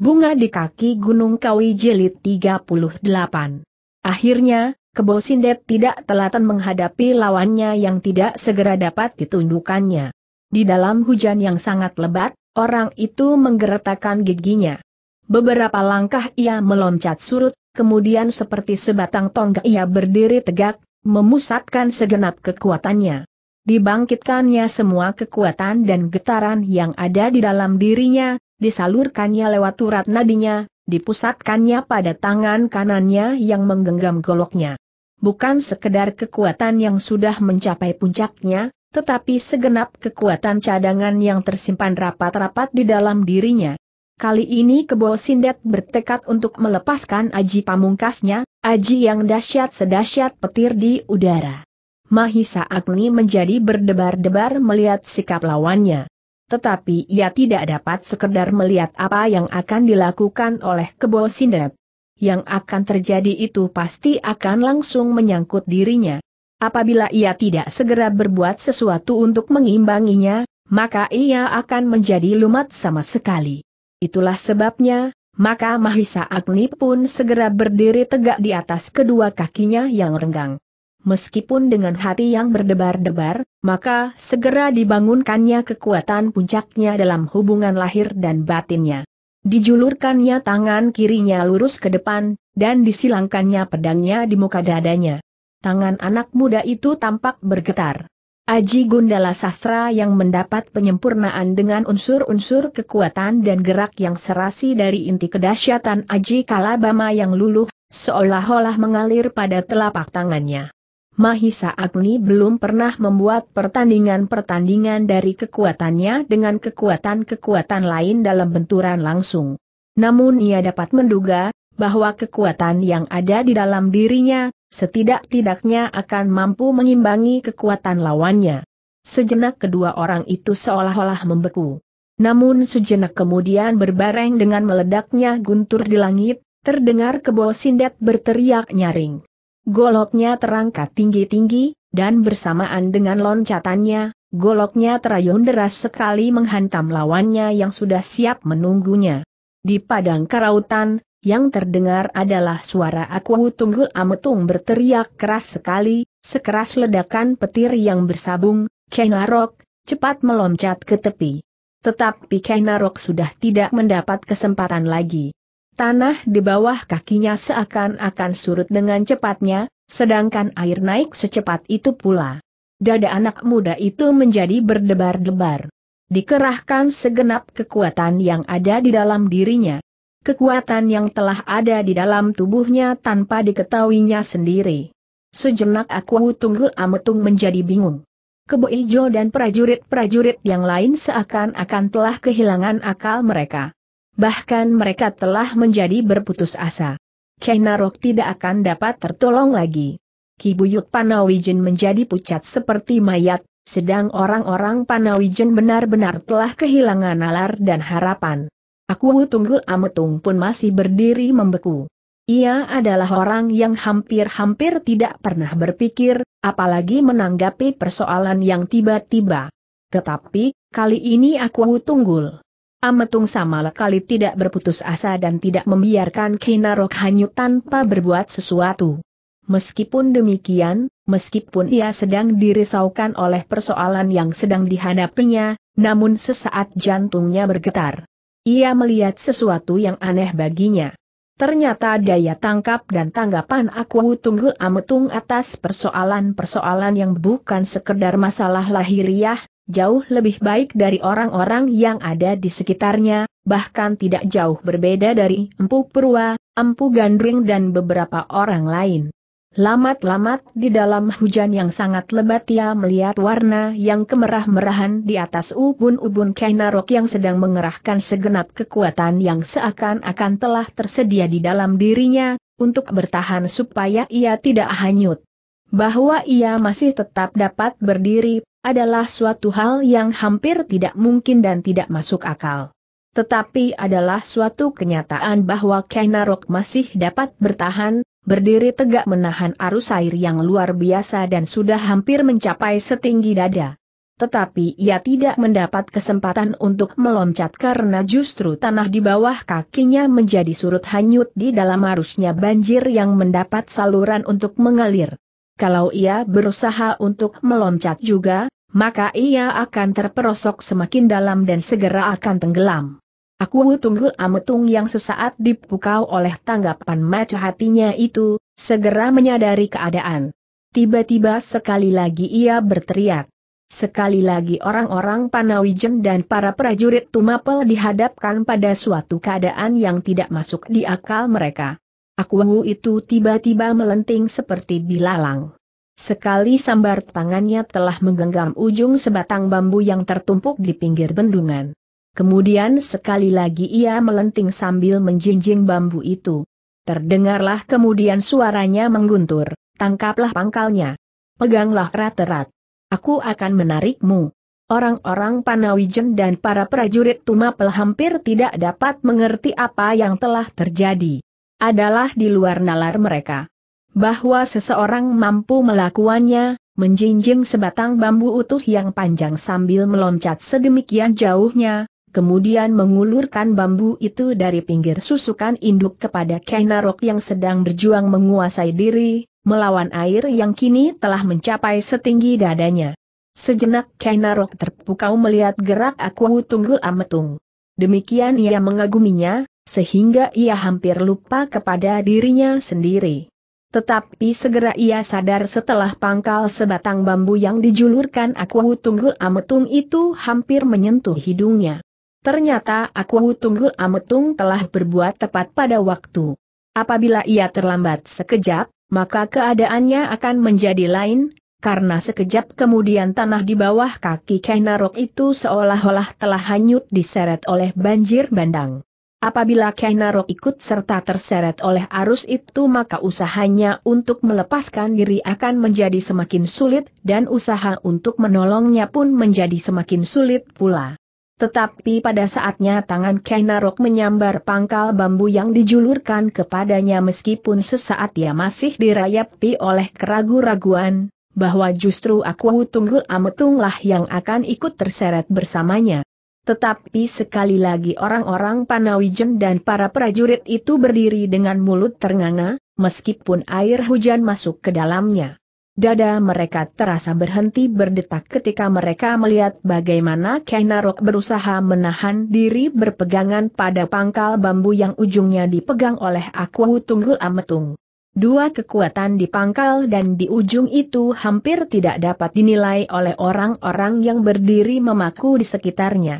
Bunga di kaki Gunung Kawi jelit 38. Akhirnya, Kebo sindet tidak telatan menghadapi lawannya yang tidak segera dapat ditundukannya. Di dalam hujan yang sangat lebat, orang itu menggeretakan giginya. Beberapa langkah ia meloncat surut, kemudian seperti sebatang tonggak ia berdiri tegak, memusatkan segenap kekuatannya. Dibangkitkannya semua kekuatan dan getaran yang ada di dalam dirinya, disalurkannya lewat urat nadinya, dipusatkannya pada tangan kanannya yang menggenggam goloknya. Bukan sekedar kekuatan yang sudah mencapai puncaknya, tetapi segenap kekuatan cadangan yang tersimpan rapat-rapat di dalam dirinya. Kali ini Kebo Sindet bertekad untuk melepaskan aji pamungkasnya, aji yang dahsyat sedahsyat petir di udara. Mahisa Agni menjadi berdebar-debar melihat sikap lawannya tetapi ia tidak dapat sekedar melihat apa yang akan dilakukan oleh Kebo sindet. Yang akan terjadi itu pasti akan langsung menyangkut dirinya. Apabila ia tidak segera berbuat sesuatu untuk mengimbanginya, maka ia akan menjadi lumat sama sekali. Itulah sebabnya, maka Mahisa Agni pun segera berdiri tegak di atas kedua kakinya yang renggang meskipun dengan hati yang berdebar-debar, maka segera dibangunkannya kekuatan puncaknya dalam hubungan lahir dan batinnya. Dijulurkannya tangan kirinya lurus ke depan, dan disilangkannya pedangnya di muka dadanya. Tangan anak muda itu tampak bergetar. Aji Gundala Sastra yang mendapat penyempurnaan dengan unsur-unsur kekuatan dan gerak yang serasi dari inti kedahsyatan Aji Kalabama yang luluh, seolah-olah mengalir pada telapak tangannya. Mahisa Agni belum pernah membuat pertandingan-pertandingan dari kekuatannya dengan kekuatan-kekuatan lain dalam benturan langsung. Namun ia dapat menduga, bahwa kekuatan yang ada di dalam dirinya, setidak-tidaknya akan mampu mengimbangi kekuatan lawannya. Sejenak kedua orang itu seolah-olah membeku. Namun sejenak kemudian berbareng dengan meledaknya guntur di langit, terdengar kebo sindet berteriak nyaring. Goloknya terangkat tinggi-tinggi, dan bersamaan dengan loncatannya, goloknya terayun deras sekali menghantam lawannya yang sudah siap menunggunya. Di padang kerautan, yang terdengar adalah suara Aku Tunggul Ametung berteriak keras sekali, sekeras ledakan petir yang bersabung, Kenarok, cepat meloncat ke tepi. Tetapi Kenarok sudah tidak mendapat kesempatan lagi. Tanah di bawah kakinya seakan-akan surut dengan cepatnya, sedangkan air naik secepat itu pula. Dada anak muda itu menjadi berdebar-debar. Dikerahkan segenap kekuatan yang ada di dalam dirinya. Kekuatan yang telah ada di dalam tubuhnya tanpa diketahuinya sendiri. Sejenak aku tunggul ametung menjadi bingung. Kebo Ijo dan prajurit-prajurit yang lain seakan-akan telah kehilangan akal mereka bahkan mereka telah menjadi berputus asa. Kenarok tidak akan dapat tertolong lagi. Kibuyut Panawijen menjadi pucat seperti mayat, sedang orang-orang Panawijen benar-benar telah kehilangan nalar dan harapan. Aku Tunggul Ametung pun masih berdiri membeku. Ia adalah orang yang hampir-hampir tidak pernah berpikir, apalagi menanggapi persoalan yang tiba-tiba. Tetapi, kali ini aku Tunggul Ametung sama sekali tidak berputus asa dan tidak membiarkan Kinarok hanyut tanpa berbuat sesuatu. Meskipun demikian, meskipun ia sedang dirisaukan oleh persoalan yang sedang dihadapinya, namun sesaat jantungnya bergetar. Ia melihat sesuatu yang aneh baginya. Ternyata daya tangkap dan tanggapan aku Tunggul Ametung atas persoalan-persoalan yang bukan sekedar masalah lahiriah, jauh lebih baik dari orang-orang yang ada di sekitarnya, bahkan tidak jauh berbeda dari Empu Purwa, Empu Gandring dan beberapa orang lain. Lamat-lamat di dalam hujan yang sangat lebat ia melihat warna yang kemerah-merahan di atas ubun-ubun Kainarok yang sedang mengerahkan segenap kekuatan yang seakan-akan telah tersedia di dalam dirinya, untuk bertahan supaya ia tidak hanyut bahwa ia masih tetap dapat berdiri, adalah suatu hal yang hampir tidak mungkin dan tidak masuk akal. Tetapi adalah suatu kenyataan bahwa Kainarok masih dapat bertahan, berdiri tegak menahan arus air yang luar biasa dan sudah hampir mencapai setinggi dada. Tetapi ia tidak mendapat kesempatan untuk meloncat karena justru tanah di bawah kakinya menjadi surut hanyut di dalam arusnya banjir yang mendapat saluran untuk mengalir kalau ia berusaha untuk meloncat juga, maka ia akan terperosok semakin dalam dan segera akan tenggelam. Aku tunggu ametung yang sesaat dipukau oleh tanggapan mata hatinya itu, segera menyadari keadaan. Tiba-tiba sekali lagi ia berteriak. Sekali lagi orang-orang Panawijen dan para prajurit Tumapel dihadapkan pada suatu keadaan yang tidak masuk di akal mereka. Aku itu tiba-tiba melenting seperti bilalang. Sekali sambar tangannya telah menggenggam ujung sebatang bambu yang tertumpuk di pinggir bendungan. Kemudian sekali lagi ia melenting sambil menjinjing bambu itu. Terdengarlah kemudian suaranya mengguntur, tangkaplah pangkalnya. Peganglah erat-erat. Aku akan menarikmu. Orang-orang Panawijen dan para prajurit Tumapel hampir tidak dapat mengerti apa yang telah terjadi adalah di luar nalar mereka. Bahwa seseorang mampu melakukannya, menjinjing sebatang bambu utuh yang panjang sambil meloncat sedemikian jauhnya, kemudian mengulurkan bambu itu dari pinggir susukan induk kepada Kainarok yang sedang berjuang menguasai diri, melawan air yang kini telah mencapai setinggi dadanya. Sejenak Kainarok terpukau melihat gerak aku tunggul ametung. Demikian ia mengaguminya, sehingga ia hampir lupa kepada dirinya sendiri. Tetapi segera ia sadar setelah pangkal sebatang bambu yang dijulurkan Aku Tunggul Ametung itu hampir menyentuh hidungnya. Ternyata Aku Tunggul Ametung telah berbuat tepat pada waktu. Apabila ia terlambat sekejap, maka keadaannya akan menjadi lain, karena sekejap kemudian tanah di bawah kaki Kainarok itu seolah-olah telah hanyut diseret oleh banjir bandang. Apabila Kainarok ikut serta terseret oleh arus itu maka usahanya untuk melepaskan diri akan menjadi semakin sulit dan usaha untuk menolongnya pun menjadi semakin sulit pula. Tetapi pada saatnya tangan Kainarok menyambar pangkal bambu yang dijulurkan kepadanya meskipun sesaat ia masih dirayapi oleh keragu-raguan, bahwa justru aku Tunggul Ametunglah yang akan ikut terseret bersamanya. Tetapi sekali lagi orang-orang Panawijen dan para prajurit itu berdiri dengan mulut ternganga, meskipun air hujan masuk ke dalamnya. Dada mereka terasa berhenti berdetak ketika mereka melihat bagaimana Kainarok berusaha menahan diri berpegangan pada pangkal bambu yang ujungnya dipegang oleh Aku Tunggul Ametung. Dua kekuatan di pangkal dan di ujung itu hampir tidak dapat dinilai oleh orang-orang yang berdiri memaku di sekitarnya.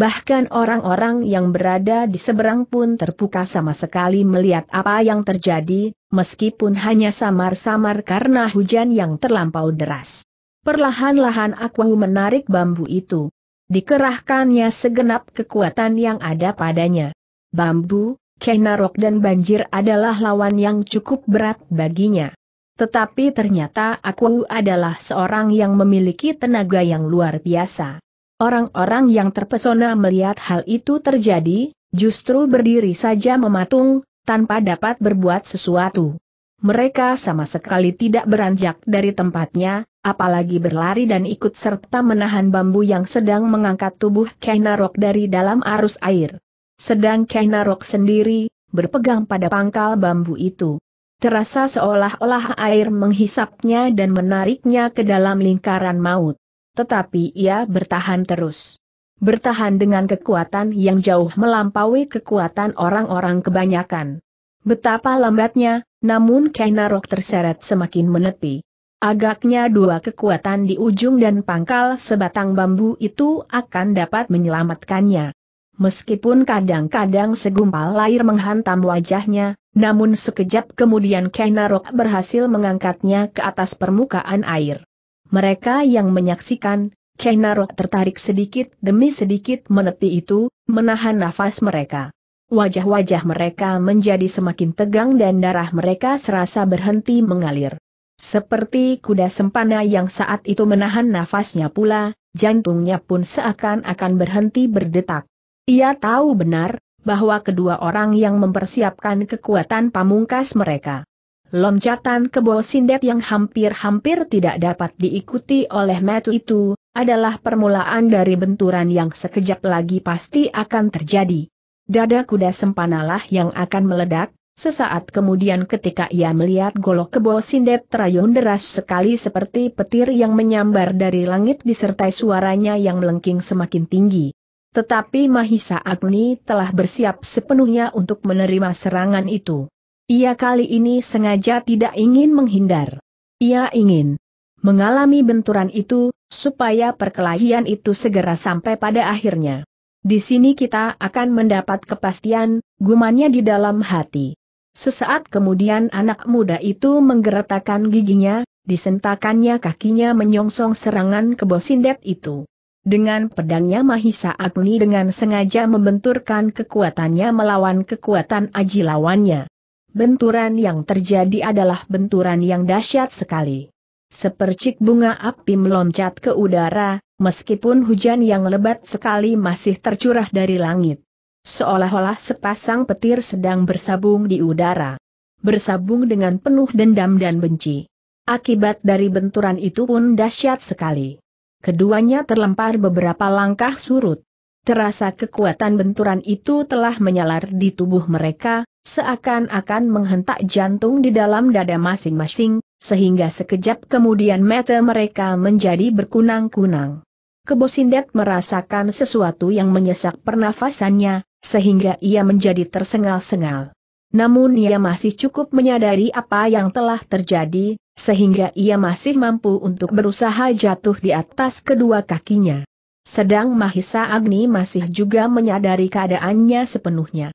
Bahkan orang-orang yang berada di seberang pun terpukau sama sekali melihat apa yang terjadi, meskipun hanya samar-samar karena hujan yang terlampau deras. Perlahan-lahan aku menarik bambu itu. Dikerahkannya segenap kekuatan yang ada padanya. Bambu, Kenarok dan banjir adalah lawan yang cukup berat baginya. Tetapi ternyata aku adalah seorang yang memiliki tenaga yang luar biasa. Orang-orang yang terpesona melihat hal itu terjadi, justru berdiri saja mematung, tanpa dapat berbuat sesuatu. Mereka sama sekali tidak beranjak dari tempatnya, apalagi berlari dan ikut serta menahan bambu yang sedang mengangkat tubuh Kainarok dari dalam arus air. Sedang Kainarok sendiri, berpegang pada pangkal bambu itu. Terasa seolah-olah air menghisapnya dan menariknya ke dalam lingkaran maut tetapi ia bertahan terus. Bertahan dengan kekuatan yang jauh melampaui kekuatan orang-orang kebanyakan. Betapa lambatnya, namun Kainarok terseret semakin menepi. Agaknya dua kekuatan di ujung dan pangkal sebatang bambu itu akan dapat menyelamatkannya. Meskipun kadang-kadang segumpal air menghantam wajahnya, namun sekejap kemudian Kainarok berhasil mengangkatnya ke atas permukaan air. Mereka yang menyaksikan, Kenaro tertarik sedikit demi sedikit menepi itu, menahan nafas mereka. Wajah-wajah mereka menjadi semakin tegang dan darah mereka serasa berhenti mengalir. Seperti kuda sempana yang saat itu menahan nafasnya pula, jantungnya pun seakan-akan berhenti berdetak. Ia tahu benar, bahwa kedua orang yang mempersiapkan kekuatan pamungkas mereka. Loncatan kebo sindet yang hampir-hampir tidak dapat diikuti oleh metu itu, adalah permulaan dari benturan yang sekejap lagi pasti akan terjadi. Dada kuda sempanalah yang akan meledak, sesaat kemudian ketika ia melihat golok kebo sindet terayun deras sekali seperti petir yang menyambar dari langit disertai suaranya yang melengking semakin tinggi. Tetapi Mahisa Agni telah bersiap sepenuhnya untuk menerima serangan itu. Ia kali ini sengaja tidak ingin menghindar. Ia ingin mengalami benturan itu, supaya perkelahian itu segera sampai pada akhirnya. Di sini kita akan mendapat kepastian, gumannya di dalam hati. Sesaat kemudian anak muda itu menggeretakkan giginya, disentakannya kakinya menyongsong serangan ke bosindet itu. Dengan pedangnya Mahisa Agni dengan sengaja membenturkan kekuatannya melawan kekuatan aji lawannya. Benturan yang terjadi adalah benturan yang dahsyat sekali. Sepercik bunga api meloncat ke udara, meskipun hujan yang lebat sekali masih tercurah dari langit. Seolah-olah sepasang petir sedang bersabung di udara. Bersabung dengan penuh dendam dan benci. Akibat dari benturan itu pun dahsyat sekali. Keduanya terlempar beberapa langkah surut. Terasa kekuatan benturan itu telah menyalar di tubuh mereka, seakan-akan menghentak jantung di dalam dada masing-masing, sehingga sekejap kemudian mata mereka menjadi berkunang-kunang. Kebosindet merasakan sesuatu yang menyesak pernafasannya, sehingga ia menjadi tersengal-sengal. Namun ia masih cukup menyadari apa yang telah terjadi, sehingga ia masih mampu untuk berusaha jatuh di atas kedua kakinya. Sedang Mahisa Agni masih juga menyadari keadaannya sepenuhnya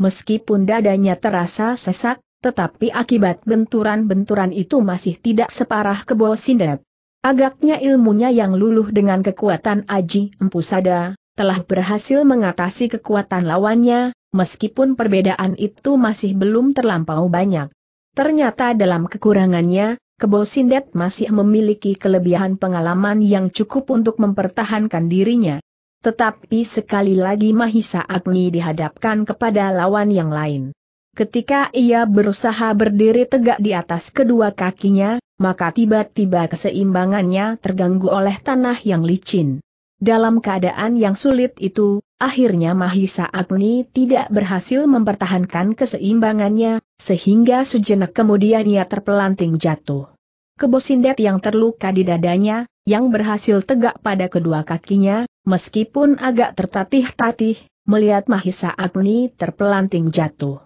meskipun dadanya terasa sesak, tetapi akibat benturan-benturan itu masih tidak separah kebo sindet. Agaknya ilmunya yang luluh dengan kekuatan Aji Empu Sada, telah berhasil mengatasi kekuatan lawannya, meskipun perbedaan itu masih belum terlampau banyak. Ternyata dalam kekurangannya, Kebo Sindet masih memiliki kelebihan pengalaman yang cukup untuk mempertahankan dirinya. Tetapi sekali lagi Mahisa Agni dihadapkan kepada lawan yang lain. Ketika ia berusaha berdiri tegak di atas kedua kakinya, maka tiba-tiba keseimbangannya terganggu oleh tanah yang licin. Dalam keadaan yang sulit itu, akhirnya Mahisa Agni tidak berhasil mempertahankan keseimbangannya, sehingga sejenak kemudian ia terpelanting jatuh. Kebosindet yang terluka di dadanya, yang berhasil tegak pada kedua kakinya, meskipun agak tertatih-tatih, melihat Mahisa Agni terpelanting jatuh.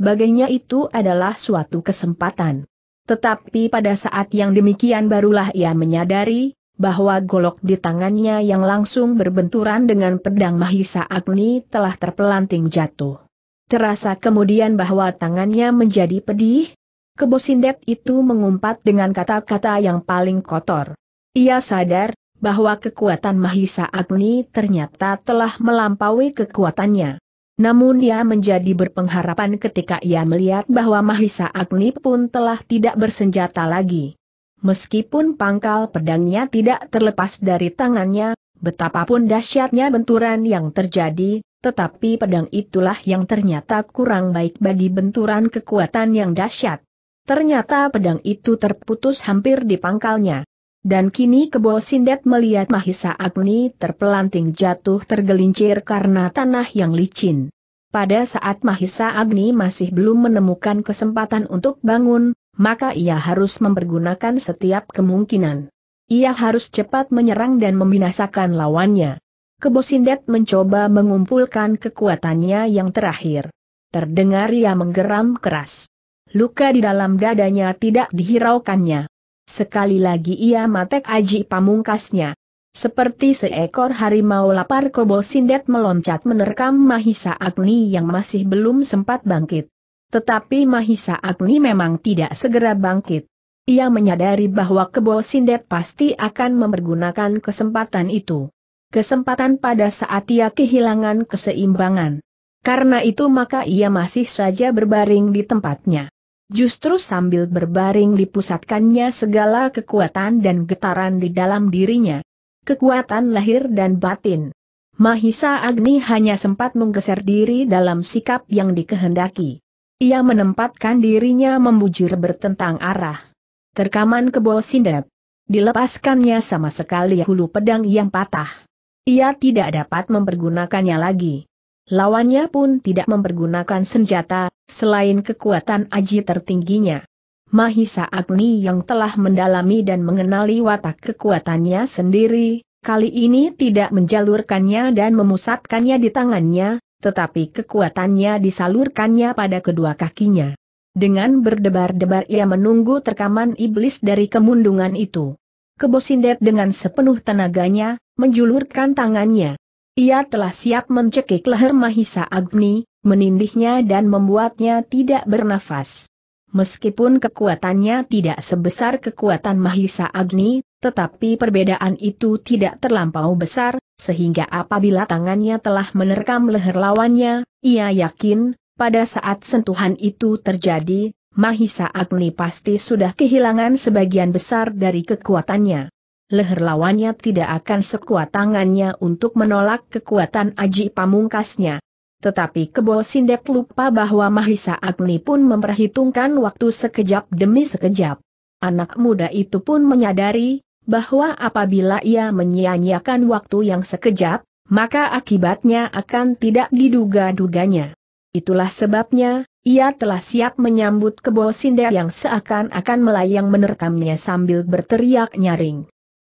Baginya itu adalah suatu kesempatan. Tetapi pada saat yang demikian barulah ia menyadari, bahwa golok di tangannya yang langsung berbenturan dengan pedang Mahisa Agni telah terpelanting jatuh. Terasa kemudian bahwa tangannya menjadi pedih, Kebosindet itu mengumpat dengan kata-kata yang paling kotor. Ia sadar, bahwa kekuatan Mahisa Agni ternyata telah melampaui kekuatannya. Namun ia menjadi berpengharapan ketika ia melihat bahwa Mahisa Agni pun telah tidak bersenjata lagi. Meskipun pangkal pedangnya tidak terlepas dari tangannya, betapapun dahsyatnya benturan yang terjadi, tetapi pedang itulah yang ternyata kurang baik bagi benturan kekuatan yang dahsyat. Ternyata pedang itu terputus hampir di pangkalnya. Dan kini Kebo Sindet melihat Mahisa Agni terpelanting jatuh tergelincir karena tanah yang licin. Pada saat Mahisa Agni masih belum menemukan kesempatan untuk bangun, maka ia harus mempergunakan setiap kemungkinan. Ia harus cepat menyerang dan membinasakan lawannya. Kebo Sindet mencoba mengumpulkan kekuatannya yang terakhir. Terdengar ia menggeram keras luka di dalam dadanya tidak dihiraukannya. Sekali lagi ia matek aji pamungkasnya. Seperti seekor harimau lapar Kobo Sindet meloncat menerkam Mahisa Agni yang masih belum sempat bangkit. Tetapi Mahisa Agni memang tidak segera bangkit. Ia menyadari bahwa Kebo Sindet pasti akan memergunakan kesempatan itu. Kesempatan pada saat ia kehilangan keseimbangan. Karena itu maka ia masih saja berbaring di tempatnya. Justru sambil berbaring dipusatkannya segala kekuatan dan getaran di dalam dirinya. Kekuatan lahir dan batin. Mahisa Agni hanya sempat menggeser diri dalam sikap yang dikehendaki. Ia menempatkan dirinya membujur bertentang arah. Terkaman ke bawah sindet. Dilepaskannya sama sekali hulu pedang yang patah. Ia tidak dapat mempergunakannya lagi. Lawannya pun tidak mempergunakan senjata, selain kekuatan aji tertingginya. Mahisa Agni yang telah mendalami dan mengenali watak kekuatannya sendiri, kali ini tidak menjalurkannya dan memusatkannya di tangannya, tetapi kekuatannya disalurkannya pada kedua kakinya. Dengan berdebar-debar ia menunggu terkaman iblis dari kemundungan itu. Kebosindet dengan sepenuh tenaganya, menjulurkan tangannya. Ia telah siap mencekik leher Mahisa Agni, menindihnya dan membuatnya tidak bernafas. Meskipun kekuatannya tidak sebesar kekuatan Mahisa Agni, tetapi perbedaan itu tidak terlampau besar, sehingga apabila tangannya telah menerkam leher lawannya, ia yakin, pada saat sentuhan itu terjadi, Mahisa Agni pasti sudah kehilangan sebagian besar dari kekuatannya leher lawannya tidak akan sekuat tangannya untuk menolak kekuatan Aji Pamungkasnya. Tetapi Kebo Sindep lupa bahwa Mahisa Agni pun memperhitungkan waktu sekejap demi sekejap. Anak muda itu pun menyadari, bahwa apabila ia menyia-nyiakan waktu yang sekejap, maka akibatnya akan tidak diduga-duganya. Itulah sebabnya, ia telah siap menyambut kebo sinder yang seakan-akan melayang menerkamnya sambil berteriak nyaring.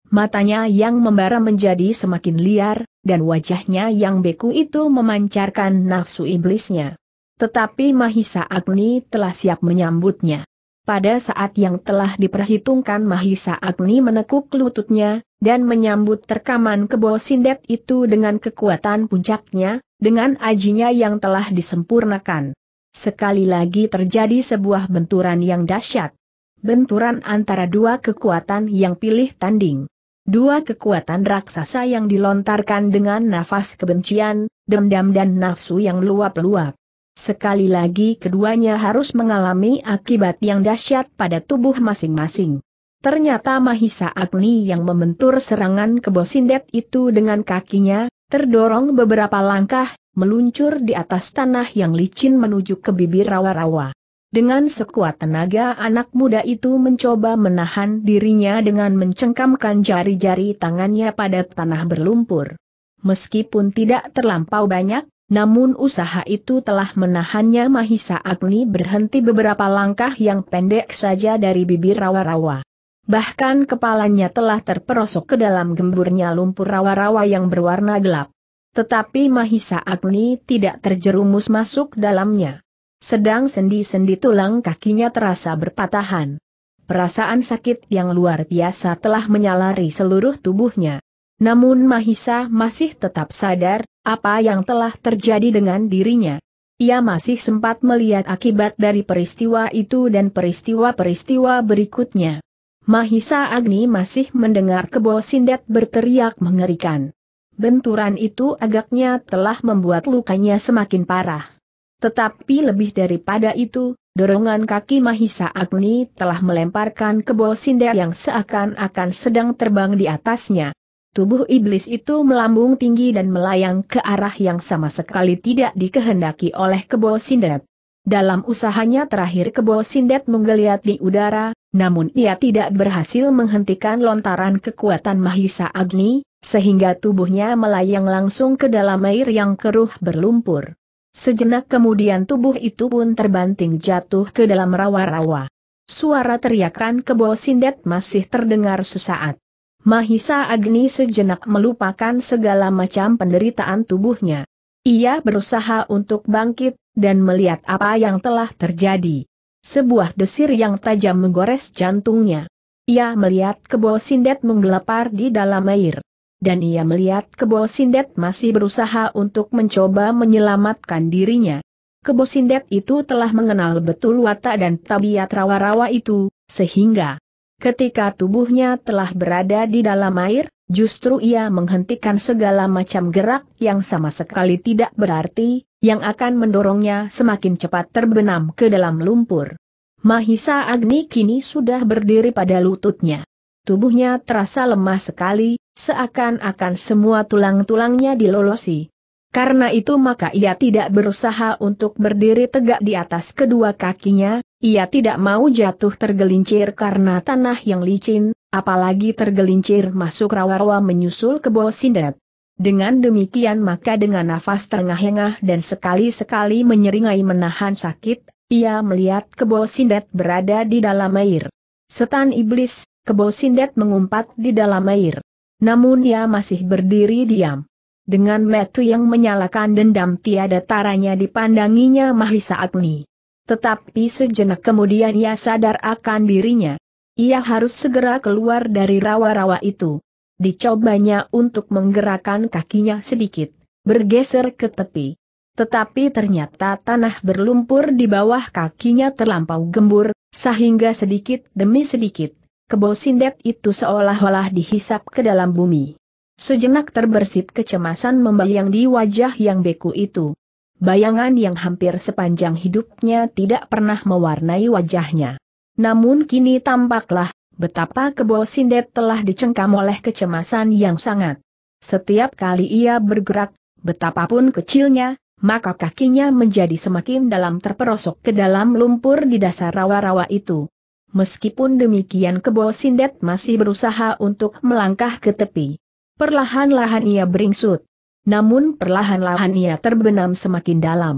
Matanya yang membara menjadi semakin liar, dan wajahnya yang beku itu memancarkan nafsu iblisnya. Tetapi Mahisa Agni telah siap menyambutnya. Pada saat yang telah diperhitungkan Mahisa Agni menekuk lututnya, dan menyambut terkaman kebo sindet itu dengan kekuatan puncaknya, dengan ajinya yang telah disempurnakan. Sekali lagi terjadi sebuah benturan yang dahsyat. Benturan antara dua kekuatan yang pilih tanding. Dua kekuatan raksasa yang dilontarkan dengan nafas kebencian, dendam dan nafsu yang luap-luap. Sekali lagi keduanya harus mengalami akibat yang dahsyat pada tubuh masing-masing. Ternyata Mahisa Agni yang membentur serangan ke Bosindet itu dengan kakinya, terdorong beberapa langkah, meluncur di atas tanah yang licin menuju ke bibir rawa-rawa. Dengan sekuat tenaga anak muda itu mencoba menahan dirinya dengan mencengkamkan jari-jari tangannya pada tanah berlumpur. Meskipun tidak terlampau banyak, namun usaha itu telah menahannya Mahisa Agni berhenti beberapa langkah yang pendek saja dari bibir rawa-rawa. Bahkan kepalanya telah terperosok ke dalam gemburnya lumpur rawa-rawa yang berwarna gelap. Tetapi Mahisa Agni tidak terjerumus masuk dalamnya. Sedang sendi-sendi tulang kakinya terasa berpatahan. Perasaan sakit yang luar biasa telah menyalari seluruh tubuhnya. Namun Mahisa masih tetap sadar, apa yang telah terjadi dengan dirinya. Ia masih sempat melihat akibat dari peristiwa itu dan peristiwa-peristiwa berikutnya. Mahisa Agni masih mendengar kebo sindet berteriak mengerikan. Benturan itu agaknya telah membuat lukanya semakin parah. Tetapi lebih daripada itu, dorongan kaki Mahisa Agni telah melemparkan bawah sindar yang seakan-akan sedang terbang di atasnya. Tubuh iblis itu melambung tinggi dan melayang ke arah yang sama sekali tidak dikehendaki oleh kebo sindet. Dalam usahanya terakhir kebo sindet menggeliat di udara, namun ia tidak berhasil menghentikan lontaran kekuatan Mahisa Agni, sehingga tubuhnya melayang langsung ke dalam air yang keruh berlumpur. Sejenak kemudian tubuh itu pun terbanting jatuh ke dalam rawa-rawa. Suara teriakan kebo sindet masih terdengar sesaat. Mahisa Agni sejenak melupakan segala macam penderitaan tubuhnya. Ia berusaha untuk bangkit, dan melihat apa yang telah terjadi. Sebuah desir yang tajam menggores jantungnya. Ia melihat kebo sindet menggelepar di dalam air dan ia melihat Kebo Sindet masih berusaha untuk mencoba menyelamatkan dirinya. Kebo Sindet itu telah mengenal betul watak dan tabiat rawa-rawa itu, sehingga ketika tubuhnya telah berada di dalam air, justru ia menghentikan segala macam gerak yang sama sekali tidak berarti, yang akan mendorongnya semakin cepat terbenam ke dalam lumpur. Mahisa Agni kini sudah berdiri pada lututnya. Tubuhnya terasa lemah sekali, seakan-akan semua tulang-tulangnya dilolosi. Karena itu maka ia tidak berusaha untuk berdiri tegak di atas kedua kakinya, ia tidak mau jatuh tergelincir karena tanah yang licin, apalagi tergelincir masuk rawa-rawa menyusul ke bawah sindet. Dengan demikian maka dengan nafas terengah-engah dan sekali-sekali menyeringai menahan sakit, ia melihat kebo sindet berada di dalam air. Setan iblis, Kebo Sindet mengumpat di dalam air. Namun ia masih berdiri diam. Dengan metu yang menyalakan dendam tiada taranya dipandanginya Mahisa Agni. Tetapi sejenak kemudian ia sadar akan dirinya. Ia harus segera keluar dari rawa-rawa itu. Dicobanya untuk menggerakkan kakinya sedikit, bergeser ke tepi. Tetapi ternyata tanah berlumpur di bawah kakinya terlampau gembur, sehingga sedikit demi sedikit, kebo sindet itu seolah-olah dihisap ke dalam bumi. Sejenak terbersit kecemasan membayang di wajah yang beku itu. Bayangan yang hampir sepanjang hidupnya tidak pernah mewarnai wajahnya. Namun kini tampaklah, betapa kebo sindet telah dicengkam oleh kecemasan yang sangat. Setiap kali ia bergerak, betapapun kecilnya, maka kakinya menjadi semakin dalam terperosok ke dalam lumpur di dasar rawa-rawa itu. Meskipun demikian Kebo Sindet masih berusaha untuk melangkah ke tepi. Perlahan-lahan ia beringsut. Namun perlahan-lahan ia terbenam semakin dalam.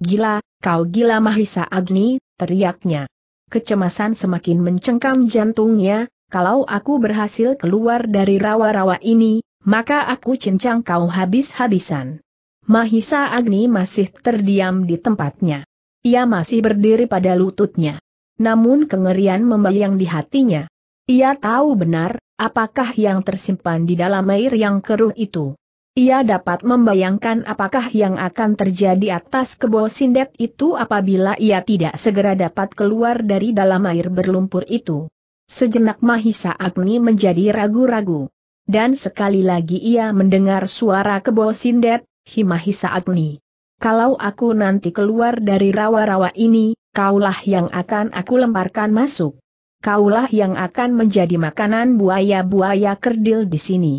Gila, kau gila Mahisa Agni, teriaknya. Kecemasan semakin mencengkam jantungnya, kalau aku berhasil keluar dari rawa-rawa ini, maka aku cincang kau habis-habisan. Mahisa Agni masih terdiam di tempatnya. Ia masih berdiri pada lututnya namun kengerian membayang di hatinya. Ia tahu benar, apakah yang tersimpan di dalam air yang keruh itu. Ia dapat membayangkan apakah yang akan terjadi atas kebo sindet itu apabila ia tidak segera dapat keluar dari dalam air berlumpur itu. Sejenak Mahisa Agni menjadi ragu-ragu. Dan sekali lagi ia mendengar suara kebo sindet, Himahisa Agni. Kalau aku nanti keluar dari rawa-rawa ini, kaulah yang akan aku lemparkan masuk. Kaulah yang akan menjadi makanan buaya-buaya kerdil di sini.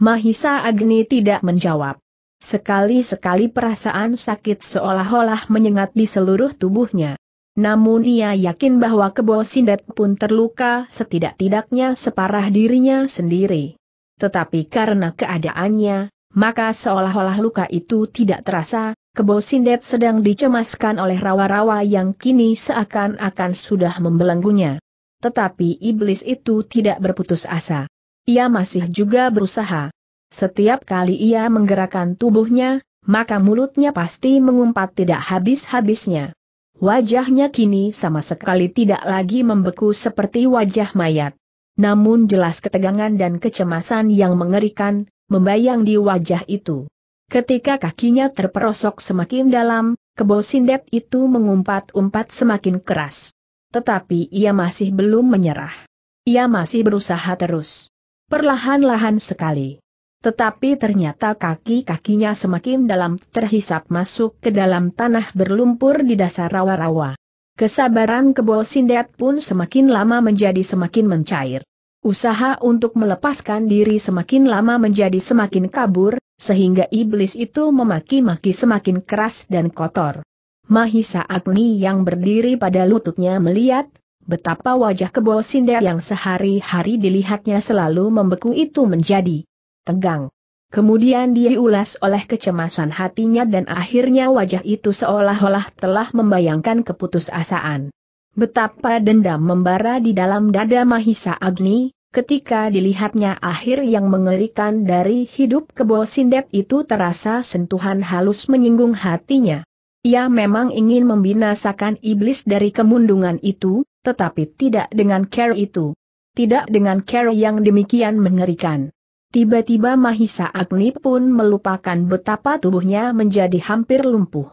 Mahisa Agni tidak menjawab. Sekali-sekali perasaan sakit seolah-olah menyengat di seluruh tubuhnya. Namun ia yakin bahwa Kebo Sindet pun terluka setidak-tidaknya separah dirinya sendiri. Tetapi karena keadaannya, maka seolah-olah luka itu tidak terasa, Kebo Sindet sedang dicemaskan oleh rawa-rawa yang kini seakan-akan sudah membelenggunya. Tetapi iblis itu tidak berputus asa. Ia masih juga berusaha. Setiap kali ia menggerakkan tubuhnya, maka mulutnya pasti mengumpat tidak habis-habisnya. Wajahnya kini sama sekali tidak lagi membeku seperti wajah mayat. Namun jelas ketegangan dan kecemasan yang mengerikan, membayang di wajah itu. Ketika kakinya terperosok semakin dalam, kebo sindet itu mengumpat-umpat semakin keras. Tetapi ia masih belum menyerah. Ia masih berusaha terus. Perlahan-lahan sekali. Tetapi ternyata kaki-kakinya semakin dalam terhisap masuk ke dalam tanah berlumpur di dasar rawa-rawa. Kesabaran kebo sindet pun semakin lama menjadi semakin mencair. Usaha untuk melepaskan diri semakin lama menjadi semakin kabur, sehingga iblis itu memaki-maki semakin keras dan kotor. Mahisa Agni yang berdiri pada lututnya melihat, betapa wajah kebo sinder yang sehari-hari dilihatnya selalu membeku itu menjadi tegang. Kemudian dia diulas oleh kecemasan hatinya dan akhirnya wajah itu seolah-olah telah membayangkan keputusasaan. Betapa dendam membara di dalam dada Mahisa Agni, Ketika dilihatnya akhir yang mengerikan dari hidup kebo sindet itu terasa sentuhan halus menyinggung hatinya. Ia memang ingin membinasakan iblis dari kemundungan itu, tetapi tidak dengan care itu. Tidak dengan care yang demikian mengerikan. Tiba-tiba Mahisa Agni pun melupakan betapa tubuhnya menjadi hampir lumpuh.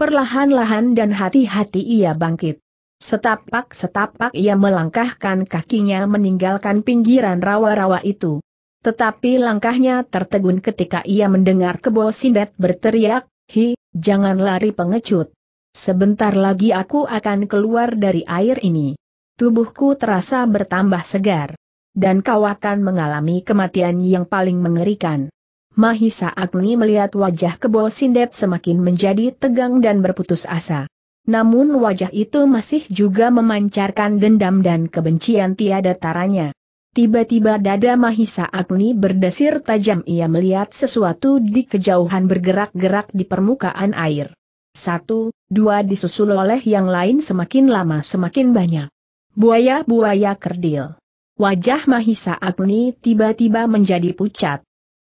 Perlahan-lahan dan hati-hati ia bangkit. Setapak-setapak ia melangkahkan kakinya meninggalkan pinggiran rawa-rawa itu. Tetapi langkahnya tertegun ketika ia mendengar kebo sindet berteriak, Hi, jangan lari pengecut. Sebentar lagi aku akan keluar dari air ini. Tubuhku terasa bertambah segar. Dan kau akan mengalami kematian yang paling mengerikan. Mahisa Agni melihat wajah kebo sindet semakin menjadi tegang dan berputus asa namun wajah itu masih juga memancarkan dendam dan kebencian tiada taranya. Tiba-tiba dada Mahisa Agni berdesir tajam ia melihat sesuatu di kejauhan bergerak-gerak di permukaan air. Satu, dua disusul oleh yang lain semakin lama semakin banyak. Buaya-buaya kerdil. Wajah Mahisa Agni tiba-tiba menjadi pucat.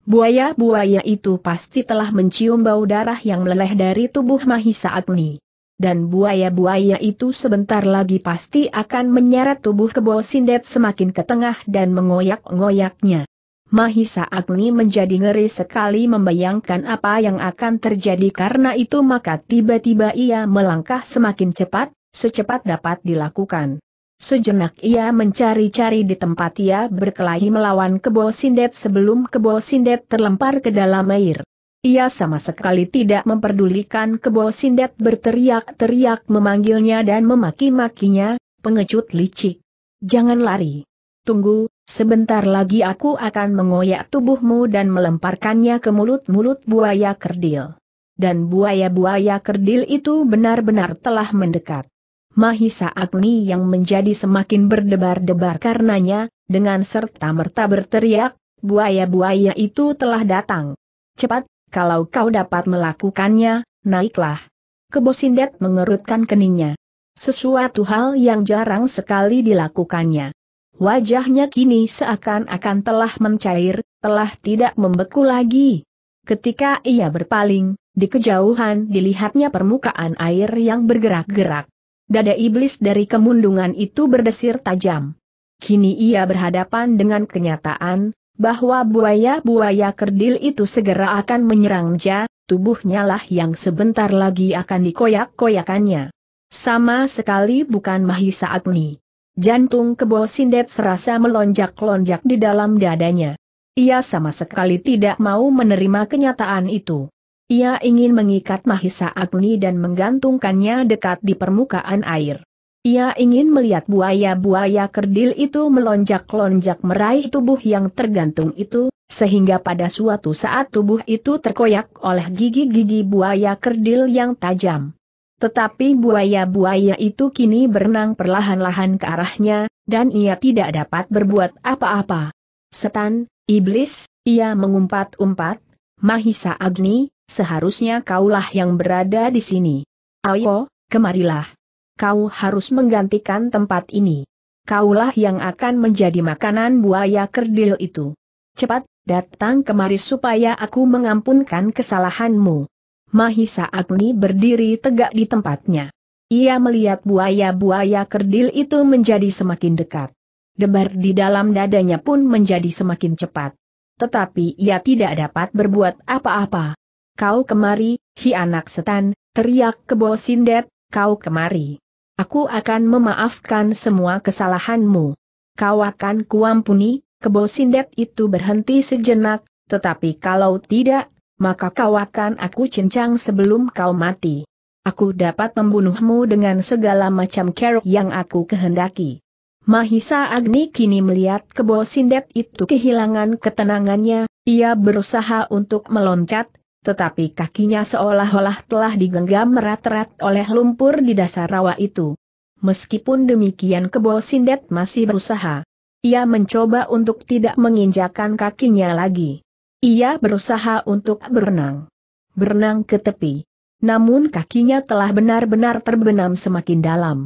Buaya-buaya itu pasti telah mencium bau darah yang meleleh dari tubuh Mahisa Agni dan buaya-buaya itu sebentar lagi pasti akan menyeret tubuh kebo sindet semakin ke tengah dan mengoyak-ngoyaknya. Mahisa Agni menjadi ngeri sekali membayangkan apa yang akan terjadi karena itu maka tiba-tiba ia melangkah semakin cepat, secepat dapat dilakukan. Sejenak ia mencari-cari di tempat ia berkelahi melawan kebo sindet sebelum kebo sindet terlempar ke dalam air. Ia sama sekali tidak memperdulikan kebo sindet berteriak-teriak memanggilnya dan memaki-makinya, pengecut licik. Jangan lari. Tunggu, sebentar lagi aku akan mengoyak tubuhmu dan melemparkannya ke mulut-mulut buaya kerdil. Dan buaya-buaya kerdil itu benar-benar telah mendekat. Mahisa Agni yang menjadi semakin berdebar-debar karenanya, dengan serta merta berteriak, buaya-buaya itu telah datang. Cepat, kalau kau dapat melakukannya, naiklah. Kebosindet mengerutkan keningnya. Sesuatu hal yang jarang sekali dilakukannya. Wajahnya kini seakan-akan telah mencair, telah tidak membeku lagi. Ketika ia berpaling, di kejauhan dilihatnya permukaan air yang bergerak-gerak. Dada iblis dari kemundungan itu berdesir tajam. Kini ia berhadapan dengan kenyataan, bahwa buaya-buaya kerdil itu segera akan menyerang Ja, tubuhnya lah yang sebentar lagi akan dikoyak-koyakannya. Sama sekali bukan Mahisa Agni. Jantung kebo sindet serasa melonjak-lonjak di dalam dadanya. Ia sama sekali tidak mau menerima kenyataan itu. Ia ingin mengikat Mahisa Agni dan menggantungkannya dekat di permukaan air. Ia ingin melihat buaya-buaya kerdil itu melonjak-lonjak meraih tubuh yang tergantung itu, sehingga pada suatu saat tubuh itu terkoyak oleh gigi-gigi buaya kerdil yang tajam. Tetapi buaya-buaya itu kini berenang perlahan-lahan ke arahnya, dan ia tidak dapat berbuat apa-apa. Setan, iblis, ia mengumpat-umpat, Mahisa Agni, seharusnya kaulah yang berada di sini. Ayo, kemarilah kau harus menggantikan tempat ini. Kaulah yang akan menjadi makanan buaya kerdil itu. Cepat, datang kemari supaya aku mengampunkan kesalahanmu. Mahisa Agni berdiri tegak di tempatnya. Ia melihat buaya-buaya kerdil itu menjadi semakin dekat. Debar di dalam dadanya pun menjadi semakin cepat. Tetapi ia tidak dapat berbuat apa-apa. Kau kemari, hi anak setan, teriak kebo sindet, kau kemari. Aku akan memaafkan semua kesalahanmu. Kau akan kuampuni, kebo sindet itu berhenti sejenak, tetapi kalau tidak, maka kau akan aku cincang sebelum kau mati. Aku dapat membunuhmu dengan segala macam kerok yang aku kehendaki. Mahisa Agni kini melihat kebo sindet itu kehilangan ketenangannya, ia berusaha untuk meloncat, tetapi kakinya seolah-olah telah digenggam erat-erat oleh lumpur di dasar rawa itu. Meskipun demikian Kebo Sindet masih berusaha. Ia mencoba untuk tidak menginjakan kakinya lagi. Ia berusaha untuk berenang. Berenang ke tepi. Namun kakinya telah benar-benar terbenam semakin dalam.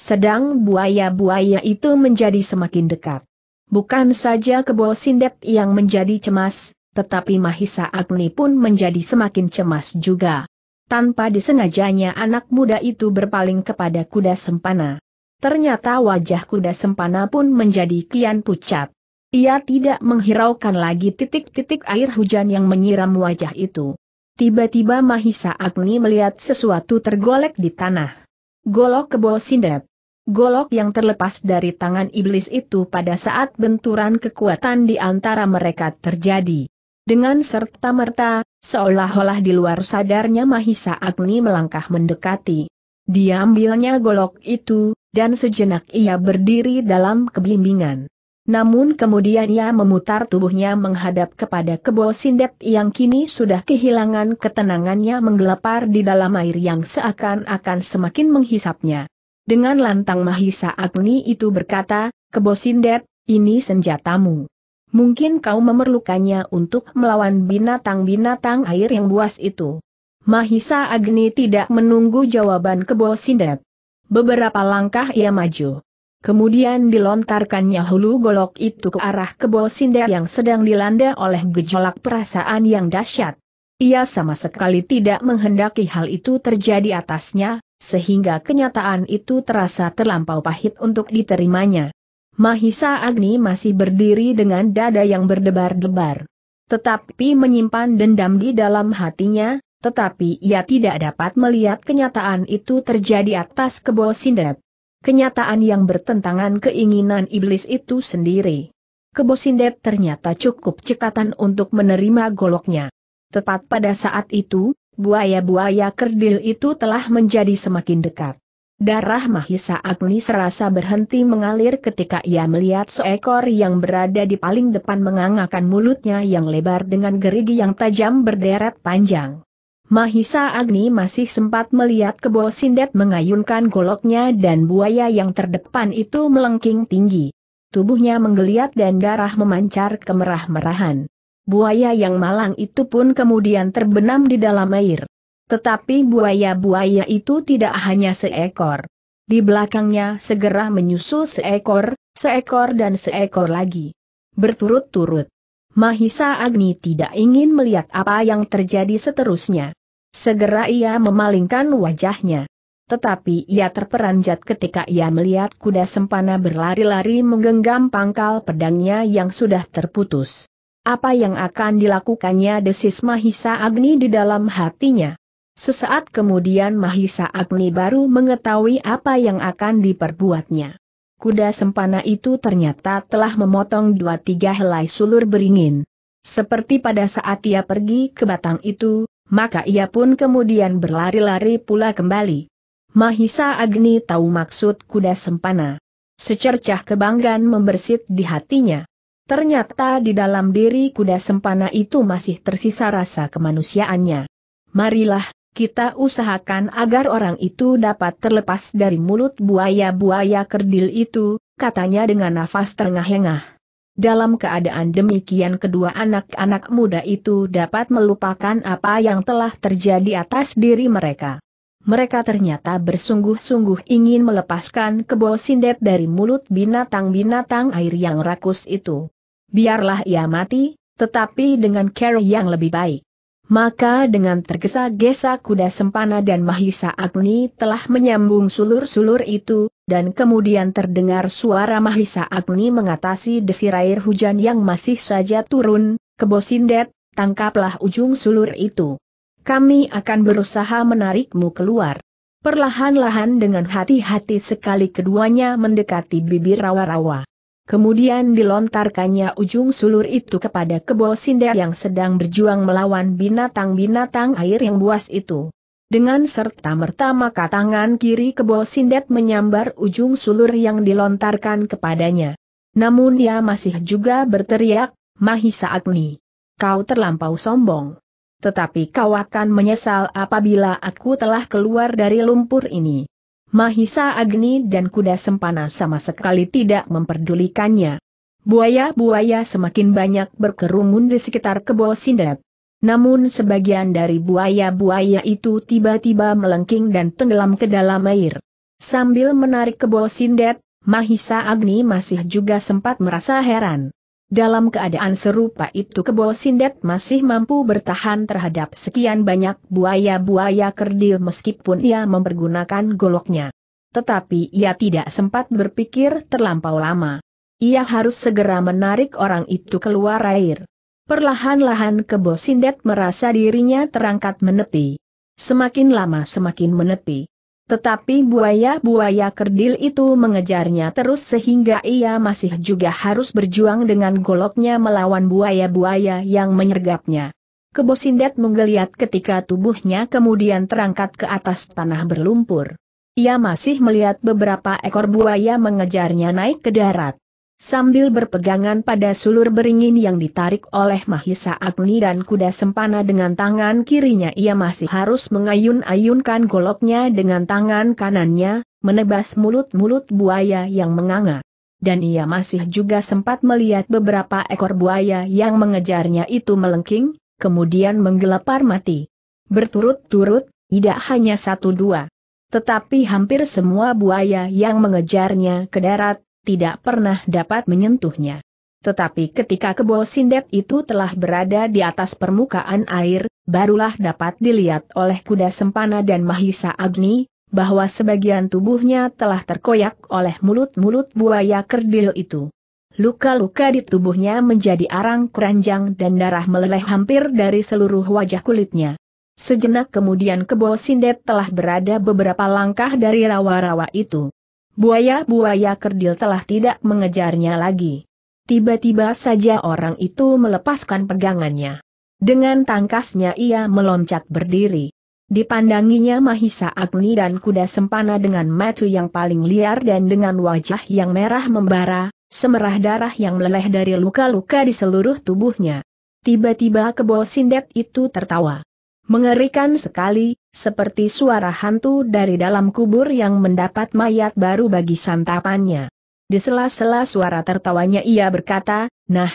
Sedang buaya-buaya itu menjadi semakin dekat. Bukan saja Kebo Sindet yang menjadi cemas, tetapi Mahisa Agni pun menjadi semakin cemas juga. Tanpa disengajanya anak muda itu berpaling kepada kuda sempana. Ternyata wajah kuda sempana pun menjadi kian pucat. Ia tidak menghiraukan lagi titik-titik air hujan yang menyiram wajah itu. Tiba-tiba Mahisa Agni melihat sesuatu tergolek di tanah. Golok kebo sindet. Golok yang terlepas dari tangan iblis itu pada saat benturan kekuatan di antara mereka terjadi. Dengan serta merta, seolah-olah di luar sadarnya Mahisa Agni melangkah mendekati. Diambilnya golok itu, dan sejenak ia berdiri dalam kebimbingan. Namun kemudian ia memutar tubuhnya menghadap kepada kebo sindet yang kini sudah kehilangan ketenangannya menggelepar di dalam air yang seakan-akan semakin menghisapnya. Dengan lantang Mahisa Agni itu berkata, kebo sindet, ini senjatamu. Mungkin kau memerlukannya untuk melawan binatang-binatang air yang buas itu. Mahisa Agni tidak menunggu jawaban kebo sindet. Beberapa langkah ia maju. Kemudian dilontarkannya hulu golok itu ke arah kebo sindet yang sedang dilanda oleh gejolak perasaan yang dahsyat. Ia sama sekali tidak menghendaki hal itu terjadi atasnya, sehingga kenyataan itu terasa terlampau pahit untuk diterimanya. Mahisa Agni masih berdiri dengan dada yang berdebar-debar. Tetapi menyimpan dendam di dalam hatinya, tetapi ia tidak dapat melihat kenyataan itu terjadi atas kebo Sindep. Kenyataan yang bertentangan keinginan iblis itu sendiri. Kebo Sindep ternyata cukup cekatan untuk menerima goloknya. Tepat pada saat itu, buaya-buaya kerdil itu telah menjadi semakin dekat. Darah Mahisa Agni serasa berhenti mengalir ketika ia melihat seekor yang berada di paling depan mengangakan mulutnya yang lebar dengan gerigi yang tajam berderet panjang. Mahisa Agni masih sempat melihat kebo sindet mengayunkan goloknya dan buaya yang terdepan itu melengking tinggi. Tubuhnya menggeliat dan darah memancar kemerah-merahan. Buaya yang malang itu pun kemudian terbenam di dalam air. Tetapi buaya-buaya itu tidak hanya seekor. Di belakangnya segera menyusul seekor, seekor dan seekor lagi. Berturut-turut. Mahisa Agni tidak ingin melihat apa yang terjadi seterusnya. Segera ia memalingkan wajahnya. Tetapi ia terperanjat ketika ia melihat kuda sempana berlari-lari menggenggam pangkal pedangnya yang sudah terputus. Apa yang akan dilakukannya desis Mahisa Agni di dalam hatinya? Sesaat kemudian Mahisa Agni baru mengetahui apa yang akan diperbuatnya. Kuda sempana itu ternyata telah memotong dua tiga helai sulur beringin. Seperti pada saat ia pergi ke batang itu, maka ia pun kemudian berlari-lari pula kembali. Mahisa Agni tahu maksud kuda sempana. Secercah kebanggaan membersit di hatinya. Ternyata di dalam diri kuda sempana itu masih tersisa rasa kemanusiaannya. Marilah, kita usahakan agar orang itu dapat terlepas dari mulut buaya-buaya kerdil itu, katanya dengan nafas terengah-engah. Dalam keadaan demikian kedua anak-anak muda itu dapat melupakan apa yang telah terjadi atas diri mereka. Mereka ternyata bersungguh-sungguh ingin melepaskan kebo sindet dari mulut binatang-binatang air yang rakus itu. Biarlah ia mati, tetapi dengan care yang lebih baik. Maka dengan tergesa-gesa kuda Sempana dan Mahisa Agni telah menyambung sulur-sulur itu, dan kemudian terdengar suara Mahisa Agni mengatasi desir air hujan yang masih saja turun, Kebosindet, tangkaplah ujung sulur itu. Kami akan berusaha menarikmu keluar. Perlahan-lahan dengan hati-hati sekali keduanya mendekati bibir rawa-rawa. Kemudian dilontarkannya ujung sulur itu kepada kebo sindar yang sedang berjuang melawan binatang-binatang air yang buas itu. Dengan serta merta maka tangan kiri kebo sindet menyambar ujung sulur yang dilontarkan kepadanya. Namun dia masih juga berteriak, Mahisa Agni. Kau terlampau sombong. Tetapi kau akan menyesal apabila aku telah keluar dari lumpur ini. Mahisa Agni dan kuda sempana sama sekali tidak memperdulikannya. Buaya-buaya semakin banyak berkerumun di sekitar kebo sindet. Namun sebagian dari buaya-buaya itu tiba-tiba melengking dan tenggelam ke dalam air. Sambil menarik kebo sindet, Mahisa Agni masih juga sempat merasa heran dalam keadaan serupa itu kebo sindet masih mampu bertahan terhadap sekian banyak buaya-buaya kerdil meskipun ia mempergunakan goloknya. Tetapi ia tidak sempat berpikir terlampau lama. Ia harus segera menarik orang itu keluar air. Perlahan-lahan kebo sindet merasa dirinya terangkat menepi. Semakin lama semakin menepi. Tetapi buaya-buaya kerdil itu mengejarnya terus sehingga ia masih juga harus berjuang dengan goloknya melawan buaya-buaya yang menyergapnya. Kebosindet menggeliat ketika tubuhnya kemudian terangkat ke atas tanah berlumpur. Ia masih melihat beberapa ekor buaya mengejarnya naik ke darat. Sambil berpegangan pada sulur beringin yang ditarik oleh Mahisa Agni dan kuda sempana dengan tangan kirinya ia masih harus mengayun-ayunkan goloknya dengan tangan kanannya, menebas mulut-mulut buaya yang menganga. Dan ia masih juga sempat melihat beberapa ekor buaya yang mengejarnya itu melengking, kemudian menggelapar mati. Berturut-turut, tidak hanya satu dua. Tetapi hampir semua buaya yang mengejarnya ke darat, tidak pernah dapat menyentuhnya. Tetapi ketika kebo sindet itu telah berada di atas permukaan air, barulah dapat dilihat oleh kuda sempana dan mahisa agni, bahwa sebagian tubuhnya telah terkoyak oleh mulut-mulut buaya kerdil itu. Luka-luka di tubuhnya menjadi arang keranjang dan darah meleleh hampir dari seluruh wajah kulitnya. Sejenak kemudian kebo sindet telah berada beberapa langkah dari rawa-rawa itu. Buaya-buaya kerdil telah tidak mengejarnya lagi. Tiba-tiba saja orang itu melepaskan pegangannya. Dengan tangkasnya ia meloncat berdiri. Dipandanginya Mahisa Agni dan kuda sempana dengan mata yang paling liar dan dengan wajah yang merah membara, semerah darah yang meleleh dari luka-luka di seluruh tubuhnya. Tiba-tiba kebo sindet itu tertawa. Mengerikan sekali, seperti suara hantu dari dalam kubur yang mendapat mayat baru bagi santapannya. Di sela-sela suara tertawanya ia berkata, Nah,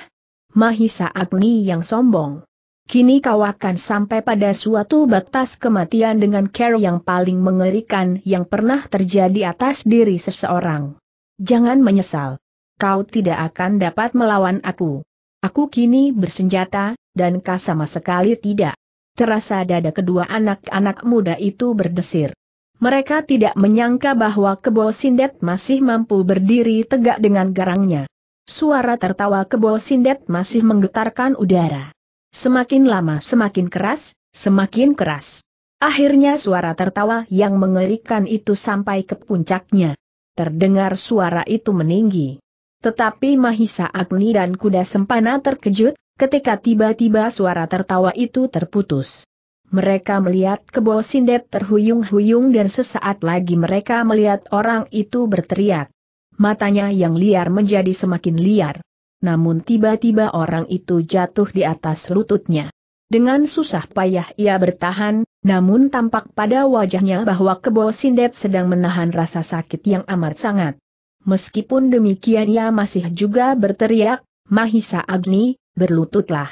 Mahisa Agni yang sombong. Kini kau akan sampai pada suatu batas kematian dengan care yang paling mengerikan yang pernah terjadi atas diri seseorang. Jangan menyesal. Kau tidak akan dapat melawan aku. Aku kini bersenjata, dan kau sama sekali tidak terasa dada kedua anak-anak muda itu berdesir. Mereka tidak menyangka bahwa Kebo Sindet masih mampu berdiri tegak dengan garangnya. Suara tertawa Kebo Sindet masih menggetarkan udara. Semakin lama semakin keras, semakin keras. Akhirnya suara tertawa yang mengerikan itu sampai ke puncaknya. Terdengar suara itu meninggi. Tetapi Mahisa Agni dan kuda sempana terkejut, ketika tiba-tiba suara tertawa itu terputus. Mereka melihat kebo sindet terhuyung-huyung dan sesaat lagi mereka melihat orang itu berteriak. Matanya yang liar menjadi semakin liar. Namun tiba-tiba orang itu jatuh di atas lututnya. Dengan susah payah ia bertahan, namun tampak pada wajahnya bahwa kebo sindet sedang menahan rasa sakit yang amat sangat. Meskipun demikian ia masih juga berteriak, Mahisa Agni, Berlututlah.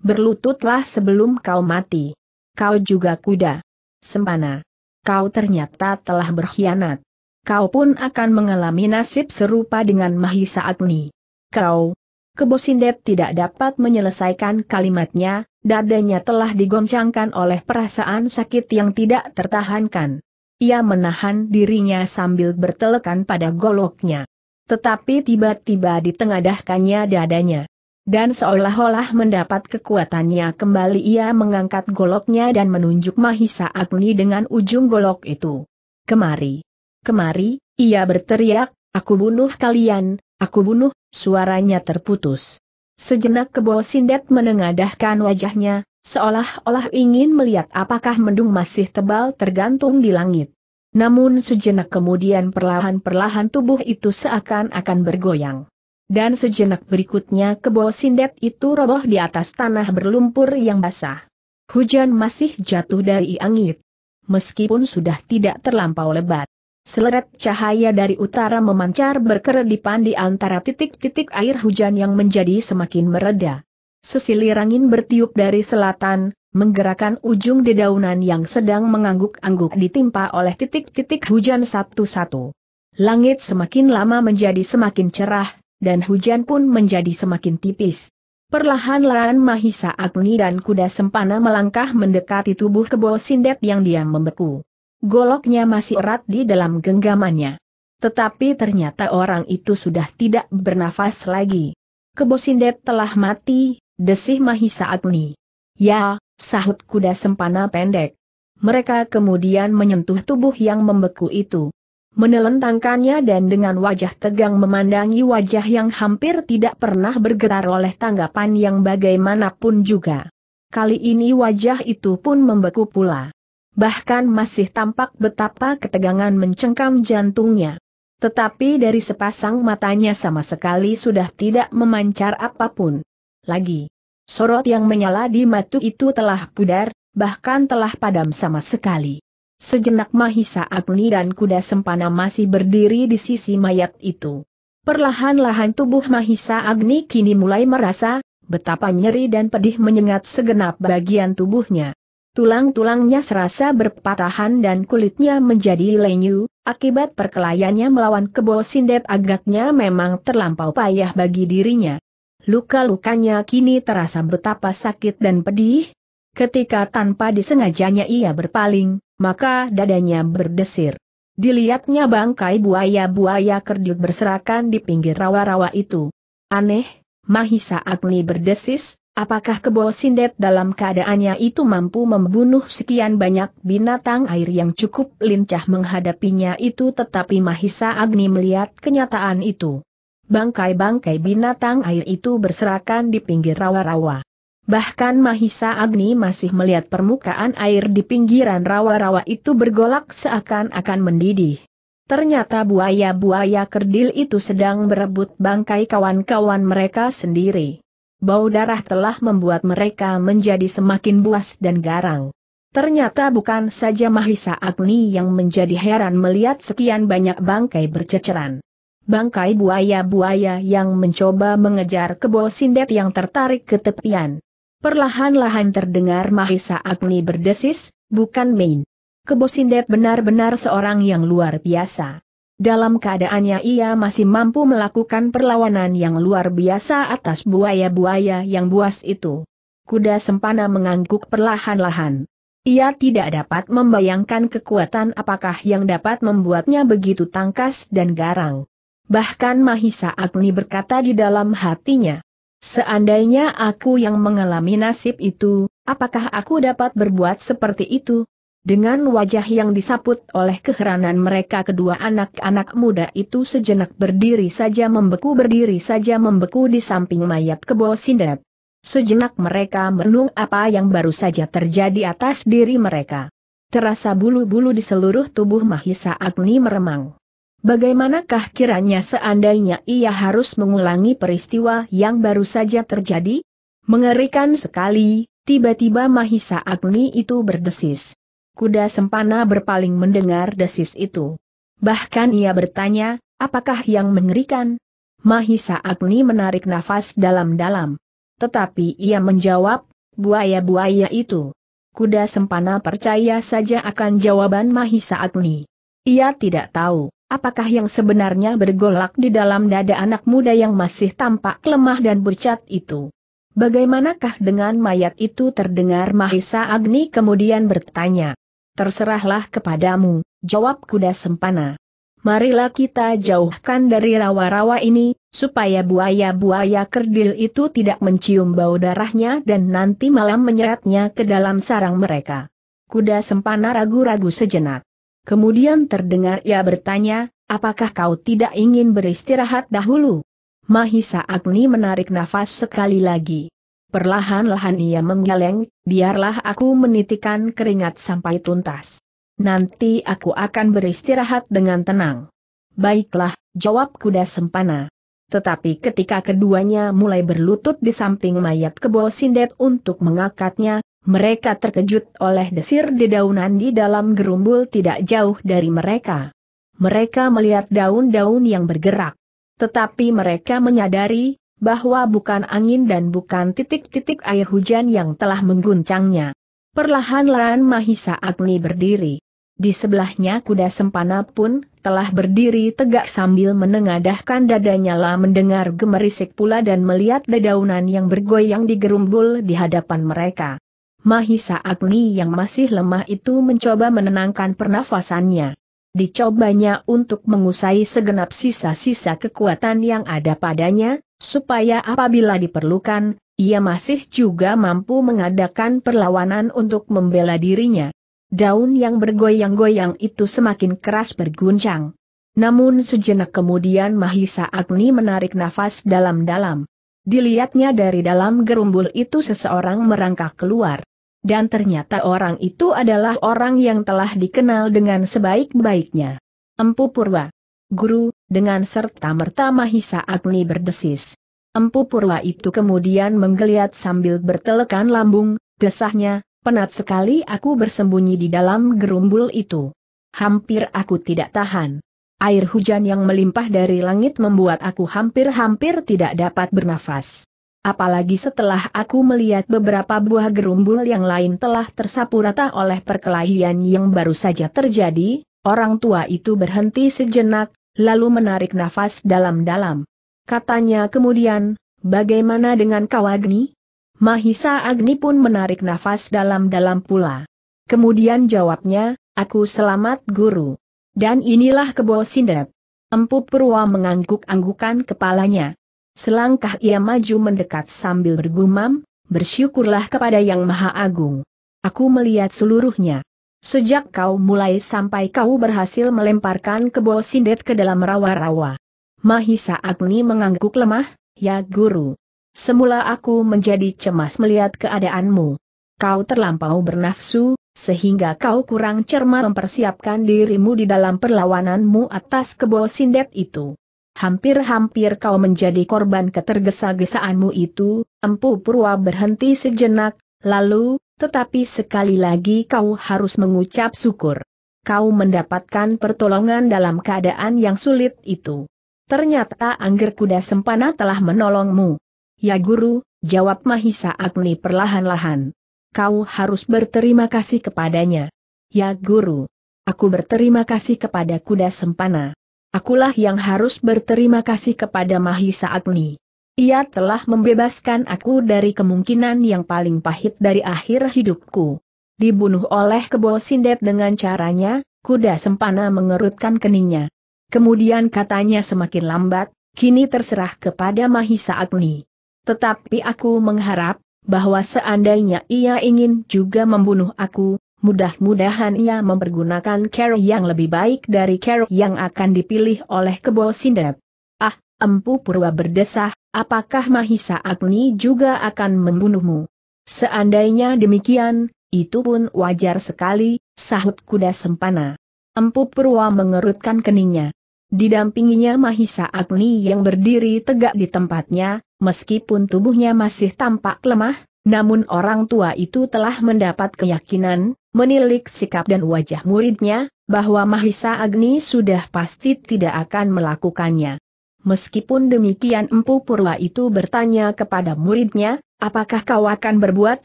Berlututlah sebelum kau mati. Kau juga kuda. Sempana. Kau ternyata telah berkhianat. Kau pun akan mengalami nasib serupa dengan Mahisa Agni. Kau, Kebosindet tidak dapat menyelesaikan kalimatnya, dadanya telah digoncangkan oleh perasaan sakit yang tidak tertahankan. Ia menahan dirinya sambil bertelekan pada goloknya. Tetapi tiba-tiba ditengadahkannya dadanya. Dan seolah-olah mendapat kekuatannya kembali ia mengangkat goloknya dan menunjuk Mahisa Agni dengan ujung golok itu. Kemari! Kemari, ia berteriak, aku bunuh kalian, aku bunuh, suaranya terputus. Sejenak kebo sindet menengadahkan wajahnya, seolah-olah ingin melihat apakah mendung masih tebal tergantung di langit. Namun sejenak kemudian perlahan-perlahan tubuh itu seakan-akan bergoyang dan sejenak berikutnya kebo sindet itu roboh di atas tanah berlumpur yang basah. Hujan masih jatuh dari angin, Meskipun sudah tidak terlampau lebat. Seleret cahaya dari utara memancar berkeredipan di antara titik-titik air hujan yang menjadi semakin mereda. Sesilir angin bertiup dari selatan, menggerakkan ujung dedaunan yang sedang mengangguk-angguk ditimpa oleh titik-titik hujan satu-satu. Langit semakin lama menjadi semakin cerah, dan hujan pun menjadi semakin tipis. Perlahan-lahan Mahisa Agni dan kuda sempana melangkah mendekati tubuh kebo sindet yang dia membeku. Goloknya masih erat di dalam genggamannya. Tetapi ternyata orang itu sudah tidak bernafas lagi. Kebo sindet telah mati, desih Mahisa Agni. Ya, sahut kuda sempana pendek. Mereka kemudian menyentuh tubuh yang membeku itu menelentangkannya dan dengan wajah tegang memandangi wajah yang hampir tidak pernah bergetar oleh tanggapan yang bagaimanapun juga. Kali ini wajah itu pun membeku pula. Bahkan masih tampak betapa ketegangan mencengkam jantungnya. Tetapi dari sepasang matanya sama sekali sudah tidak memancar apapun. Lagi, sorot yang menyala di matu itu telah pudar, bahkan telah padam sama sekali. Sejenak Mahisa Agni dan kuda sempana masih berdiri di sisi mayat itu. Perlahan-lahan tubuh Mahisa Agni kini mulai merasa betapa nyeri dan pedih menyengat segenap bagian tubuhnya. Tulang-tulangnya serasa berpatahan dan kulitnya menjadi lenyu, akibat perkelayannya melawan kebo sindet agaknya memang terlampau payah bagi dirinya. Luka-lukanya kini terasa betapa sakit dan pedih. Ketika tanpa disengajanya ia berpaling, maka dadanya berdesir. Dilihatnya bangkai buaya-buaya kerdil berserakan di pinggir rawa-rawa itu. Aneh, Mahisa Agni berdesis, apakah kebo sindet dalam keadaannya itu mampu membunuh sekian banyak binatang air yang cukup lincah menghadapinya itu tetapi Mahisa Agni melihat kenyataan itu. Bangkai-bangkai binatang air itu berserakan di pinggir rawa-rawa. Bahkan Mahisa Agni masih melihat permukaan air di pinggiran rawa-rawa itu bergolak seakan-akan mendidih. Ternyata buaya-buaya kerdil itu sedang berebut bangkai kawan-kawan mereka sendiri. Bau darah telah membuat mereka menjadi semakin buas dan garang. Ternyata bukan saja Mahisa Agni yang menjadi heran melihat sekian banyak bangkai berceceran. Bangkai buaya-buaya yang mencoba mengejar kebo sindet yang tertarik ke tepian. Perlahan-lahan terdengar Mahisa Agni berdesis, bukan main. Kebosindet benar-benar seorang yang luar biasa. Dalam keadaannya ia masih mampu melakukan perlawanan yang luar biasa atas buaya-buaya yang buas itu. Kuda sempana mengangguk perlahan-lahan. Ia tidak dapat membayangkan kekuatan apakah yang dapat membuatnya begitu tangkas dan garang. Bahkan Mahisa Agni berkata di dalam hatinya, Seandainya aku yang mengalami nasib itu, apakah aku dapat berbuat seperti itu? Dengan wajah yang disaput oleh keheranan mereka kedua anak-anak muda itu sejenak berdiri saja membeku berdiri saja membeku di samping mayat kebo sindet. Sejenak mereka menung apa yang baru saja terjadi atas diri mereka. Terasa bulu-bulu di seluruh tubuh Mahisa Agni meremang. Bagaimanakah kiranya seandainya ia harus mengulangi peristiwa yang baru saja terjadi? Mengerikan sekali, tiba-tiba Mahisa Agni itu berdesis. Kuda Sempana berpaling mendengar desis itu. Bahkan ia bertanya, apakah yang mengerikan? Mahisa Agni menarik nafas dalam-dalam. Tetapi ia menjawab, buaya-buaya itu. Kuda Sempana percaya saja akan jawaban Mahisa Agni. Ia tidak tahu apakah yang sebenarnya bergolak di dalam dada anak muda yang masih tampak lemah dan bercat itu. Bagaimanakah dengan mayat itu terdengar Mahisa Agni kemudian bertanya. Terserahlah kepadamu, jawab kuda sempana. Marilah kita jauhkan dari rawa-rawa ini, supaya buaya-buaya kerdil itu tidak mencium bau darahnya dan nanti malam menyeratnya ke dalam sarang mereka. Kuda sempana ragu-ragu sejenak. Kemudian terdengar ia bertanya, apakah kau tidak ingin beristirahat dahulu? Mahisa Agni menarik nafas sekali lagi. Perlahan-lahan ia menggeleng, biarlah aku menitikan keringat sampai tuntas. Nanti aku akan beristirahat dengan tenang. Baiklah, jawab kuda sempana. Tetapi ketika keduanya mulai berlutut di samping mayat kebo sindet untuk mengangkatnya, mereka terkejut oleh desir dedaunan di dalam gerumbul tidak jauh dari mereka. Mereka melihat daun-daun yang bergerak. Tetapi mereka menyadari, bahwa bukan angin dan bukan titik-titik air hujan yang telah mengguncangnya. Perlahan-lahan Mahisa Agni berdiri. Di sebelahnya kuda sempana pun telah berdiri tegak sambil menengadahkan dadanya lah mendengar gemerisik pula dan melihat dedaunan yang bergoyang di gerumbul di hadapan mereka. Mahisa Agni yang masih lemah itu mencoba menenangkan pernafasannya. Dicobanya untuk mengusai segenap sisa-sisa kekuatan yang ada padanya, supaya apabila diperlukan, ia masih juga mampu mengadakan perlawanan untuk membela dirinya. Daun yang bergoyang-goyang itu semakin keras berguncang. Namun sejenak kemudian Mahisa Agni menarik nafas dalam-dalam. Dilihatnya dari dalam gerumbul itu seseorang merangkak keluar. Dan ternyata orang itu adalah orang yang telah dikenal dengan sebaik-baiknya. Empu Purwa. Guru, dengan serta merta Mahisa Agni berdesis. Empu Purwa itu kemudian menggeliat sambil bertelekan lambung, desahnya, Penat sekali aku bersembunyi di dalam gerumbul itu. Hampir aku tidak tahan. Air hujan yang melimpah dari langit membuat aku hampir-hampir tidak dapat bernafas. Apalagi setelah aku melihat beberapa buah gerumbul yang lain telah tersapu rata oleh perkelahian yang baru saja terjadi, orang tua itu berhenti sejenak, lalu menarik nafas dalam-dalam. Katanya kemudian, bagaimana dengan Kawagni? Mahisa Agni pun menarik nafas dalam-dalam pula. Kemudian jawabnya, aku selamat guru. Dan inilah kebo sindet. Empu Purwa mengangguk-anggukan kepalanya. Selangkah ia maju mendekat sambil bergumam, bersyukurlah kepada Yang Maha Agung. Aku melihat seluruhnya. Sejak kau mulai sampai kau berhasil melemparkan kebo sindet ke dalam rawa-rawa. Mahisa Agni mengangguk lemah, ya guru semula aku menjadi cemas melihat keadaanmu. Kau terlampau bernafsu, sehingga kau kurang cermat mempersiapkan dirimu di dalam perlawananmu atas kebo sindet itu. Hampir-hampir kau menjadi korban ketergesa-gesaanmu itu, Empu Purwa berhenti sejenak, lalu, tetapi sekali lagi kau harus mengucap syukur. Kau mendapatkan pertolongan dalam keadaan yang sulit itu. Ternyata Angger Kuda Sempana telah menolongmu. Ya guru, jawab Mahisa Agni perlahan-lahan. Kau harus berterima kasih kepadanya. Ya guru, aku berterima kasih kepada kuda sempana. Akulah yang harus berterima kasih kepada Mahisa Agni. Ia telah membebaskan aku dari kemungkinan yang paling pahit dari akhir hidupku. Dibunuh oleh kebo sindet dengan caranya, kuda sempana mengerutkan keningnya. Kemudian katanya semakin lambat, kini terserah kepada Mahisa Agni. Tetapi aku mengharap, bahwa seandainya ia ingin juga membunuh aku, mudah-mudahan ia mempergunakan care yang lebih baik dari care yang akan dipilih oleh Kebo Sindet. Ah, Empu Purwa berdesah, apakah Mahisa Agni juga akan membunuhmu? Seandainya demikian, itu pun wajar sekali, sahut kuda sempana. Empu Purwa mengerutkan keningnya. Didampinginya Mahisa Agni yang berdiri tegak di tempatnya, meskipun tubuhnya masih tampak lemah, namun orang tua itu telah mendapat keyakinan, menilik sikap dan wajah muridnya, bahwa Mahisa Agni sudah pasti tidak akan melakukannya. Meskipun demikian Empu Purwa itu bertanya kepada muridnya, apakah kau akan berbuat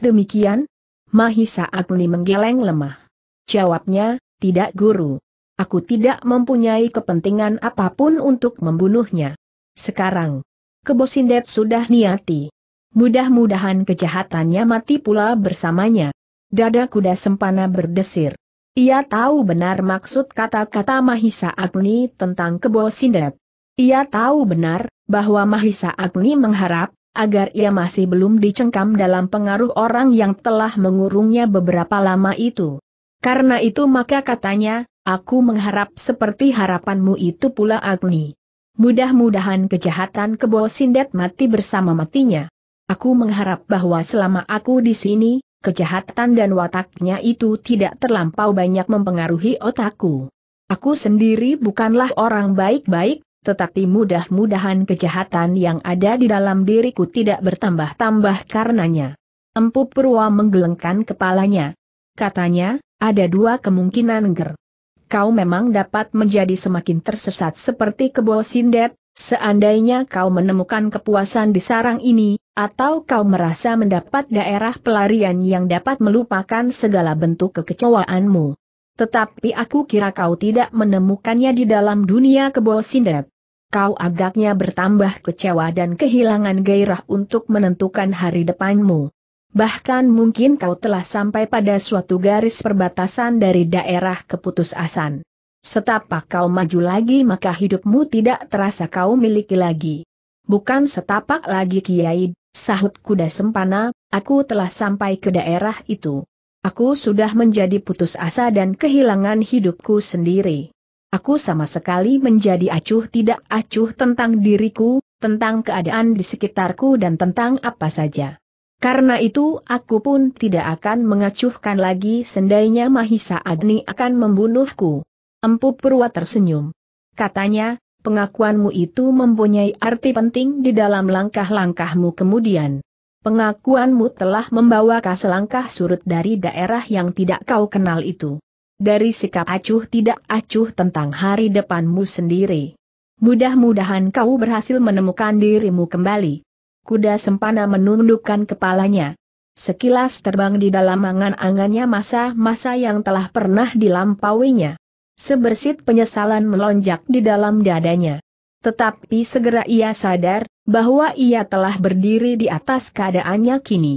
demikian? Mahisa Agni menggeleng lemah. Jawabnya, tidak guru. Aku tidak mempunyai kepentingan apapun untuk membunuhnya. Sekarang, Kebosindet sudah niati. Mudah-mudahan kejahatannya mati pula bersamanya. Dada kuda sempana berdesir. Ia tahu benar maksud kata-kata Mahisa Agni tentang Kebosindet. Ia tahu benar, bahwa Mahisa Agni mengharap, agar ia masih belum dicengkam dalam pengaruh orang yang telah mengurungnya beberapa lama itu. Karena itu maka katanya, aku mengharap seperti harapanmu itu pula Agni. Mudah-mudahan kejahatan kebo sindet mati bersama matinya. Aku mengharap bahwa selama aku di sini, kejahatan dan wataknya itu tidak terlampau banyak mempengaruhi otakku. Aku sendiri bukanlah orang baik-baik, tetapi mudah-mudahan kejahatan yang ada di dalam diriku tidak bertambah-tambah karenanya. Empu Purwa menggelengkan kepalanya. Katanya, ada dua kemungkinan ger kau memang dapat menjadi semakin tersesat seperti kebo sindet, Seandainya kau menemukan kepuasan di sarang ini, atau kau merasa mendapat daerah pelarian yang dapat melupakan segala bentuk kekecewaanmu. Tetapi aku kira kau tidak menemukannya di dalam dunia kebo sindet. Kau agaknya bertambah kecewa dan kehilangan gairah untuk menentukan hari depanmu bahkan mungkin kau telah sampai pada suatu garis perbatasan dari daerah keputusasan. Setapak kau maju lagi maka hidupmu tidak terasa kau miliki lagi. Bukan setapak lagi Kiai, sahut kuda sempana, aku telah sampai ke daerah itu. Aku sudah menjadi putus asa dan kehilangan hidupku sendiri. Aku sama sekali menjadi acuh tidak acuh tentang diriku, tentang keadaan di sekitarku dan tentang apa saja. Karena itu aku pun tidak akan mengacuhkan lagi sendainya Mahisa Agni akan membunuhku. Empu Purwa tersenyum. Katanya, pengakuanmu itu mempunyai arti penting di dalam langkah-langkahmu kemudian. Pengakuanmu telah membawa kau selangkah surut dari daerah yang tidak kau kenal itu. Dari sikap acuh tidak acuh tentang hari depanmu sendiri. Mudah-mudahan kau berhasil menemukan dirimu kembali kuda sempana menundukkan kepalanya. Sekilas terbang di dalam angan-angannya masa-masa yang telah pernah dilampauinya. Sebersit penyesalan melonjak di dalam dadanya. Tetapi segera ia sadar, bahwa ia telah berdiri di atas keadaannya kini.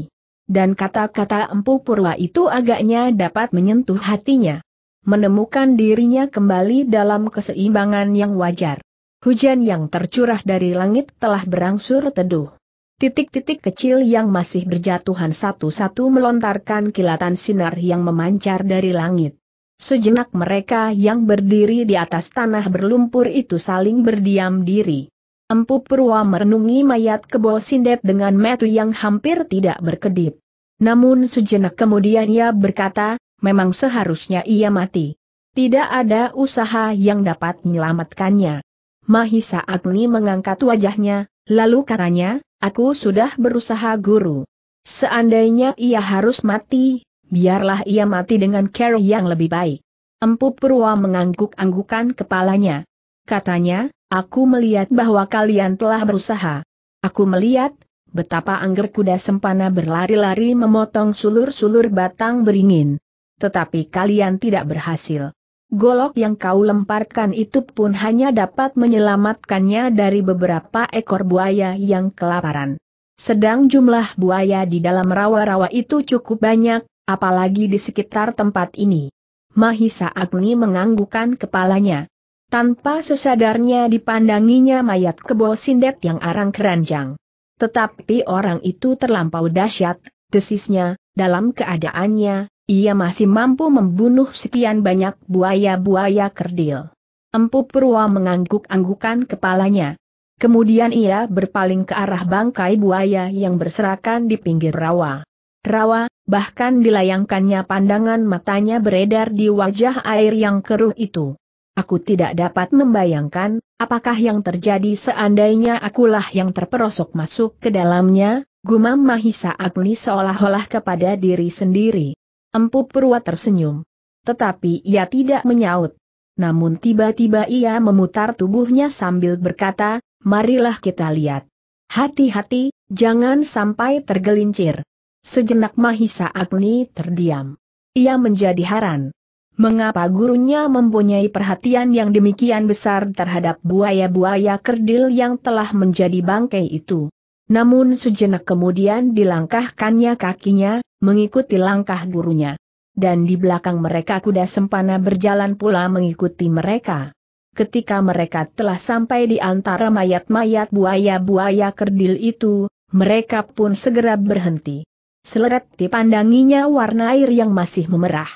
Dan kata-kata empu purwa itu agaknya dapat menyentuh hatinya. Menemukan dirinya kembali dalam keseimbangan yang wajar. Hujan yang tercurah dari langit telah berangsur teduh. Titik-titik kecil yang masih berjatuhan satu-satu melontarkan kilatan sinar yang memancar dari langit. Sejenak mereka yang berdiri di atas tanah berlumpur itu saling berdiam diri. Empu Purwa merenungi mayat kebo sindet dengan metu yang hampir tidak berkedip. Namun sejenak kemudian ia berkata, memang seharusnya ia mati. Tidak ada usaha yang dapat menyelamatkannya. Mahisa Agni mengangkat wajahnya, Lalu katanya, aku sudah berusaha guru. Seandainya ia harus mati, biarlah ia mati dengan care yang lebih baik. Empu Purwa mengangguk-anggukan kepalanya. Katanya, aku melihat bahwa kalian telah berusaha. Aku melihat, betapa angger kuda sempana berlari-lari memotong sulur-sulur batang beringin. Tetapi kalian tidak berhasil. Golok yang kau lemparkan itu pun hanya dapat menyelamatkannya dari beberapa ekor buaya yang kelaparan. Sedang jumlah buaya di dalam rawa-rawa itu cukup banyak, apalagi di sekitar tempat ini. Mahisa Agni menganggukkan kepalanya. Tanpa sesadarnya dipandanginya mayat kebo sindet yang arang keranjang. Tetapi orang itu terlampau dahsyat, desisnya, dalam keadaannya, ia masih mampu membunuh sekian banyak buaya-buaya kerdil. Empu Purwa mengangguk-anggukan kepalanya. Kemudian ia berpaling ke arah bangkai buaya yang berserakan di pinggir rawa. Rawa, bahkan dilayangkannya pandangan matanya beredar di wajah air yang keruh itu. Aku tidak dapat membayangkan, apakah yang terjadi seandainya akulah yang terperosok masuk ke dalamnya, gumam Mahisa Agni seolah-olah kepada diri sendiri. Empu Purwa tersenyum. Tetapi ia tidak menyaut. Namun tiba-tiba ia memutar tubuhnya sambil berkata, marilah kita lihat. Hati-hati, jangan sampai tergelincir. Sejenak Mahisa Agni terdiam. Ia menjadi heran. Mengapa gurunya mempunyai perhatian yang demikian besar terhadap buaya-buaya kerdil yang telah menjadi bangkai itu? Namun sejenak kemudian dilangkahkannya kakinya, mengikuti langkah gurunya. Dan di belakang mereka kuda sempana berjalan pula mengikuti mereka. Ketika mereka telah sampai di antara mayat-mayat buaya-buaya kerdil itu, mereka pun segera berhenti. Seleret dipandanginya warna air yang masih memerah.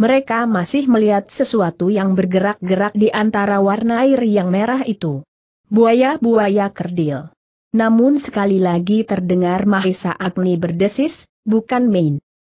Mereka masih melihat sesuatu yang bergerak-gerak di antara warna air yang merah itu. Buaya-buaya kerdil. Namun sekali lagi terdengar Mahesa Agni berdesis, bukan main.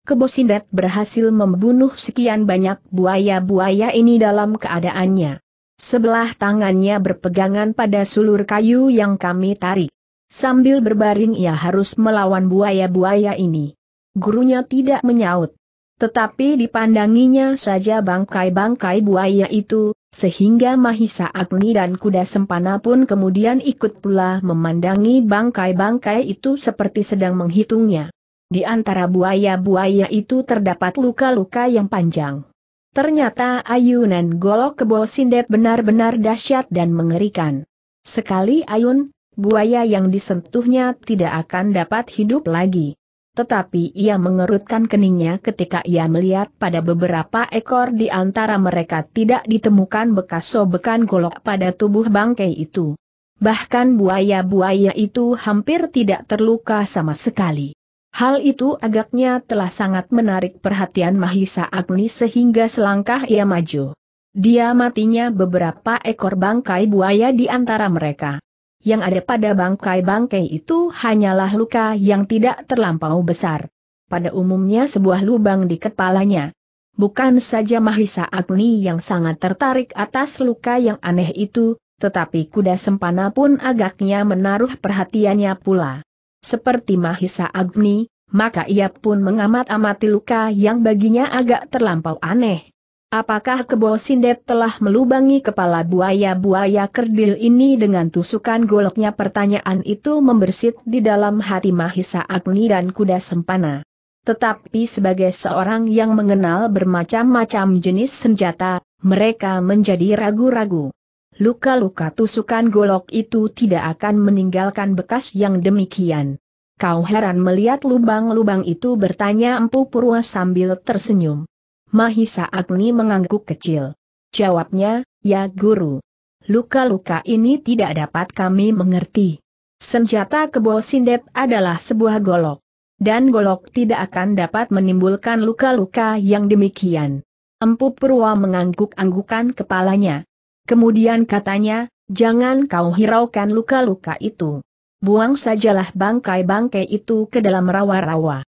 Kebosindat berhasil membunuh sekian banyak buaya-buaya ini dalam keadaannya. Sebelah tangannya berpegangan pada sulur kayu yang kami tarik. Sambil berbaring ia harus melawan buaya-buaya ini. Gurunya tidak menyaut. Tetapi dipandanginya saja bangkai-bangkai buaya itu, sehingga Mahisa Agni dan kuda sempana pun kemudian ikut pula memandangi bangkai-bangkai itu seperti sedang menghitungnya. Di antara buaya-buaya itu terdapat luka-luka yang panjang. Ternyata ayunan golok kebo sindet benar-benar dahsyat dan mengerikan. Sekali ayun, buaya yang disentuhnya tidak akan dapat hidup lagi tetapi ia mengerutkan keningnya ketika ia melihat pada beberapa ekor di antara mereka tidak ditemukan bekas sobekan golok pada tubuh bangkai itu. Bahkan buaya-buaya itu hampir tidak terluka sama sekali. Hal itu agaknya telah sangat menarik perhatian Mahisa Agni sehingga selangkah ia maju. Dia matinya beberapa ekor bangkai buaya di antara mereka yang ada pada bangkai-bangkai itu hanyalah luka yang tidak terlampau besar. Pada umumnya sebuah lubang di kepalanya. Bukan saja Mahisa Agni yang sangat tertarik atas luka yang aneh itu, tetapi kuda sempana pun agaknya menaruh perhatiannya pula. Seperti Mahisa Agni, maka ia pun mengamat-amati luka yang baginya agak terlampau aneh, Apakah kebo sindet telah melubangi kepala buaya-buaya kerdil ini dengan tusukan goloknya pertanyaan itu membersit di dalam hati Mahisa Agni dan kuda sempana. Tetapi sebagai seorang yang mengenal bermacam-macam jenis senjata, mereka menjadi ragu-ragu. Luka-luka tusukan golok itu tidak akan meninggalkan bekas yang demikian. Kau heran melihat lubang-lubang itu bertanya Empu Purwa sambil tersenyum. Mahisa Agni mengangguk kecil. Jawabnya, ya guru. Luka-luka ini tidak dapat kami mengerti. Senjata kebo sindet adalah sebuah golok. Dan golok tidak akan dapat menimbulkan luka-luka yang demikian. Empu Purwa mengangguk-anggukan kepalanya. Kemudian katanya, jangan kau hiraukan luka-luka itu. Buang sajalah bangkai-bangkai itu ke dalam rawa-rawa.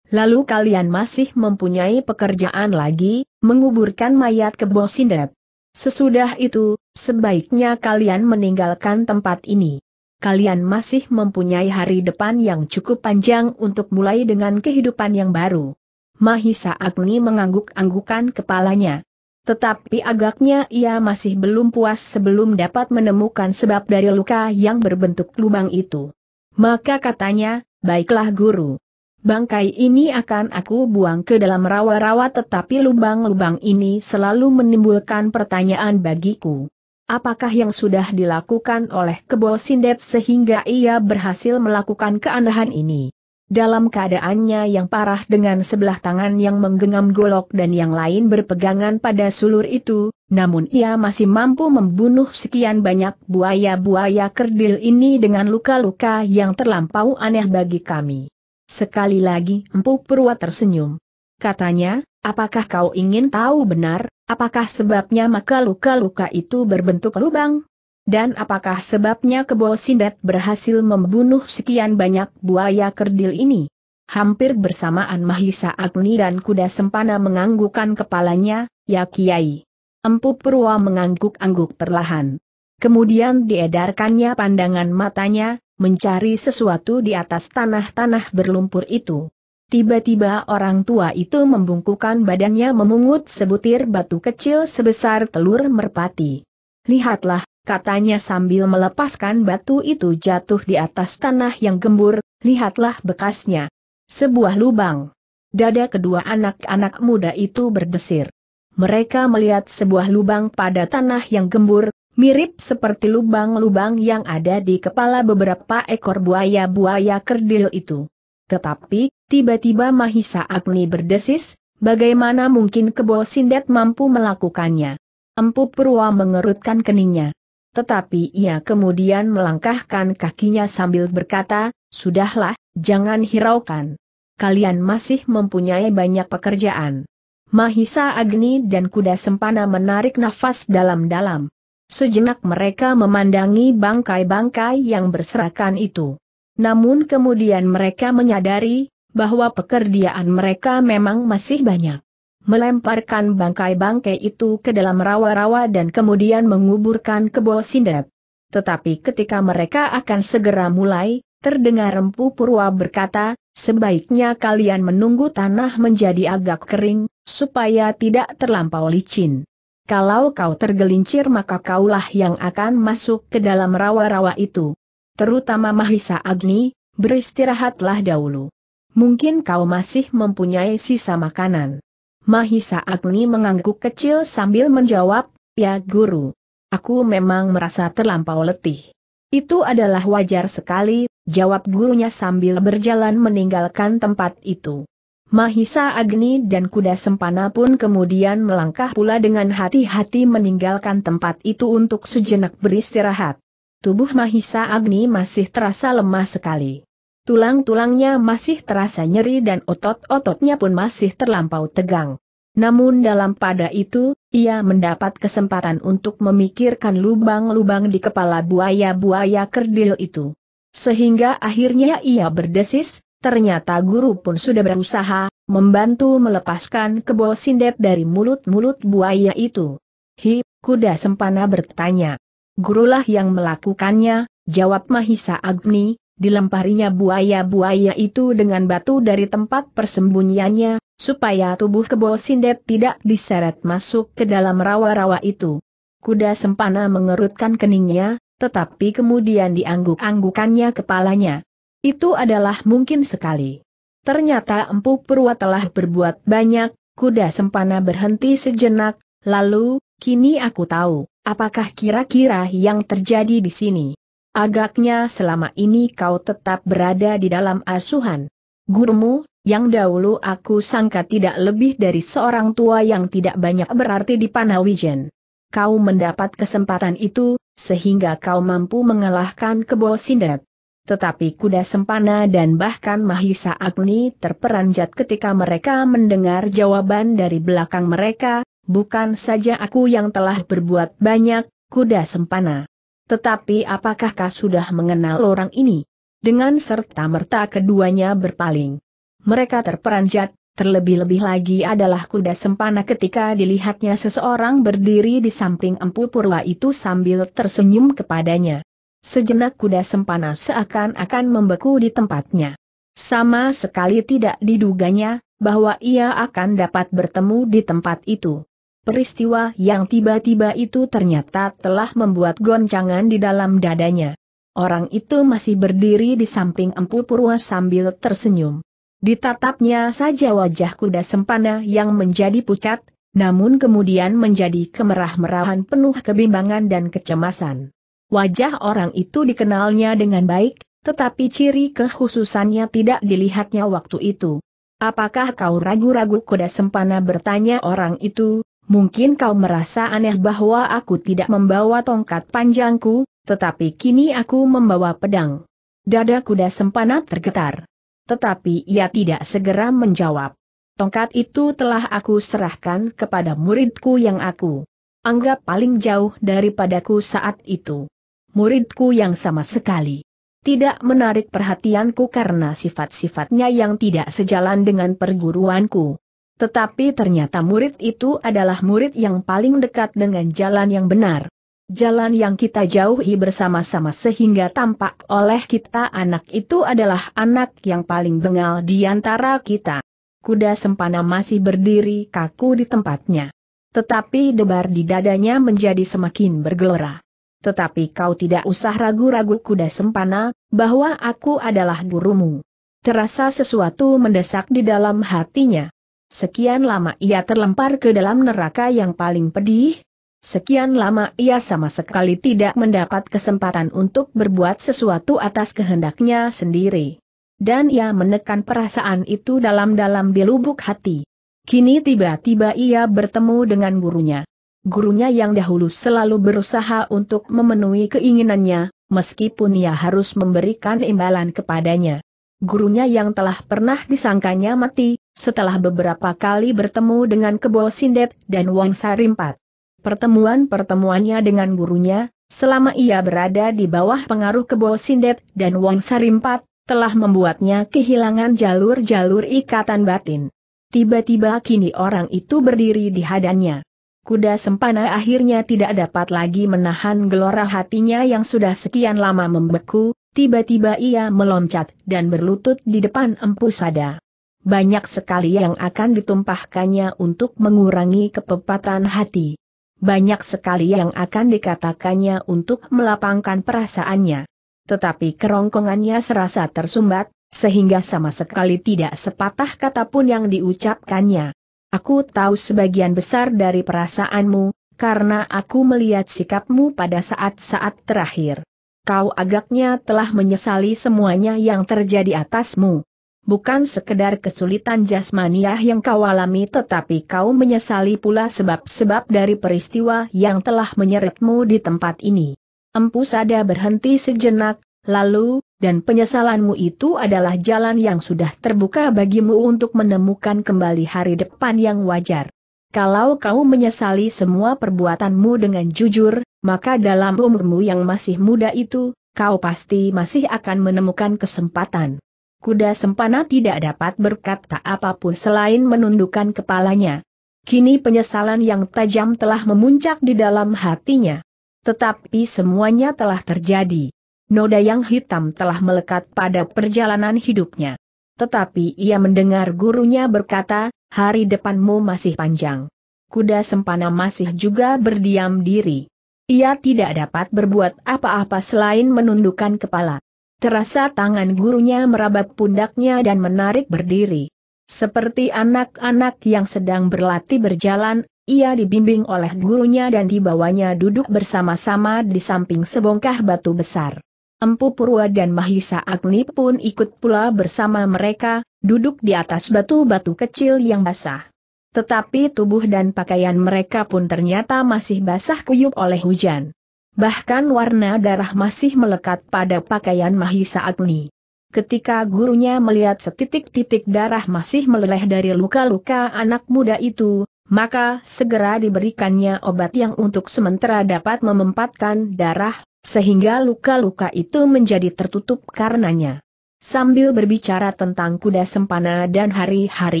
Lalu kalian masih mempunyai pekerjaan lagi, menguburkan mayat ke Bosindet. Sesudah itu, sebaiknya kalian meninggalkan tempat ini. Kalian masih mempunyai hari depan yang cukup panjang untuk mulai dengan kehidupan yang baru. Mahisa Agni mengangguk-anggukan kepalanya. Tetapi agaknya ia masih belum puas sebelum dapat menemukan sebab dari luka yang berbentuk lubang itu. Maka katanya, baiklah guru. Bangkai ini akan aku buang ke dalam rawa-rawa tetapi lubang-lubang ini selalu menimbulkan pertanyaan bagiku. Apakah yang sudah dilakukan oleh Kebo Sindet sehingga ia berhasil melakukan keanehan ini? Dalam keadaannya yang parah dengan sebelah tangan yang menggenggam golok dan yang lain berpegangan pada sulur itu, namun ia masih mampu membunuh sekian banyak buaya-buaya kerdil ini dengan luka-luka yang terlampau aneh bagi kami. Sekali lagi Empu Purwa tersenyum. Katanya, apakah kau ingin tahu benar, apakah sebabnya maka luka-luka itu berbentuk lubang? Dan apakah sebabnya kebo sindet berhasil membunuh sekian banyak buaya kerdil ini? Hampir bersamaan Mahisa Agni dan kuda sempana menganggukkan kepalanya, ya Kiai. Empu Purwa mengangguk-angguk perlahan. Kemudian diedarkannya pandangan matanya, mencari sesuatu di atas tanah-tanah berlumpur itu. Tiba-tiba orang tua itu membungkukan badannya memungut sebutir batu kecil sebesar telur merpati. Lihatlah, katanya sambil melepaskan batu itu jatuh di atas tanah yang gembur, lihatlah bekasnya. Sebuah lubang. Dada kedua anak-anak muda itu berdesir. Mereka melihat sebuah lubang pada tanah yang gembur, mirip seperti lubang-lubang yang ada di kepala beberapa ekor buaya-buaya kerdil itu. Tetapi, tiba-tiba Mahisa Agni berdesis, bagaimana mungkin Kebo Sindet mampu melakukannya? Empu Purwa mengerutkan keningnya. Tetapi ia kemudian melangkahkan kakinya sambil berkata, Sudahlah, jangan hiraukan. Kalian masih mempunyai banyak pekerjaan. Mahisa Agni dan kuda sempana menarik nafas dalam-dalam. Sejenak mereka memandangi bangkai-bangkai yang berserakan itu. Namun kemudian mereka menyadari, bahwa pekerjaan mereka memang masih banyak. Melemparkan bangkai-bangkai itu ke dalam rawa-rawa dan kemudian menguburkan ke bawah sindet. Tetapi ketika mereka akan segera mulai, terdengar Empu Purwa berkata, sebaiknya kalian menunggu tanah menjadi agak kering, supaya tidak terlampau licin. Kalau kau tergelincir maka kaulah yang akan masuk ke dalam rawa-rawa itu. Terutama Mahisa Agni, beristirahatlah dahulu. Mungkin kau masih mempunyai sisa makanan. Mahisa Agni mengangguk kecil sambil menjawab, ya guru. Aku memang merasa terlampau letih. Itu adalah wajar sekali, jawab gurunya sambil berjalan meninggalkan tempat itu. Mahisa Agni dan kuda sempana pun kemudian melangkah pula dengan hati-hati meninggalkan tempat itu untuk sejenak beristirahat. Tubuh Mahisa Agni masih terasa lemah sekali. Tulang-tulangnya masih terasa nyeri dan otot-ototnya pun masih terlampau tegang. Namun dalam pada itu, ia mendapat kesempatan untuk memikirkan lubang-lubang di kepala buaya-buaya kerdil itu. Sehingga akhirnya ia berdesis, Ternyata guru pun sudah berusaha, membantu melepaskan kebo sindet dari mulut-mulut buaya itu. Hi, kuda sempana bertanya. Gurulah yang melakukannya, jawab Mahisa Agni, dilemparinya buaya-buaya itu dengan batu dari tempat persembunyiannya, supaya tubuh kebo sindet tidak diseret masuk ke dalam rawa-rawa itu. Kuda sempana mengerutkan keningnya, tetapi kemudian diangguk-anggukannya kepalanya. Itu adalah mungkin sekali. Ternyata Empu Purwa telah berbuat banyak, kuda sempana berhenti sejenak, lalu, kini aku tahu, apakah kira-kira yang terjadi di sini. Agaknya selama ini kau tetap berada di dalam asuhan. Gurumu, yang dahulu aku sangka tidak lebih dari seorang tua yang tidak banyak berarti di Panawijen. Kau mendapat kesempatan itu, sehingga kau mampu mengalahkan kebo sindet tetapi kuda sempana dan bahkan Mahisa Agni terperanjat ketika mereka mendengar jawaban dari belakang mereka, bukan saja aku yang telah berbuat banyak, kuda sempana. Tetapi apakah kau sudah mengenal orang ini? Dengan serta-merta keduanya berpaling. Mereka terperanjat, terlebih-lebih lagi adalah kuda sempana ketika dilihatnya seseorang berdiri di samping Empu Purwa itu sambil tersenyum kepadanya. Sejenak kuda sempana seakan-akan membeku di tempatnya. Sama sekali tidak diduganya, bahwa ia akan dapat bertemu di tempat itu. Peristiwa yang tiba-tiba itu ternyata telah membuat goncangan di dalam dadanya. Orang itu masih berdiri di samping Empu Purwa sambil tersenyum. Ditatapnya saja wajah kuda sempana yang menjadi pucat, namun kemudian menjadi kemerah-merahan penuh kebimbangan dan kecemasan. Wajah orang itu dikenalnya dengan baik, tetapi ciri kekhususannya tidak dilihatnya waktu itu. Apakah kau ragu-ragu kuda sempana bertanya orang itu, mungkin kau merasa aneh bahwa aku tidak membawa tongkat panjangku, tetapi kini aku membawa pedang. Dada kuda sempana tergetar. Tetapi ia tidak segera menjawab. Tongkat itu telah aku serahkan kepada muridku yang aku anggap paling jauh daripadaku saat itu muridku yang sama sekali. Tidak menarik perhatianku karena sifat-sifatnya yang tidak sejalan dengan perguruanku. Tetapi ternyata murid itu adalah murid yang paling dekat dengan jalan yang benar. Jalan yang kita jauhi bersama-sama sehingga tampak oleh kita anak itu adalah anak yang paling bengal di antara kita. Kuda sempana masih berdiri kaku di tempatnya. Tetapi debar di dadanya menjadi semakin bergelora. Tetapi kau tidak usah ragu-ragu kuda sempana, bahwa aku adalah gurumu. Terasa sesuatu mendesak di dalam hatinya. Sekian lama ia terlempar ke dalam neraka yang paling pedih, Sekian lama ia sama sekali tidak mendapat kesempatan untuk berbuat sesuatu atas kehendaknya sendiri. Dan ia menekan perasaan itu dalam-dalam di lubuk hati. Kini tiba-tiba ia bertemu dengan gurunya gurunya yang dahulu selalu berusaha untuk memenuhi keinginannya, meskipun ia harus memberikan imbalan kepadanya. Gurunya yang telah pernah disangkanya mati, setelah beberapa kali bertemu dengan Kebo Sindet dan Wang Sarimpat. Pertemuan-pertemuannya dengan gurunya, selama ia berada di bawah pengaruh Kebo Sindet dan Wang Sarimpat, telah membuatnya kehilangan jalur-jalur ikatan batin. Tiba-tiba kini orang itu berdiri di hadannya kuda sempana akhirnya tidak dapat lagi menahan gelora hatinya yang sudah sekian lama membeku, tiba-tiba ia meloncat dan berlutut di depan empu sada. Banyak sekali yang akan ditumpahkannya untuk mengurangi kepepatan hati. Banyak sekali yang akan dikatakannya untuk melapangkan perasaannya. Tetapi kerongkongannya serasa tersumbat, sehingga sama sekali tidak sepatah kata pun yang diucapkannya. Aku tahu sebagian besar dari perasaanmu, karena aku melihat sikapmu pada saat-saat terakhir. Kau agaknya telah menyesali semuanya yang terjadi atasmu. Bukan sekedar kesulitan jasmaniah yang kau alami tetapi kau menyesali pula sebab-sebab dari peristiwa yang telah menyeretmu di tempat ini. Empu Sada berhenti sejenak, Lalu, dan penyesalanmu itu adalah jalan yang sudah terbuka bagimu untuk menemukan kembali hari depan yang wajar. Kalau kau menyesali semua perbuatanmu dengan jujur, maka dalam umurmu yang masih muda itu, kau pasti masih akan menemukan kesempatan. Kuda sempana tidak dapat berkata apapun selain menundukkan kepalanya. Kini penyesalan yang tajam telah memuncak di dalam hatinya. Tetapi semuanya telah terjadi noda yang hitam telah melekat pada perjalanan hidupnya. Tetapi ia mendengar gurunya berkata, hari depanmu masih panjang. Kuda sempana masih juga berdiam diri. Ia tidak dapat berbuat apa-apa selain menundukkan kepala. Terasa tangan gurunya merabat pundaknya dan menarik berdiri. Seperti anak-anak yang sedang berlatih berjalan, ia dibimbing oleh gurunya dan dibawanya duduk bersama-sama di samping sebongkah batu besar. Empu Purwa dan Mahisa Agni pun ikut pula bersama mereka, duduk di atas batu-batu kecil yang basah. Tetapi tubuh dan pakaian mereka pun ternyata masih basah kuyup oleh hujan. Bahkan warna darah masih melekat pada pakaian Mahisa Agni. Ketika gurunya melihat setitik-titik darah masih meleleh dari luka-luka anak muda itu, maka segera diberikannya obat yang untuk sementara dapat memempatkan darah sehingga luka-luka itu menjadi tertutup karenanya. Sambil berbicara tentang kuda sempana dan hari-hari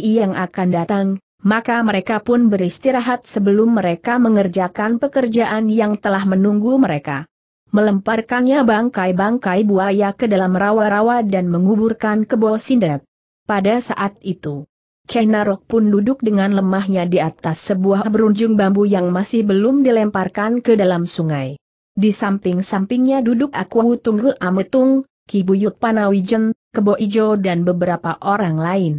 yang akan datang, maka mereka pun beristirahat sebelum mereka mengerjakan pekerjaan yang telah menunggu mereka. Melemparkannya bangkai-bangkai buaya ke dalam rawa-rawa dan menguburkan kebo sindet. Pada saat itu, Kenarok pun duduk dengan lemahnya di atas sebuah berunjung bambu yang masih belum dilemparkan ke dalam sungai. Di samping-sampingnya duduk Aku Tunggul Ametung, Buyut Panawijen, Kebo Ijo dan beberapa orang lain.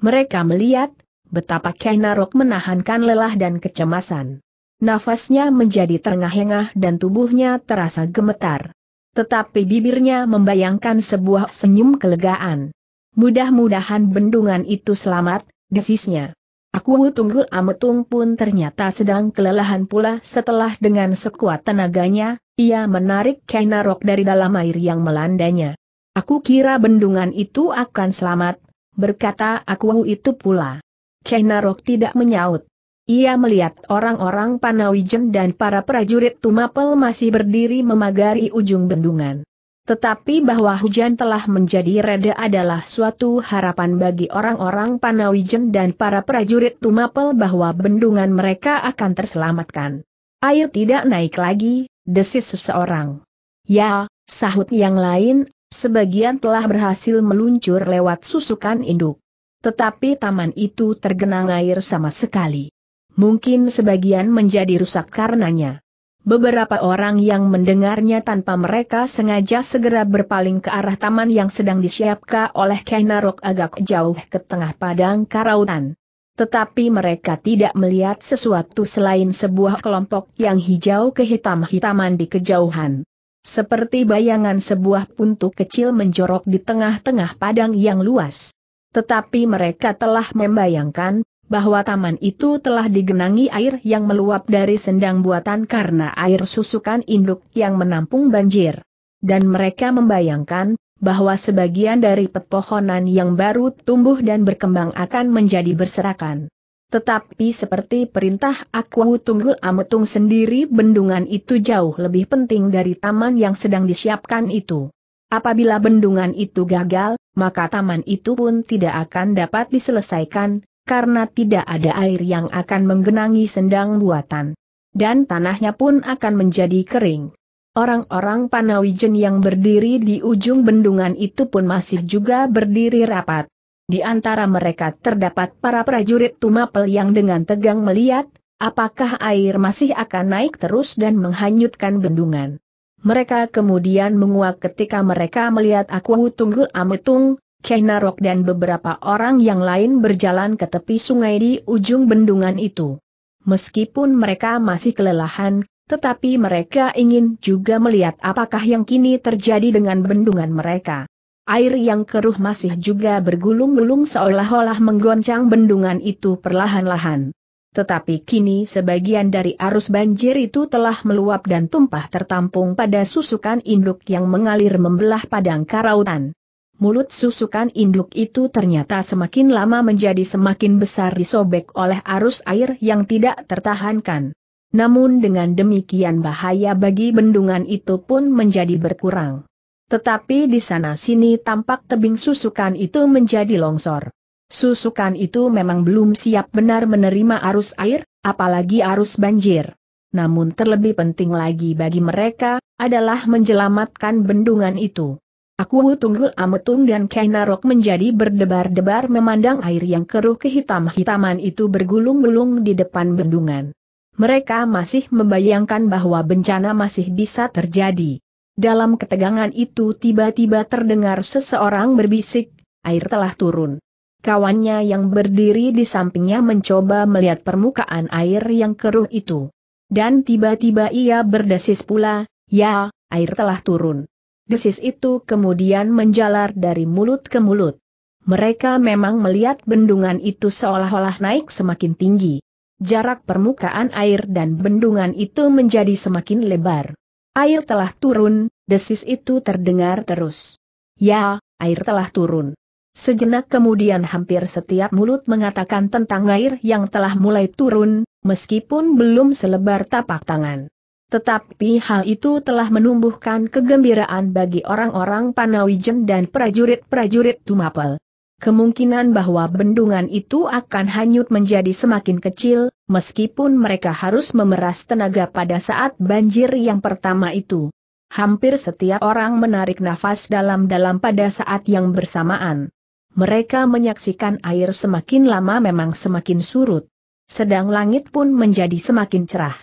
Mereka melihat, betapa Kainarok menahankan lelah dan kecemasan. Nafasnya menjadi terengah-engah dan tubuhnya terasa gemetar. Tetapi bibirnya membayangkan sebuah senyum kelegaan. Mudah-mudahan bendungan itu selamat, desisnya. Aku Tunggul Ametung pun ternyata sedang kelelahan pula setelah dengan sekuat tenaganya, ia menarik kainarok dari dalam air yang melandanya. Aku kira bendungan itu akan selamat, berkata aku itu pula. Kainarok tidak menyaut. Ia melihat orang-orang Panawijen dan para prajurit Tumapel masih berdiri memagari ujung bendungan. Tetapi bahwa hujan telah menjadi reda adalah suatu harapan bagi orang-orang Panawijen dan para prajurit Tumapel bahwa bendungan mereka akan terselamatkan. Air tidak naik lagi, desis seseorang. Ya, sahut yang lain, sebagian telah berhasil meluncur lewat susukan induk. Tetapi taman itu tergenang air sama sekali. Mungkin sebagian menjadi rusak karenanya. Beberapa orang yang mendengarnya tanpa mereka sengaja segera berpaling ke arah taman yang sedang disiapkan oleh Kainarok agak jauh ke tengah padang karautan. Tetapi mereka tidak melihat sesuatu selain sebuah kelompok yang hijau kehitam-hitaman di kejauhan. Seperti bayangan sebuah puntuk kecil menjorok di tengah-tengah padang yang luas. Tetapi mereka telah membayangkan bahwa taman itu telah digenangi air yang meluap dari sendang buatan karena air susukan induk yang menampung banjir. Dan mereka membayangkan, bahwa sebagian dari pepohonan yang baru tumbuh dan berkembang akan menjadi berserakan. Tetapi seperti perintah Aku Tunggul Ametung sendiri bendungan itu jauh lebih penting dari taman yang sedang disiapkan itu. Apabila bendungan itu gagal, maka taman itu pun tidak akan dapat diselesaikan, karena tidak ada air yang akan menggenangi sendang buatan. Dan tanahnya pun akan menjadi kering. Orang-orang Panawijen yang berdiri di ujung bendungan itu pun masih juga berdiri rapat. Di antara mereka terdapat para prajurit Tumapel yang dengan tegang melihat, apakah air masih akan naik terus dan menghanyutkan bendungan. Mereka kemudian menguak ketika mereka melihat Aku Tunggul Ametung, Kenarok dan beberapa orang yang lain berjalan ke tepi sungai di ujung bendungan itu. Meskipun mereka masih kelelahan, tetapi mereka ingin juga melihat apakah yang kini terjadi dengan bendungan mereka. Air yang keruh masih juga bergulung-gulung seolah-olah menggoncang bendungan itu perlahan-lahan. Tetapi kini sebagian dari arus banjir itu telah meluap dan tumpah tertampung pada susukan induk yang mengalir membelah padang karautan. Mulut susukan induk itu ternyata semakin lama menjadi semakin besar disobek oleh arus air yang tidak tertahankan. Namun dengan demikian bahaya bagi bendungan itu pun menjadi berkurang. Tetapi di sana-sini tampak tebing susukan itu menjadi longsor. Susukan itu memang belum siap benar menerima arus air, apalagi arus banjir. Namun terlebih penting lagi bagi mereka, adalah menjelamatkan bendungan itu. Aku tunggul Ametung dan Kainarok menjadi berdebar-debar memandang air yang keruh kehitam-hitaman itu bergulung-gulung di depan bendungan. Mereka masih membayangkan bahwa bencana masih bisa terjadi. Dalam ketegangan itu tiba-tiba terdengar seseorang berbisik, air telah turun. Kawannya yang berdiri di sampingnya mencoba melihat permukaan air yang keruh itu. Dan tiba-tiba ia berdesis pula, ya, air telah turun. Desis itu kemudian menjalar dari mulut ke mulut. Mereka memang melihat bendungan itu seolah-olah naik semakin tinggi. Jarak permukaan air dan bendungan itu menjadi semakin lebar. Air telah turun, desis itu terdengar terus. Ya, air telah turun. Sejenak kemudian hampir setiap mulut mengatakan tentang air yang telah mulai turun, meskipun belum selebar tapak tangan. Tetapi hal itu telah menumbuhkan kegembiraan bagi orang-orang Panawijen dan prajurit-prajurit Tumapel. Kemungkinan bahwa bendungan itu akan hanyut menjadi semakin kecil, meskipun mereka harus memeras tenaga pada saat banjir yang pertama itu. Hampir setiap orang menarik nafas dalam-dalam pada saat yang bersamaan. Mereka menyaksikan air semakin lama memang semakin surut. Sedang langit pun menjadi semakin cerah.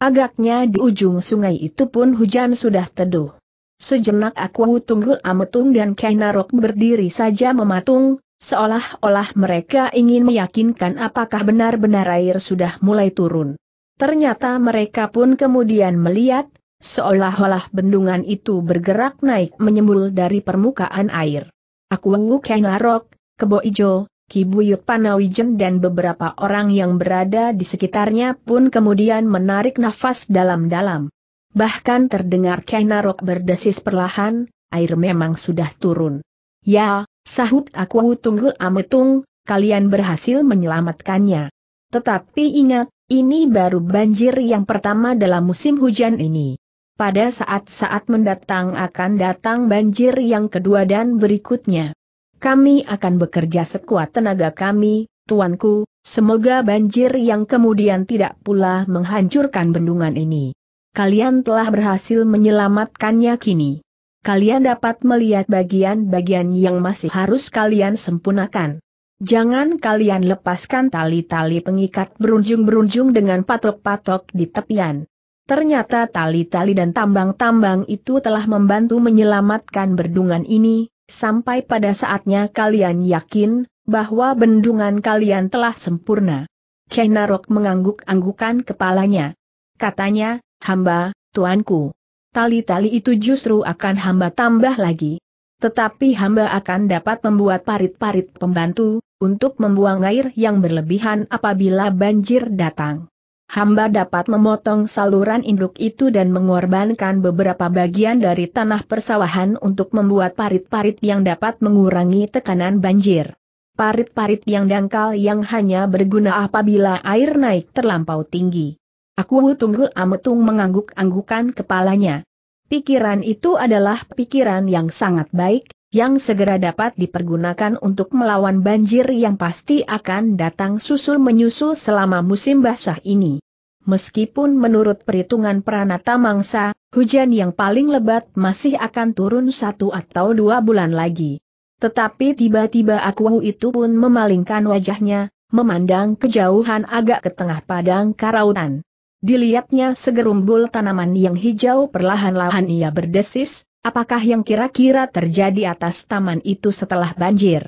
Agaknya di ujung sungai itu pun hujan sudah teduh. Sejenak aku tunggul ametung dan Kainarok berdiri saja mematung, seolah-olah mereka ingin meyakinkan apakah benar-benar air sudah mulai turun. Ternyata mereka pun kemudian melihat, seolah-olah bendungan itu bergerak naik menyembul dari permukaan air. Aku kainarok, Kebo Ijo, Kibuyut Panawijen dan beberapa orang yang berada di sekitarnya pun kemudian menarik nafas dalam-dalam. Bahkan terdengar Kainarok berdesis perlahan, air memang sudah turun. Ya, sahut aku tunggul ametung, kalian berhasil menyelamatkannya. Tetapi ingat, ini baru banjir yang pertama dalam musim hujan ini. Pada saat-saat mendatang akan datang banjir yang kedua dan berikutnya. Kami akan bekerja sekuat tenaga kami, tuanku, semoga banjir yang kemudian tidak pula menghancurkan bendungan ini. Kalian telah berhasil menyelamatkannya kini. Kalian dapat melihat bagian-bagian yang masih harus kalian sempurnakan. Jangan kalian lepaskan tali-tali pengikat berunjung-berunjung dengan patok-patok di tepian. Ternyata tali-tali dan tambang-tambang itu telah membantu menyelamatkan berdungan ini, sampai pada saatnya kalian yakin bahwa bendungan kalian telah sempurna. Kenarok mengangguk-anggukan kepalanya. Katanya, hamba, tuanku. Tali-tali itu justru akan hamba tambah lagi. Tetapi hamba akan dapat membuat parit-parit pembantu, untuk membuang air yang berlebihan apabila banjir datang hamba dapat memotong saluran induk itu dan mengorbankan beberapa bagian dari tanah persawahan untuk membuat parit-parit yang dapat mengurangi tekanan banjir. Parit-parit yang dangkal yang hanya berguna apabila air naik terlampau tinggi. Aku tunggul ametung mengangguk-anggukan kepalanya. Pikiran itu adalah pikiran yang sangat baik, yang segera dapat dipergunakan untuk melawan banjir yang pasti akan datang susul-menyusul selama musim basah ini. Meskipun menurut perhitungan Pranata Mangsa, hujan yang paling lebat masih akan turun satu atau dua bulan lagi. Tetapi tiba-tiba Akuahu itu pun memalingkan wajahnya, memandang kejauhan agak ke tengah padang karautan. Dilihatnya segerumbul tanaman yang hijau perlahan-lahan ia berdesis, Apakah yang kira-kira terjadi atas taman itu setelah banjir?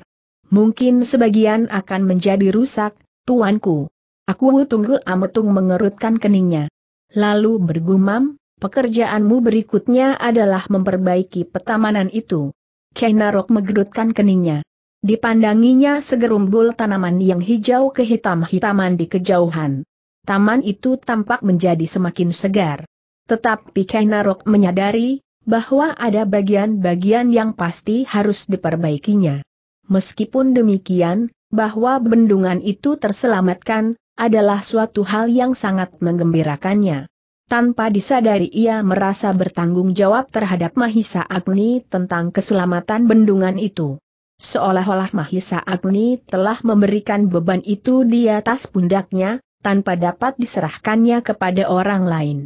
Mungkin sebagian akan menjadi rusak, tuanku. Aku tunggu ametung mengerutkan keningnya. Lalu bergumam, pekerjaanmu berikutnya adalah memperbaiki petamanan itu. Kainarok menggerutkan keningnya. Dipandanginya segerumbul tanaman yang hijau kehitam-hitaman di kejauhan. Taman itu tampak menjadi semakin segar. Tetapi Kainarok menyadari, bahwa ada bagian-bagian yang pasti harus diperbaikinya. Meskipun demikian, bahwa bendungan itu terselamatkan, adalah suatu hal yang sangat menggembirakannya. Tanpa disadari ia merasa bertanggung jawab terhadap Mahisa Agni tentang keselamatan bendungan itu. Seolah-olah Mahisa Agni telah memberikan beban itu di atas pundaknya, tanpa dapat diserahkannya kepada orang lain.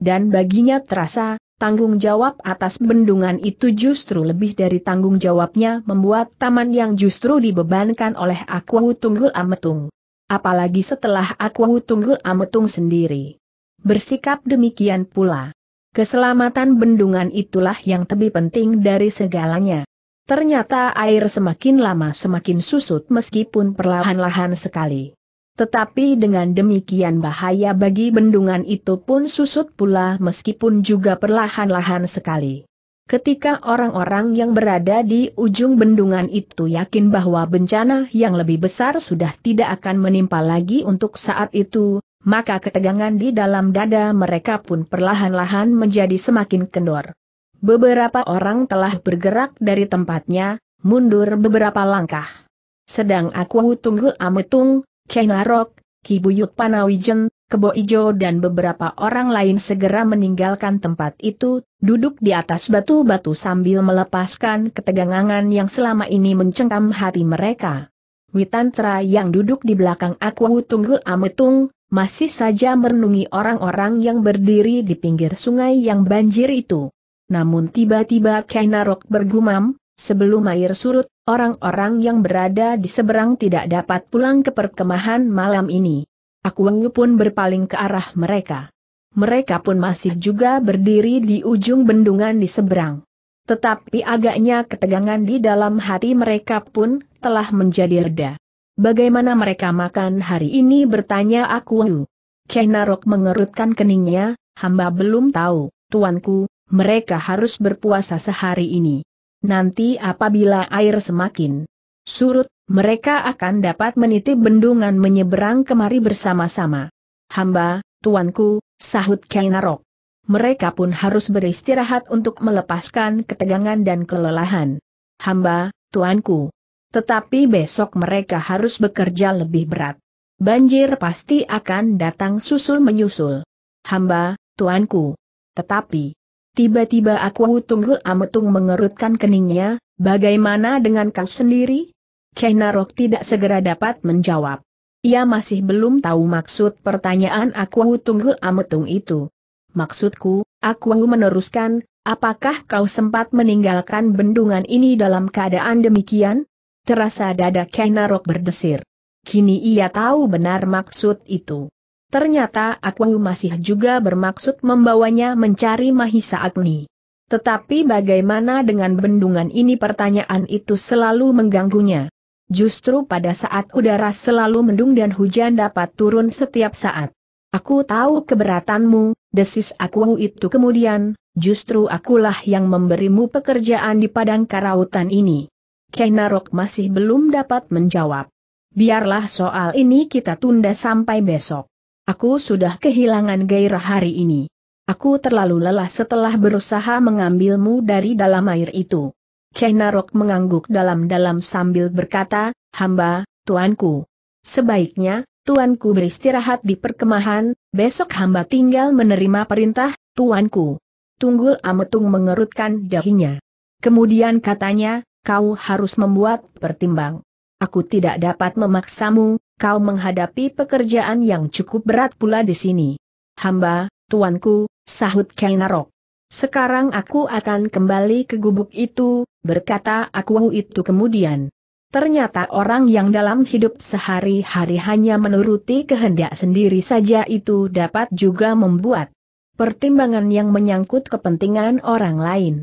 Dan baginya terasa, Tanggung jawab atas bendungan itu justru lebih dari tanggung jawabnya membuat taman yang justru dibebankan oleh Akwahu Tunggul Ametung. Apalagi setelah Akwahu Tunggul Ametung sendiri. Bersikap demikian pula. Keselamatan bendungan itulah yang lebih penting dari segalanya. Ternyata air semakin lama semakin susut meskipun perlahan-lahan sekali. Tetapi dengan demikian bahaya bagi bendungan itu pun susut pula meskipun juga perlahan-lahan sekali. Ketika orang-orang yang berada di ujung bendungan itu yakin bahwa bencana yang lebih besar sudah tidak akan menimpa lagi untuk saat itu, maka ketegangan di dalam dada mereka pun perlahan-lahan menjadi semakin kendor. Beberapa orang telah bergerak dari tempatnya, mundur beberapa langkah. Sedang aku tunggu ametung, Kenarok, Kibuyut Panawijen, Kebo Ijo dan beberapa orang lain segera meninggalkan tempat itu, duduk di atas batu-batu sambil melepaskan ketegangan yang selama ini mencengkam hati mereka. Witantra yang duduk di belakang Aku Tunggul Ametung, masih saja merenungi orang-orang yang berdiri di pinggir sungai yang banjir itu. Namun tiba-tiba Kainarok bergumam, Sebelum air surut, orang-orang yang berada di seberang tidak dapat pulang ke perkemahan malam ini. Akuangyu pun berpaling ke arah mereka. Mereka pun masih juga berdiri di ujung bendungan di seberang. Tetapi agaknya ketegangan di dalam hati mereka pun telah menjadi reda. Bagaimana mereka makan hari ini bertanya Akuangyu. Kainarok Kenarok mengerutkan keningnya, hamba belum tahu, tuanku, mereka harus berpuasa sehari ini. Nanti apabila air semakin surut, mereka akan dapat meniti bendungan menyeberang kemari bersama-sama. Hamba, tuanku, sahut Kainarok. Mereka pun harus beristirahat untuk melepaskan ketegangan dan kelelahan. Hamba, tuanku. Tetapi besok mereka harus bekerja lebih berat. Banjir pasti akan datang susul-menyusul. Hamba, tuanku. Tetapi, Tiba-tiba aku tunggul ametung mengerutkan keningnya, bagaimana dengan kau sendiri? Kenarok tidak segera dapat menjawab. Ia masih belum tahu maksud pertanyaan aku tunggul ametung itu. Maksudku, aku meneruskan, apakah kau sempat meninggalkan bendungan ini dalam keadaan demikian? Terasa dada Kenarok berdesir. Kini ia tahu benar maksud itu. Ternyata aku masih juga bermaksud membawanya mencari Mahisa Agni. Tetapi bagaimana dengan bendungan ini pertanyaan itu selalu mengganggunya. Justru pada saat udara selalu mendung dan hujan dapat turun setiap saat. Aku tahu keberatanmu, desis aku itu kemudian, justru akulah yang memberimu pekerjaan di padang karautan ini. Kenarok masih belum dapat menjawab. Biarlah soal ini kita tunda sampai besok. Aku sudah kehilangan gairah hari ini. Aku terlalu lelah setelah berusaha mengambilmu dari dalam air itu. Kenarok mengangguk dalam-dalam sambil berkata, hamba, tuanku. Sebaiknya, tuanku beristirahat di perkemahan, besok hamba tinggal menerima perintah, tuanku. Tunggul Ametung mengerutkan dahinya. Kemudian katanya, kau harus membuat pertimbang. Aku tidak dapat memaksamu, kau menghadapi pekerjaan yang cukup berat pula di sini. Hamba, tuanku, sahut Kainarok. Sekarang aku akan kembali ke gubuk itu, berkata aku itu kemudian. Ternyata orang yang dalam hidup sehari-hari hanya menuruti kehendak sendiri saja itu dapat juga membuat pertimbangan yang menyangkut kepentingan orang lain.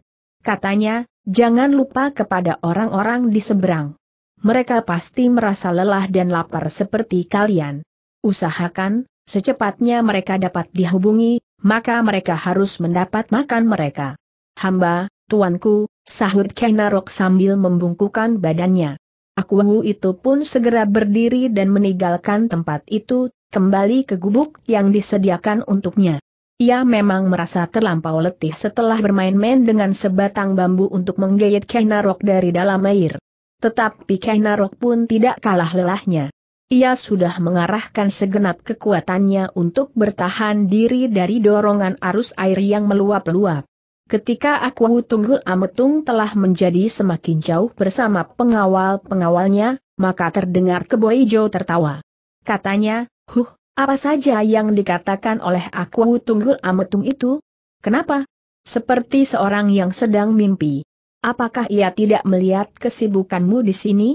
Katanya, jangan lupa kepada orang-orang di seberang mereka pasti merasa lelah dan lapar seperti kalian. Usahakan, secepatnya mereka dapat dihubungi, maka mereka harus mendapat makan mereka. Hamba, tuanku, sahut Kenarok sambil membungkukan badannya. Aku itu pun segera berdiri dan meninggalkan tempat itu, kembali ke gubuk yang disediakan untuknya. Ia memang merasa terlampau letih setelah bermain-main dengan sebatang bambu untuk menggayat Kenarok dari dalam air. Tetapi Narok pun tidak kalah lelahnya. Ia sudah mengarahkan segenap kekuatannya untuk bertahan diri dari dorongan arus air yang meluap-luap. Ketika Aku Tunggul Ametung telah menjadi semakin jauh bersama pengawal-pengawalnya, maka terdengar Keboijo tertawa. Katanya, huh, apa saja yang dikatakan oleh Aku Tunggul Ametung itu? Kenapa? Seperti seorang yang sedang mimpi apakah ia tidak melihat kesibukanmu di sini?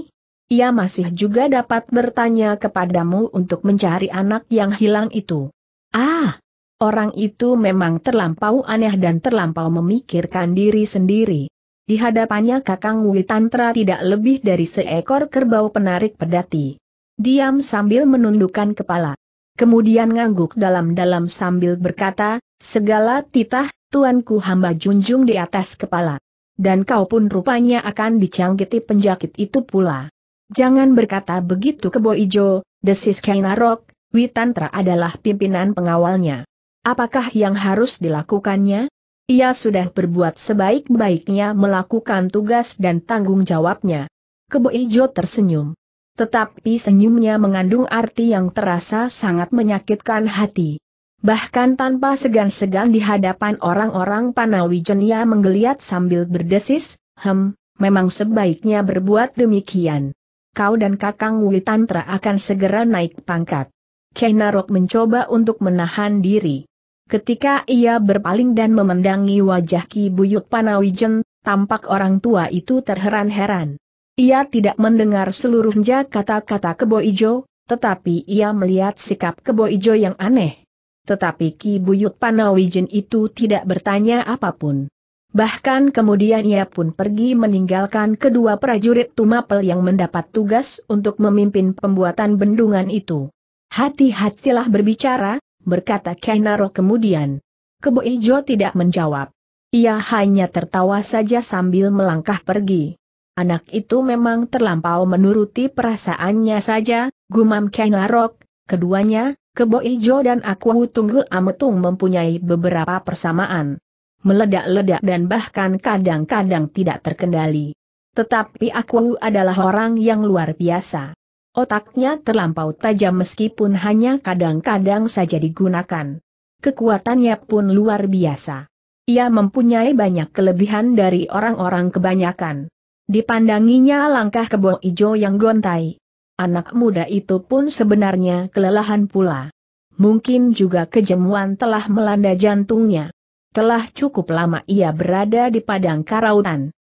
Ia masih juga dapat bertanya kepadamu untuk mencari anak yang hilang itu. Ah, orang itu memang terlampau aneh dan terlampau memikirkan diri sendiri. Di hadapannya Kakang Witantra tidak lebih dari seekor kerbau penarik pedati. Diam sambil menundukkan kepala. Kemudian ngangguk dalam-dalam sambil berkata, segala titah, tuanku hamba junjung di atas kepala dan kau pun rupanya akan dicangkiti penjakit itu pula. Jangan berkata begitu kebo ijo, desis Kainarok, Witantra adalah pimpinan pengawalnya. Apakah yang harus dilakukannya? Ia sudah berbuat sebaik-baiknya melakukan tugas dan tanggung jawabnya. Kebo Ijo tersenyum. Tetapi senyumnya mengandung arti yang terasa sangat menyakitkan hati. Bahkan tanpa segan-segan di hadapan orang-orang Panawijon ia menggeliat sambil berdesis, Hem, memang sebaiknya berbuat demikian. Kau dan Kakang Witantra akan segera naik pangkat. Kenarok mencoba untuk menahan diri. Ketika ia berpaling dan memandangi wajah Ki Buyut Panawijen, tampak orang tua itu terheran-heran. Ia tidak mendengar seluruhnya kata-kata Kebo Ijo, tetapi ia melihat sikap Kebo Ijo yang aneh. Tetapi Ki Buyut Panawijen itu tidak bertanya apapun. Bahkan kemudian ia pun pergi meninggalkan kedua prajurit Tumapel yang mendapat tugas untuk memimpin pembuatan bendungan itu. Hati-hatilah berbicara, berkata Kainaro kemudian. Kebo Ijo tidak menjawab. Ia hanya tertawa saja sambil melangkah pergi. Anak itu memang terlampau menuruti perasaannya saja, gumam Kainarok, keduanya, Kebo Ijo dan aku Tunggul Ametung mempunyai beberapa persamaan. Meledak-ledak dan bahkan kadang-kadang tidak terkendali. Tetapi aku adalah orang yang luar biasa. Otaknya terlampau tajam meskipun hanya kadang-kadang saja digunakan. Kekuatannya pun luar biasa. Ia mempunyai banyak kelebihan dari orang-orang kebanyakan. Dipandanginya langkah kebo ijo yang gontai, anak muda itu pun sebenarnya kelelahan pula. Mungkin juga kejemuan telah melanda jantungnya. Telah cukup lama ia berada di padang karautan.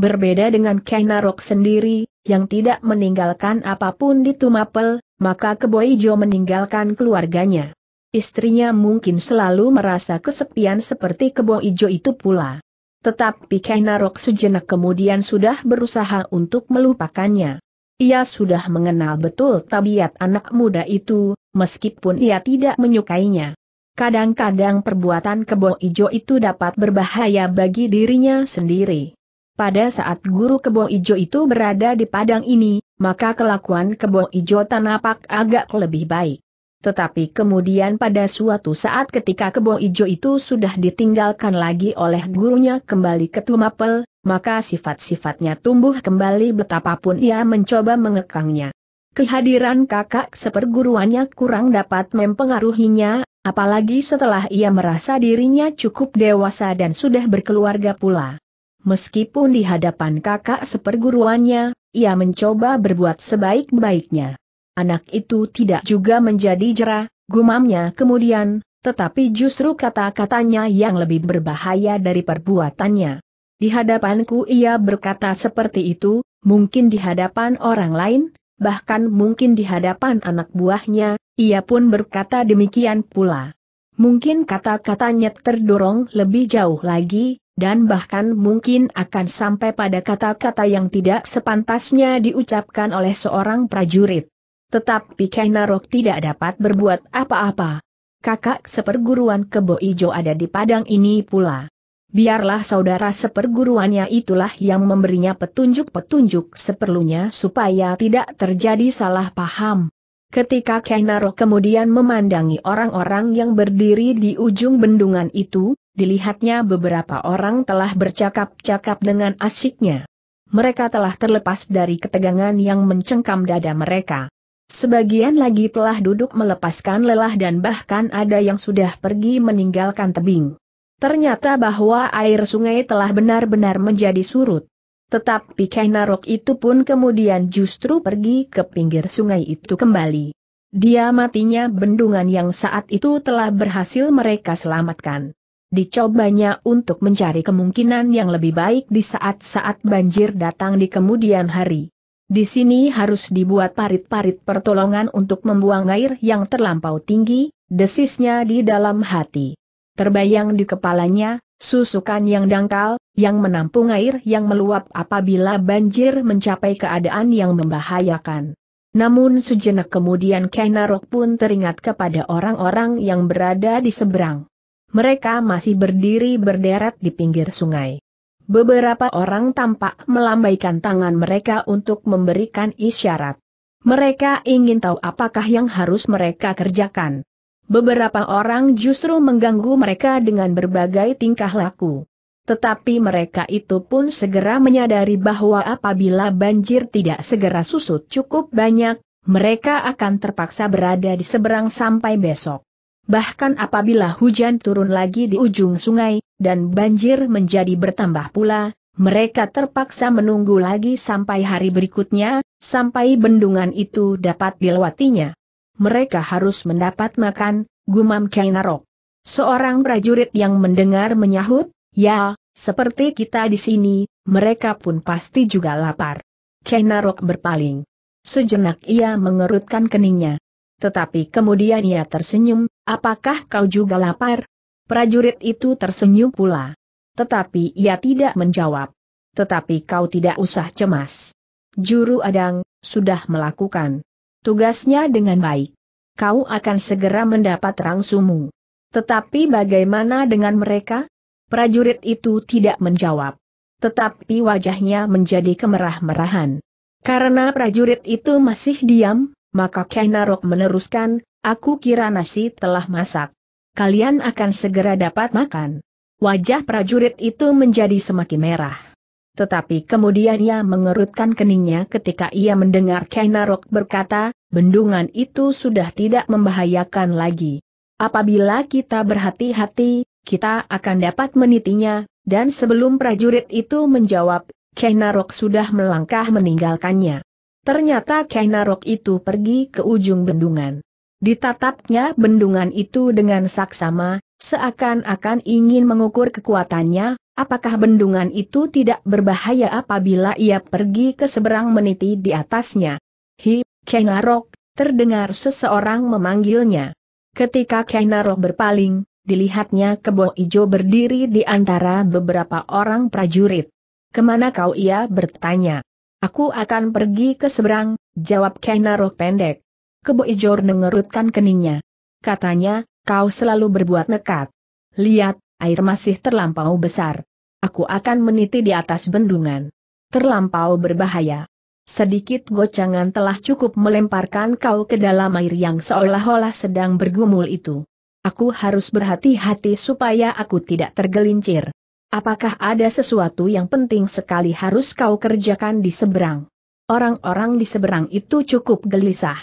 Berbeda dengan Kainarok sendiri, yang tidak meninggalkan apapun di Tumapel, maka Keboijo meninggalkan keluarganya. Istrinya mungkin selalu merasa kesepian seperti Keboijo itu pula. Tetapi Kainarok sejenak kemudian sudah berusaha untuk melupakannya. Ia sudah mengenal betul tabiat anak muda itu, meskipun ia tidak menyukainya. Kadang-kadang perbuatan kebo ijo itu dapat berbahaya bagi dirinya sendiri. Pada saat guru kebo ijo itu berada di padang ini, maka kelakuan kebo ijo tanapak agak lebih baik. Tetapi kemudian pada suatu saat ketika kebo ijo itu sudah ditinggalkan lagi oleh gurunya kembali ke Tumapel, maka sifat-sifatnya tumbuh kembali betapapun ia mencoba mengekangnya. Kehadiran kakak seperguruannya kurang dapat mempengaruhinya, apalagi setelah ia merasa dirinya cukup dewasa dan sudah berkeluarga pula. Meskipun di hadapan kakak seperguruannya, ia mencoba berbuat sebaik-baiknya. Anak itu tidak juga menjadi jera, gumamnya kemudian, tetapi justru kata-katanya yang lebih berbahaya dari perbuatannya. Di hadapanku ia berkata seperti itu, mungkin di hadapan orang lain, bahkan mungkin di hadapan anak buahnya, ia pun berkata demikian pula. Mungkin kata-katanya terdorong lebih jauh lagi, dan bahkan mungkin akan sampai pada kata-kata yang tidak sepantasnya diucapkan oleh seorang prajurit. Tetapi Kainarok tidak dapat berbuat apa-apa. Kakak seperguruan Kebo Ijo ada di Padang ini pula. Biarlah saudara seperguruannya itulah yang memberinya petunjuk-petunjuk seperlunya supaya tidak terjadi salah paham. Ketika Kainarok kemudian memandangi orang-orang yang berdiri di ujung bendungan itu, dilihatnya beberapa orang telah bercakap-cakap dengan asyiknya. mereka telah terlepas dari ketegangan yang mencengkam dada mereka. Sebagian lagi telah duduk melepaskan lelah dan bahkan ada yang sudah pergi meninggalkan tebing. Ternyata bahwa air sungai telah benar-benar menjadi surut. Tetapi Kainarok itu pun kemudian justru pergi ke pinggir sungai itu kembali. Dia matinya bendungan yang saat itu telah berhasil mereka selamatkan. Dicobanya untuk mencari kemungkinan yang lebih baik di saat-saat banjir datang di kemudian hari. Di sini harus dibuat parit-parit pertolongan untuk membuang air yang terlampau tinggi, desisnya di dalam hati. Terbayang di kepalanya, susukan yang dangkal, yang menampung air yang meluap apabila banjir mencapai keadaan yang membahayakan. Namun sejenak kemudian Kainarok pun teringat kepada orang-orang yang berada di seberang. Mereka masih berdiri berderet di pinggir sungai beberapa orang tampak melambaikan tangan mereka untuk memberikan isyarat. Mereka ingin tahu apakah yang harus mereka kerjakan. Beberapa orang justru mengganggu mereka dengan berbagai tingkah laku. Tetapi mereka itu pun segera menyadari bahwa apabila banjir tidak segera susut cukup banyak, mereka akan terpaksa berada di seberang sampai besok. Bahkan apabila hujan turun lagi di ujung sungai, dan banjir menjadi bertambah pula, mereka terpaksa menunggu lagi sampai hari berikutnya, sampai bendungan itu dapat dilewatinya. Mereka harus mendapat makan, gumam Kainarok. Seorang prajurit yang mendengar menyahut, ya, seperti kita di sini, mereka pun pasti juga lapar. Kainarok berpaling. Sejenak ia mengerutkan keningnya. Tetapi kemudian ia tersenyum, apakah kau juga lapar? Prajurit itu tersenyum pula. Tetapi ia tidak menjawab. Tetapi kau tidak usah cemas. Juru Adang, sudah melakukan tugasnya dengan baik. Kau akan segera mendapat rangsumu. Tetapi bagaimana dengan mereka? Prajurit itu tidak menjawab. Tetapi wajahnya menjadi kemerah-merahan. Karena prajurit itu masih diam, maka Kainarok meneruskan, aku kira nasi telah masak. Kalian akan segera dapat makan. Wajah prajurit itu menjadi semakin merah. Tetapi kemudian ia mengerutkan keningnya ketika ia mendengar Kainarok berkata, bendungan itu sudah tidak membahayakan lagi. Apabila kita berhati-hati, kita akan dapat menitinya, dan sebelum prajurit itu menjawab, Kainarok sudah melangkah meninggalkannya. Ternyata Kainarok itu pergi ke ujung bendungan. Ditatapnya bendungan itu dengan saksama, seakan-akan ingin mengukur kekuatannya, apakah bendungan itu tidak berbahaya apabila ia pergi ke seberang meniti di atasnya. Hi, Kainarok, terdengar seseorang memanggilnya. Ketika Kainarok berpaling, dilihatnya kebo ijo berdiri di antara beberapa orang prajurit. Kemana kau ia bertanya. Aku akan pergi ke seberang, jawab Kainaro pendek. Kebo Ijor mengerutkan keningnya. Katanya, kau selalu berbuat nekat. Lihat, air masih terlampau besar. Aku akan meniti di atas bendungan. Terlampau berbahaya. Sedikit gocangan telah cukup melemparkan kau ke dalam air yang seolah-olah sedang bergumul itu. Aku harus berhati-hati supaya aku tidak tergelincir. Apakah ada sesuatu yang penting sekali harus kau kerjakan di seberang? Orang-orang di seberang itu cukup gelisah.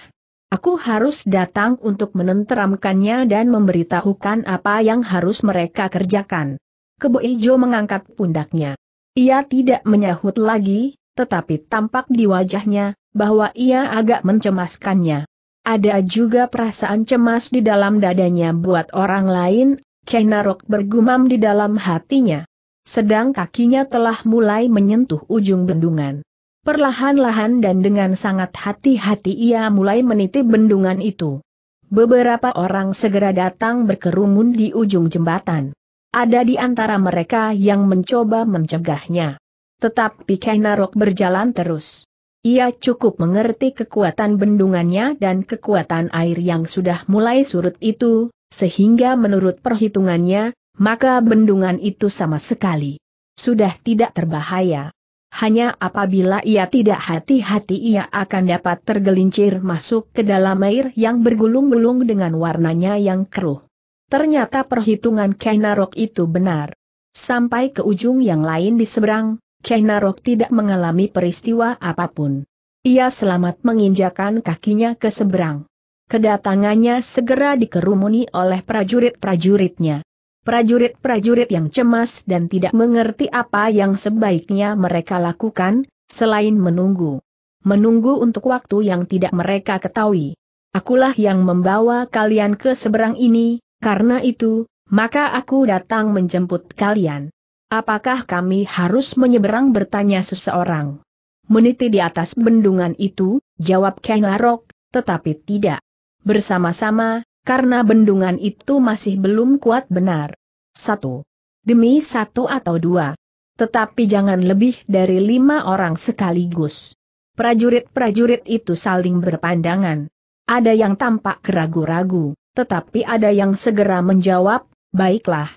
Aku harus datang untuk menenteramkannya dan memberitahukan apa yang harus mereka kerjakan. Kebo Ijo mengangkat pundaknya. Ia tidak menyahut lagi, tetapi tampak di wajahnya, bahwa ia agak mencemaskannya. Ada juga perasaan cemas di dalam dadanya buat orang lain, Kenarok bergumam di dalam hatinya sedang kakinya telah mulai menyentuh ujung bendungan. Perlahan-lahan dan dengan sangat hati-hati ia mulai meniti bendungan itu. Beberapa orang segera datang berkerumun di ujung jembatan. Ada di antara mereka yang mencoba mencegahnya. Tetapi Kainarok berjalan terus. Ia cukup mengerti kekuatan bendungannya dan kekuatan air yang sudah mulai surut itu, sehingga menurut perhitungannya, maka bendungan itu sama sekali sudah tidak terbahaya. Hanya apabila ia tidak hati-hati ia akan dapat tergelincir masuk ke dalam air yang bergulung-gulung dengan warnanya yang keruh. Ternyata perhitungan Kainarok itu benar. Sampai ke ujung yang lain di seberang, Kainarok tidak mengalami peristiwa apapun. Ia selamat menginjakan kakinya ke seberang. Kedatangannya segera dikerumuni oleh prajurit-prajuritnya prajurit-prajurit yang cemas dan tidak mengerti apa yang sebaiknya mereka lakukan, selain menunggu. Menunggu untuk waktu yang tidak mereka ketahui. Akulah yang membawa kalian ke seberang ini, karena itu, maka aku datang menjemput kalian. Apakah kami harus menyeberang bertanya seseorang? Meniti di atas bendungan itu, jawab Kang Larok, tetapi tidak. Bersama-sama, karena bendungan itu masih belum kuat benar. Satu. Demi satu atau dua. Tetapi jangan lebih dari lima orang sekaligus. Prajurit-prajurit itu saling berpandangan. Ada yang tampak ragu-ragu, tetapi ada yang segera menjawab, baiklah.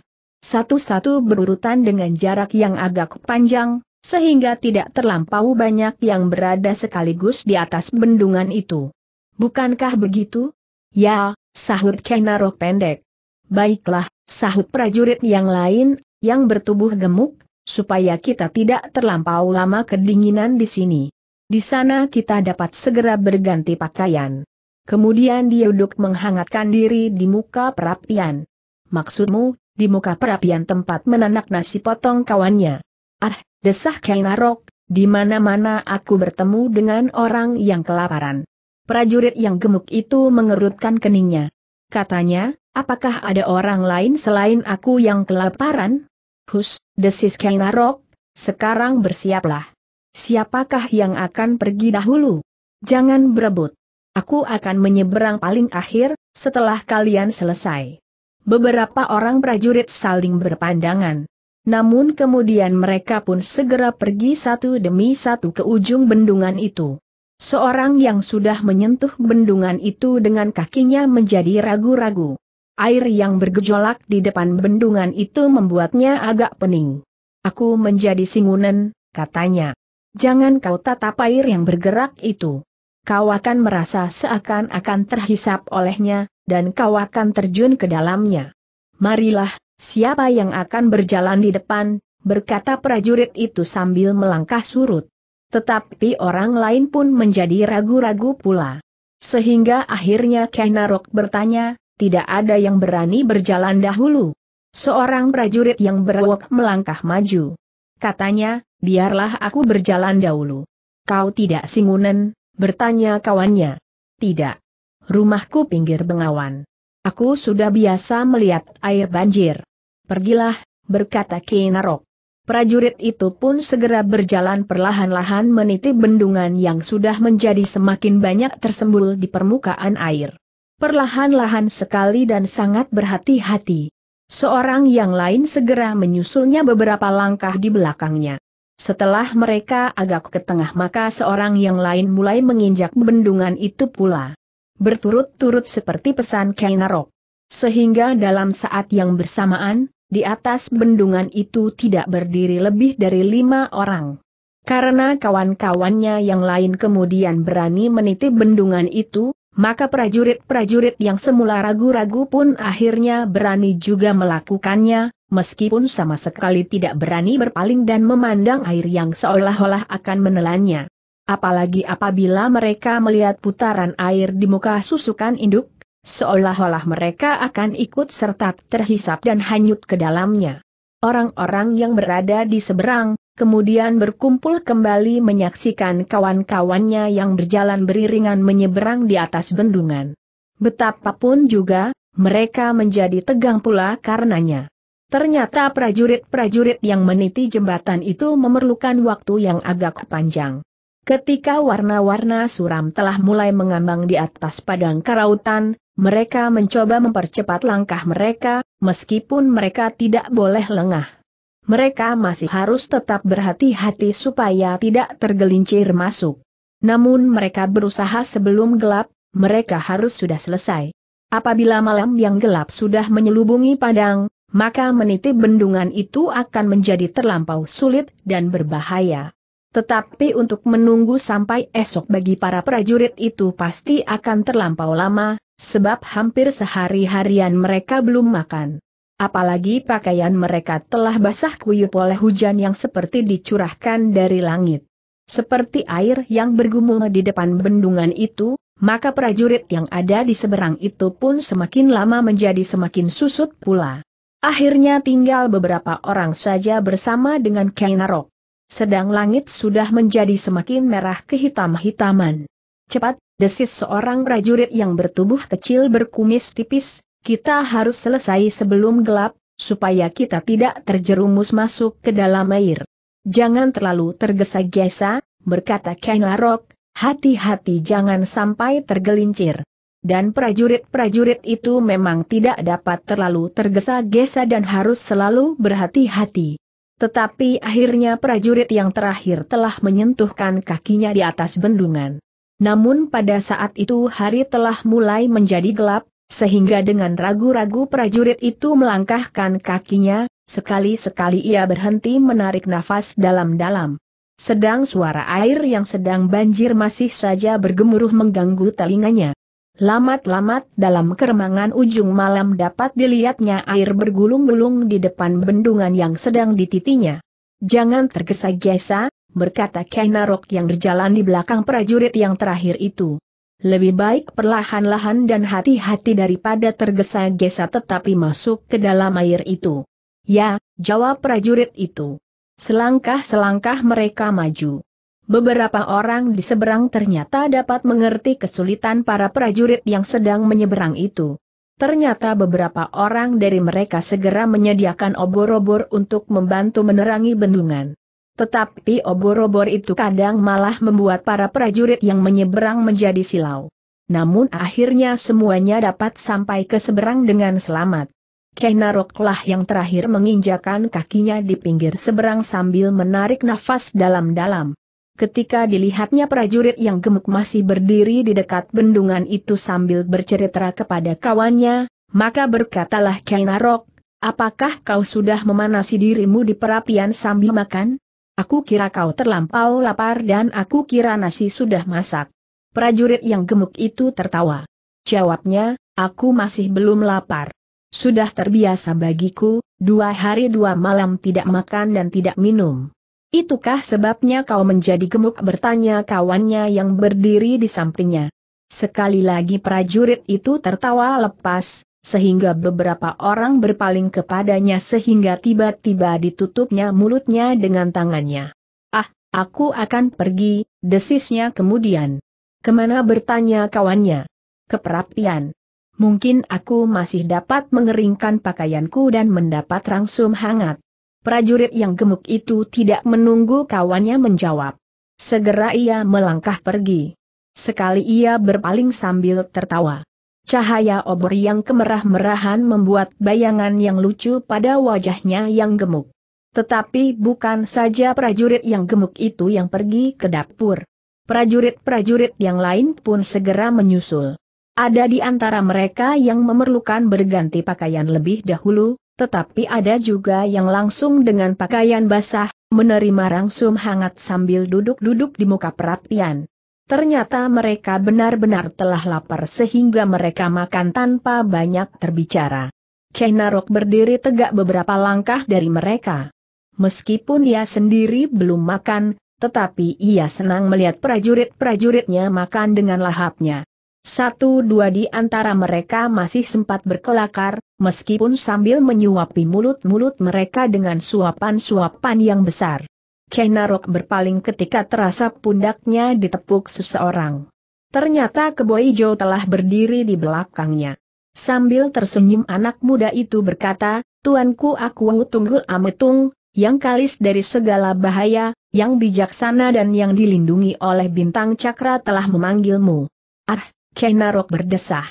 Satu-satu berurutan dengan jarak yang agak panjang, sehingga tidak terlampau banyak yang berada sekaligus di atas bendungan itu. Bukankah begitu? Ya, sahut Kenarok pendek. Baiklah, sahut prajurit yang lain, yang bertubuh gemuk, supaya kita tidak terlampau lama kedinginan di sini. Di sana kita dapat segera berganti pakaian. Kemudian dia duduk menghangatkan diri di muka perapian. Maksudmu, di muka perapian tempat menanak nasi potong kawannya. Ah, desah Kainarok, di mana-mana aku bertemu dengan orang yang kelaparan. Prajurit yang gemuk itu mengerutkan keningnya. Katanya, apakah ada orang lain selain aku yang kelaparan? Hus, desis Kainarok, sekarang bersiaplah. Siapakah yang akan pergi dahulu? Jangan berebut. Aku akan menyeberang paling akhir, setelah kalian selesai. Beberapa orang prajurit saling berpandangan. Namun kemudian mereka pun segera pergi satu demi satu ke ujung bendungan itu. Seorang yang sudah menyentuh bendungan itu dengan kakinya menjadi ragu-ragu. Air yang bergejolak di depan bendungan itu membuatnya agak pening. Aku menjadi singunan, katanya. Jangan kau tatap air yang bergerak itu. Kau akan merasa seakan-akan terhisap olehnya, dan kau akan terjun ke dalamnya. Marilah, siapa yang akan berjalan di depan, berkata prajurit itu sambil melangkah surut. Tetapi orang lain pun menjadi ragu-ragu pula. Sehingga akhirnya Kenarok bertanya, tidak ada yang berani berjalan dahulu. Seorang prajurit yang berwok melangkah maju. Katanya, biarlah aku berjalan dahulu. Kau tidak singunen, bertanya kawannya. Tidak. Rumahku pinggir bengawan. Aku sudah biasa melihat air banjir. Pergilah, berkata Kenarok. Prajurit itu pun segera berjalan perlahan-lahan meniti bendungan yang sudah menjadi semakin banyak tersembul di permukaan air. Perlahan-lahan sekali dan sangat berhati-hati. Seorang yang lain segera menyusulnya beberapa langkah di belakangnya. Setelah mereka agak ke tengah maka seorang yang lain mulai menginjak bendungan itu pula. Berturut-turut seperti pesan Kainarok. Sehingga dalam saat yang bersamaan, di atas bendungan itu tidak berdiri lebih dari lima orang. Karena kawan-kawannya yang lain kemudian berani meniti bendungan itu, maka prajurit-prajurit yang semula ragu-ragu pun akhirnya berani juga melakukannya, meskipun sama sekali tidak berani berpaling dan memandang air yang seolah-olah akan menelannya. Apalagi apabila mereka melihat putaran air di muka susukan induk, Seolah-olah mereka akan ikut serta terhisap dan hanyut ke dalamnya. Orang-orang yang berada di seberang, kemudian berkumpul kembali menyaksikan kawan-kawannya yang berjalan beriringan menyeberang di atas bendungan. Betapapun juga, mereka menjadi tegang pula karenanya. Ternyata prajurit-prajurit yang meniti jembatan itu memerlukan waktu yang agak panjang. Ketika warna-warna suram telah mulai mengambang di atas padang karautan, mereka mencoba mempercepat langkah mereka, meskipun mereka tidak boleh lengah. Mereka masih harus tetap berhati-hati supaya tidak tergelincir masuk. Namun mereka berusaha sebelum gelap, mereka harus sudah selesai. Apabila malam yang gelap sudah menyelubungi padang, maka meniti bendungan itu akan menjadi terlampau sulit dan berbahaya. Tetapi untuk menunggu sampai esok bagi para prajurit itu pasti akan terlampau lama, sebab hampir sehari-harian mereka belum makan. Apalagi pakaian mereka telah basah kuyup oleh hujan yang seperti dicurahkan dari langit. Seperti air yang bergumul di depan bendungan itu, maka prajurit yang ada di seberang itu pun semakin lama menjadi semakin susut pula. Akhirnya tinggal beberapa orang saja bersama dengan Kainarok sedang langit sudah menjadi semakin merah kehitam-hitaman. Cepat, desis seorang prajurit yang bertubuh kecil berkumis tipis, kita harus selesai sebelum gelap, supaya kita tidak terjerumus masuk ke dalam air. Jangan terlalu tergesa-gesa, berkata Kenarok, hati-hati jangan sampai tergelincir. Dan prajurit-prajurit itu memang tidak dapat terlalu tergesa-gesa dan harus selalu berhati-hati. Tetapi akhirnya prajurit yang terakhir telah menyentuhkan kakinya di atas bendungan. Namun pada saat itu hari telah mulai menjadi gelap, sehingga dengan ragu-ragu prajurit itu melangkahkan kakinya, sekali-sekali ia berhenti menarik nafas dalam-dalam. Sedang suara air yang sedang banjir masih saja bergemuruh mengganggu telinganya. Lamat-lamat dalam keremangan ujung malam dapat dilihatnya air bergulung-gulung di depan bendungan yang sedang dititinya. Jangan tergesa-gesa, berkata Kainarok yang berjalan di belakang prajurit yang terakhir itu. Lebih baik perlahan-lahan dan hati-hati daripada tergesa-gesa tetapi masuk ke dalam air itu. Ya, jawab prajurit itu. Selangkah-selangkah mereka maju. Beberapa orang di seberang ternyata dapat mengerti kesulitan para prajurit yang sedang menyeberang itu. Ternyata beberapa orang dari mereka segera menyediakan obor-obor untuk membantu menerangi bendungan. Tetapi obor-obor itu kadang malah membuat para prajurit yang menyeberang menjadi silau. Namun akhirnya semuanya dapat sampai ke seberang dengan selamat. Kenaroklah yang terakhir menginjakan kakinya di pinggir seberang sambil menarik nafas dalam-dalam. Ketika dilihatnya prajurit yang gemuk masih berdiri di dekat bendungan itu sambil bercerita kepada kawannya, maka berkatalah Kainarok, apakah kau sudah memanasi dirimu di perapian sambil makan? Aku kira kau terlampau lapar dan aku kira nasi sudah masak. Prajurit yang gemuk itu tertawa. Jawabnya, aku masih belum lapar. Sudah terbiasa bagiku, dua hari dua malam tidak makan dan tidak minum. Itukah sebabnya kau menjadi gemuk bertanya kawannya yang berdiri di sampingnya. Sekali lagi prajurit itu tertawa lepas, sehingga beberapa orang berpaling kepadanya sehingga tiba-tiba ditutupnya mulutnya dengan tangannya. Ah, aku akan pergi, desisnya kemudian. Kemana bertanya kawannya? Keperapian. Mungkin aku masih dapat mengeringkan pakaianku dan mendapat rangsum hangat. Prajurit yang gemuk itu tidak menunggu kawannya menjawab. Segera ia melangkah pergi. Sekali ia berpaling sambil tertawa. Cahaya obor yang kemerah-merahan membuat bayangan yang lucu pada wajahnya yang gemuk. Tetapi bukan saja prajurit yang gemuk itu yang pergi ke dapur. Prajurit-prajurit yang lain pun segera menyusul. Ada di antara mereka yang memerlukan berganti pakaian lebih dahulu, tetapi ada juga yang langsung dengan pakaian basah, menerima rangsum hangat sambil duduk-duduk di muka perapian. Ternyata mereka benar-benar telah lapar sehingga mereka makan tanpa banyak terbicara. Kenarok berdiri tegak beberapa langkah dari mereka. Meskipun ia sendiri belum makan, tetapi ia senang melihat prajurit-prajuritnya makan dengan lahapnya. Satu dua di antara mereka masih sempat berkelakar, meskipun sambil menyuapi mulut-mulut mereka dengan suapan-suapan yang besar. Kenarok berpaling ketika terasa pundaknya ditepuk seseorang. Ternyata Keboijo telah berdiri di belakangnya. Sambil tersenyum anak muda itu berkata, Tuanku aku tunggul ametung, yang kalis dari segala bahaya, yang bijaksana dan yang dilindungi oleh bintang cakra telah memanggilmu. Ah, Kenarok berdesah.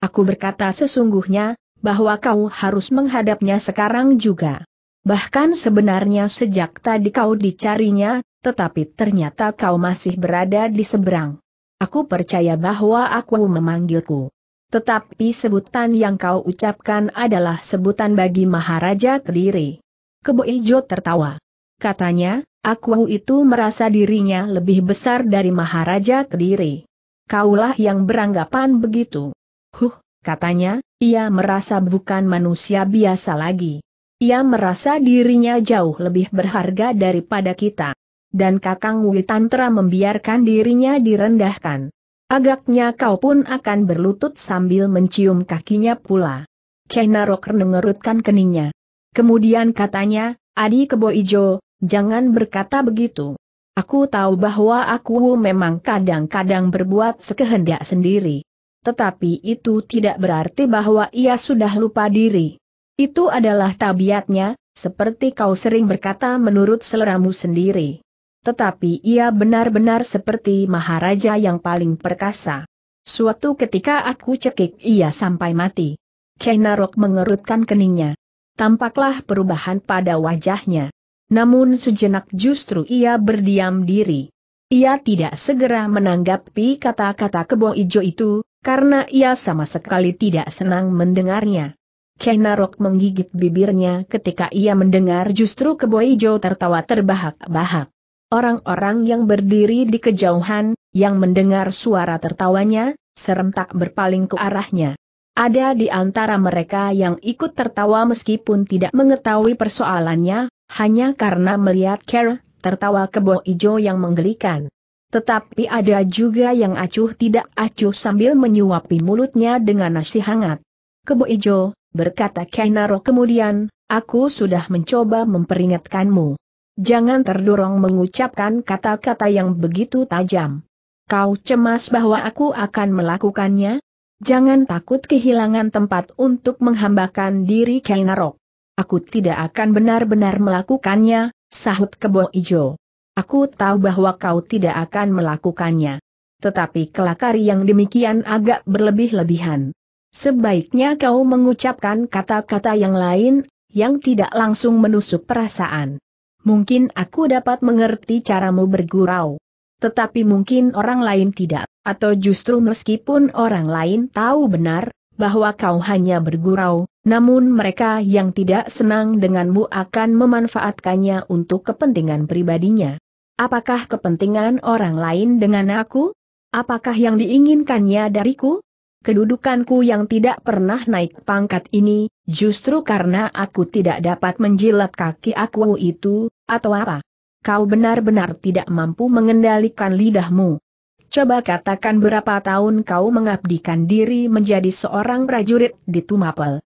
Aku berkata sesungguhnya, bahwa kau harus menghadapnya sekarang juga. Bahkan sebenarnya sejak tadi kau dicarinya, tetapi ternyata kau masih berada di seberang. Aku percaya bahwa aku memanggilku. Tetapi sebutan yang kau ucapkan adalah sebutan bagi Maharaja Kediri. Kebo Ijo tertawa. Katanya, aku itu merasa dirinya lebih besar dari Maharaja Kediri kaulah yang beranggapan begitu. Huh, katanya, ia merasa bukan manusia biasa lagi. Ia merasa dirinya jauh lebih berharga daripada kita. Dan Kakang Witantra membiarkan dirinya direndahkan. Agaknya kau pun akan berlutut sambil mencium kakinya pula. Kenarok mengerutkan keningnya. Kemudian katanya, Adi Kebo Ijo, jangan berkata begitu. Aku tahu bahwa aku memang kadang-kadang berbuat sekehendak sendiri. Tetapi itu tidak berarti bahwa ia sudah lupa diri. Itu adalah tabiatnya, seperti kau sering berkata menurut seleramu sendiri. Tetapi ia benar-benar seperti maharaja yang paling perkasa. Suatu ketika aku cekik ia sampai mati. Kenarok mengerutkan keningnya. Tampaklah perubahan pada wajahnya. Namun sejenak justru ia berdiam diri. Ia tidak segera menanggapi kata-kata kebo ijo itu, karena ia sama sekali tidak senang mendengarnya. Kenarok menggigit bibirnya ketika ia mendengar justru kebo ijo tertawa terbahak-bahak. Orang-orang yang berdiri di kejauhan, yang mendengar suara tertawanya, serentak berpaling ke arahnya. Ada di antara mereka yang ikut tertawa meskipun tidak mengetahui persoalannya, hanya karena melihat Kerr, tertawa kebo ijo yang menggelikan. Tetapi ada juga yang acuh tidak acuh sambil menyuapi mulutnya dengan nasi hangat. Kebo Ijo, berkata Kainaro kemudian, aku sudah mencoba memperingatkanmu. Jangan terdorong mengucapkan kata-kata yang begitu tajam. Kau cemas bahwa aku akan melakukannya? Jangan takut kehilangan tempat untuk menghambakan diri Kainarok. Aku tidak akan benar-benar melakukannya, sahut kebo ijo. Aku tahu bahwa kau tidak akan melakukannya. Tetapi kelakar yang demikian agak berlebih-lebihan. Sebaiknya kau mengucapkan kata-kata yang lain, yang tidak langsung menusuk perasaan. Mungkin aku dapat mengerti caramu bergurau. Tetapi mungkin orang lain tidak, atau justru meskipun orang lain tahu benar, bahwa kau hanya bergurau, namun mereka yang tidak senang denganmu akan memanfaatkannya untuk kepentingan pribadinya. Apakah kepentingan orang lain dengan aku? Apakah yang diinginkannya dariku? Kedudukanku yang tidak pernah naik pangkat ini, justru karena aku tidak dapat menjilat kaki aku itu, atau apa? Kau benar-benar tidak mampu mengendalikan lidahmu. Coba katakan berapa tahun kau mengabdikan diri menjadi seorang prajurit di Tumapel.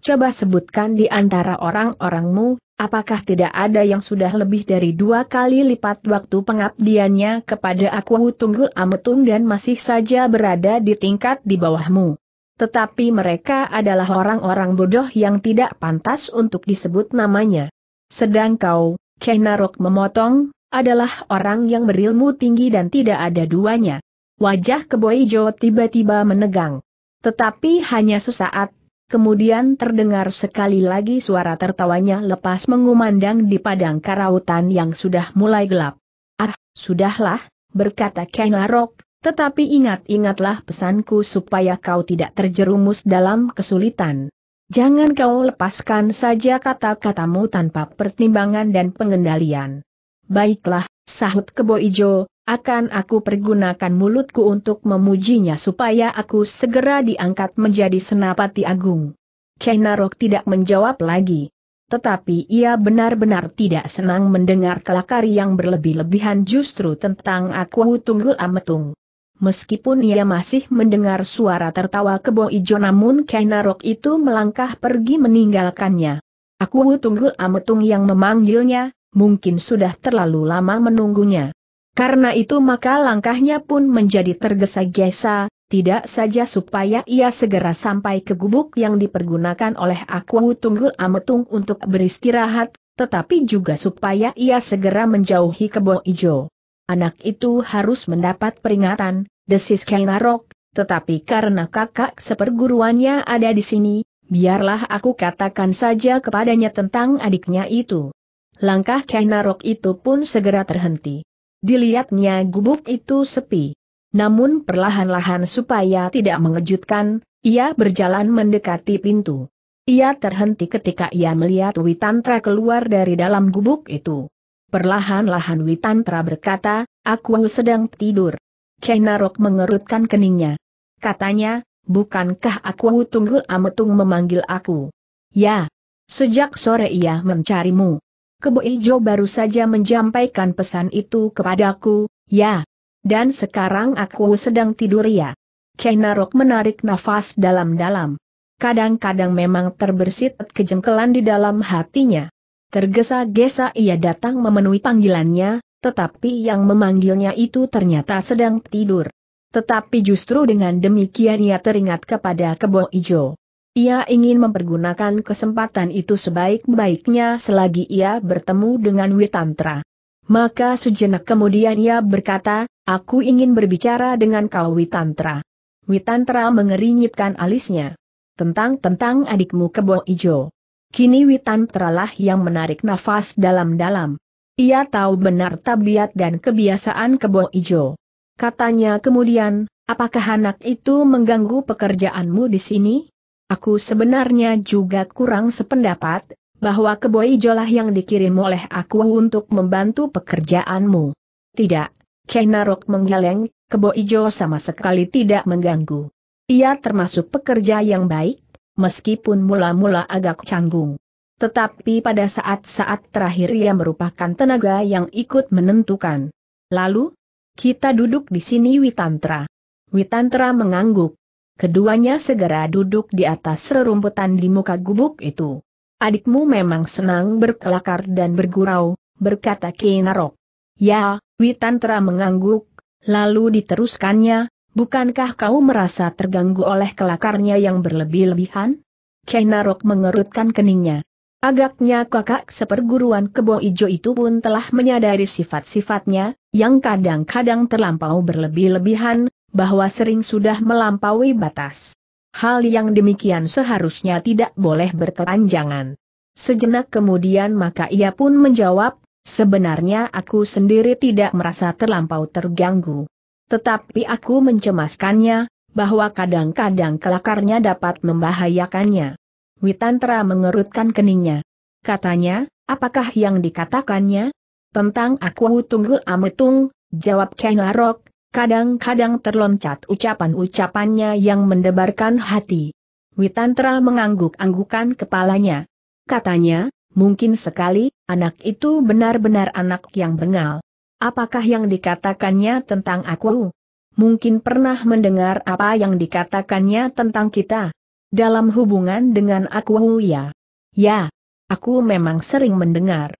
Coba sebutkan di antara orang-orangmu, apakah tidak ada yang sudah lebih dari dua kali lipat waktu pengabdiannya kepada aku Tunggul Ametung dan masih saja berada di tingkat di bawahmu. Tetapi mereka adalah orang-orang bodoh yang tidak pantas untuk disebut namanya. Sedang kau, Kenarok memotong, adalah orang yang berilmu tinggi dan tidak ada duanya. Wajah Keboijo tiba-tiba menegang. Tetapi hanya sesaat kemudian terdengar sekali lagi suara tertawanya lepas mengumandang di padang karautan yang sudah mulai gelap. Ah, sudahlah, berkata Kenarok, tetapi ingat-ingatlah pesanku supaya kau tidak terjerumus dalam kesulitan. Jangan kau lepaskan saja kata-katamu tanpa pertimbangan dan pengendalian. Baiklah, sahut kebo ijo, akan aku pergunakan mulutku untuk memujinya supaya aku segera diangkat menjadi senapati agung. Kenarok tidak menjawab lagi. Tetapi ia benar-benar tidak senang mendengar kelakar yang berlebih-lebihan justru tentang aku tunggul ametung. Meskipun ia masih mendengar suara tertawa kebo ijo namun Kainarok itu melangkah pergi meninggalkannya. Aku tunggul ametung yang memanggilnya, mungkin sudah terlalu lama menunggunya. Karena itu maka langkahnya pun menjadi tergesa-gesa, tidak saja supaya ia segera sampai ke gubuk yang dipergunakan oleh Akwahu Tunggul Ametung untuk beristirahat, tetapi juga supaya ia segera menjauhi kebo ijo. Anak itu harus mendapat peringatan, desis Kainarok, tetapi karena kakak seperguruannya ada di sini, biarlah aku katakan saja kepadanya tentang adiknya itu. Langkah Kainarok itu pun segera terhenti. Dilihatnya gubuk itu sepi. Namun perlahan-lahan supaya tidak mengejutkan, ia berjalan mendekati pintu. Ia terhenti ketika ia melihat Witantra keluar dari dalam gubuk itu. Perlahan-lahan Witantra berkata, aku sedang tidur. Kainarok mengerutkan keningnya. Katanya, bukankah aku tunggu ametung memanggil aku? Ya. Sejak sore ia mencarimu. Kebo Ijo baru saja menjampaikan pesan itu kepadaku, ya. Dan sekarang aku sedang tidur ya. Kenarok menarik nafas dalam-dalam. Kadang-kadang memang terbersit kejengkelan di dalam hatinya. Tergesa-gesa ia datang memenuhi panggilannya, tetapi yang memanggilnya itu ternyata sedang tidur. Tetapi justru dengan demikian ia teringat kepada kebo ijo. Ia ingin mempergunakan kesempatan itu sebaik-baiknya selagi ia bertemu dengan Witantra. Maka sejenak kemudian ia berkata, aku ingin berbicara dengan kau Witantra. Witantra mengerinyitkan alisnya. Tentang-tentang adikmu kebo ijo. Kini Witantra lah yang menarik nafas dalam-dalam. Ia tahu benar tabiat dan kebiasaan kebo ijo. Katanya kemudian, apakah anak itu mengganggu pekerjaanmu di sini? Aku sebenarnya juga kurang sependapat, bahwa keboi jolah yang dikirim oleh aku untuk membantu pekerjaanmu. Tidak, Kenarok menggeleng, keboi jo sama sekali tidak mengganggu. Ia termasuk pekerja yang baik, meskipun mula-mula agak canggung. Tetapi pada saat-saat terakhir ia merupakan tenaga yang ikut menentukan. Lalu, kita duduk di sini Witantra. Witantra mengangguk. Keduanya segera duduk di atas rerumputan di muka gubuk itu. Adikmu memang senang berkelakar dan bergurau, berkata Kinarok. Ya, Witantra mengangguk, lalu diteruskannya, bukankah kau merasa terganggu oleh kelakarnya yang berlebih-lebihan? Kinarok mengerutkan keningnya. Agaknya kakak seperguruan kebo ijo itu pun telah menyadari sifat-sifatnya, yang kadang-kadang terlampau berlebih-lebihan, bahwa sering sudah melampaui batas. Hal yang demikian seharusnya tidak boleh berkepanjangan. Sejenak kemudian maka ia pun menjawab, sebenarnya aku sendiri tidak merasa terlampau terganggu. Tetapi aku mencemaskannya, bahwa kadang-kadang kelakarnya dapat membahayakannya. Witantra mengerutkan keningnya. Katanya, apakah yang dikatakannya? Tentang aku tunggul ametung, jawab Kainarok. Kadang-kadang terloncat ucapan-ucapannya yang mendebarkan hati. Witantra mengangguk-anggukan kepalanya. Katanya, mungkin sekali, anak itu benar-benar anak yang bengal. Apakah yang dikatakannya tentang aku? Mungkin pernah mendengar apa yang dikatakannya tentang kita. Dalam hubungan dengan aku ya. Ya, aku memang sering mendengar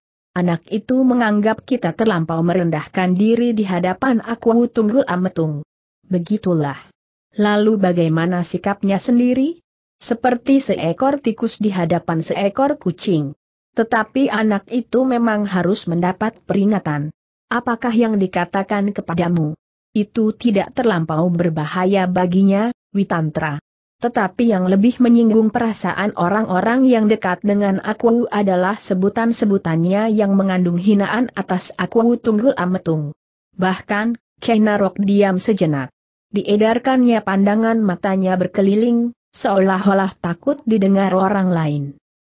anak itu menganggap kita terlampau merendahkan diri di hadapan aku tunggul ametung. Begitulah. Lalu bagaimana sikapnya sendiri? Seperti seekor tikus di hadapan seekor kucing. Tetapi anak itu memang harus mendapat peringatan. Apakah yang dikatakan kepadamu? Itu tidak terlampau berbahaya baginya, Witantra. Tetapi yang lebih menyinggung perasaan orang-orang yang dekat dengan aku adalah sebutan-sebutannya yang mengandung hinaan atas aku tunggul ametung. Bahkan, Kenarok diam sejenak. Diedarkannya pandangan matanya berkeliling, seolah-olah takut didengar orang lain.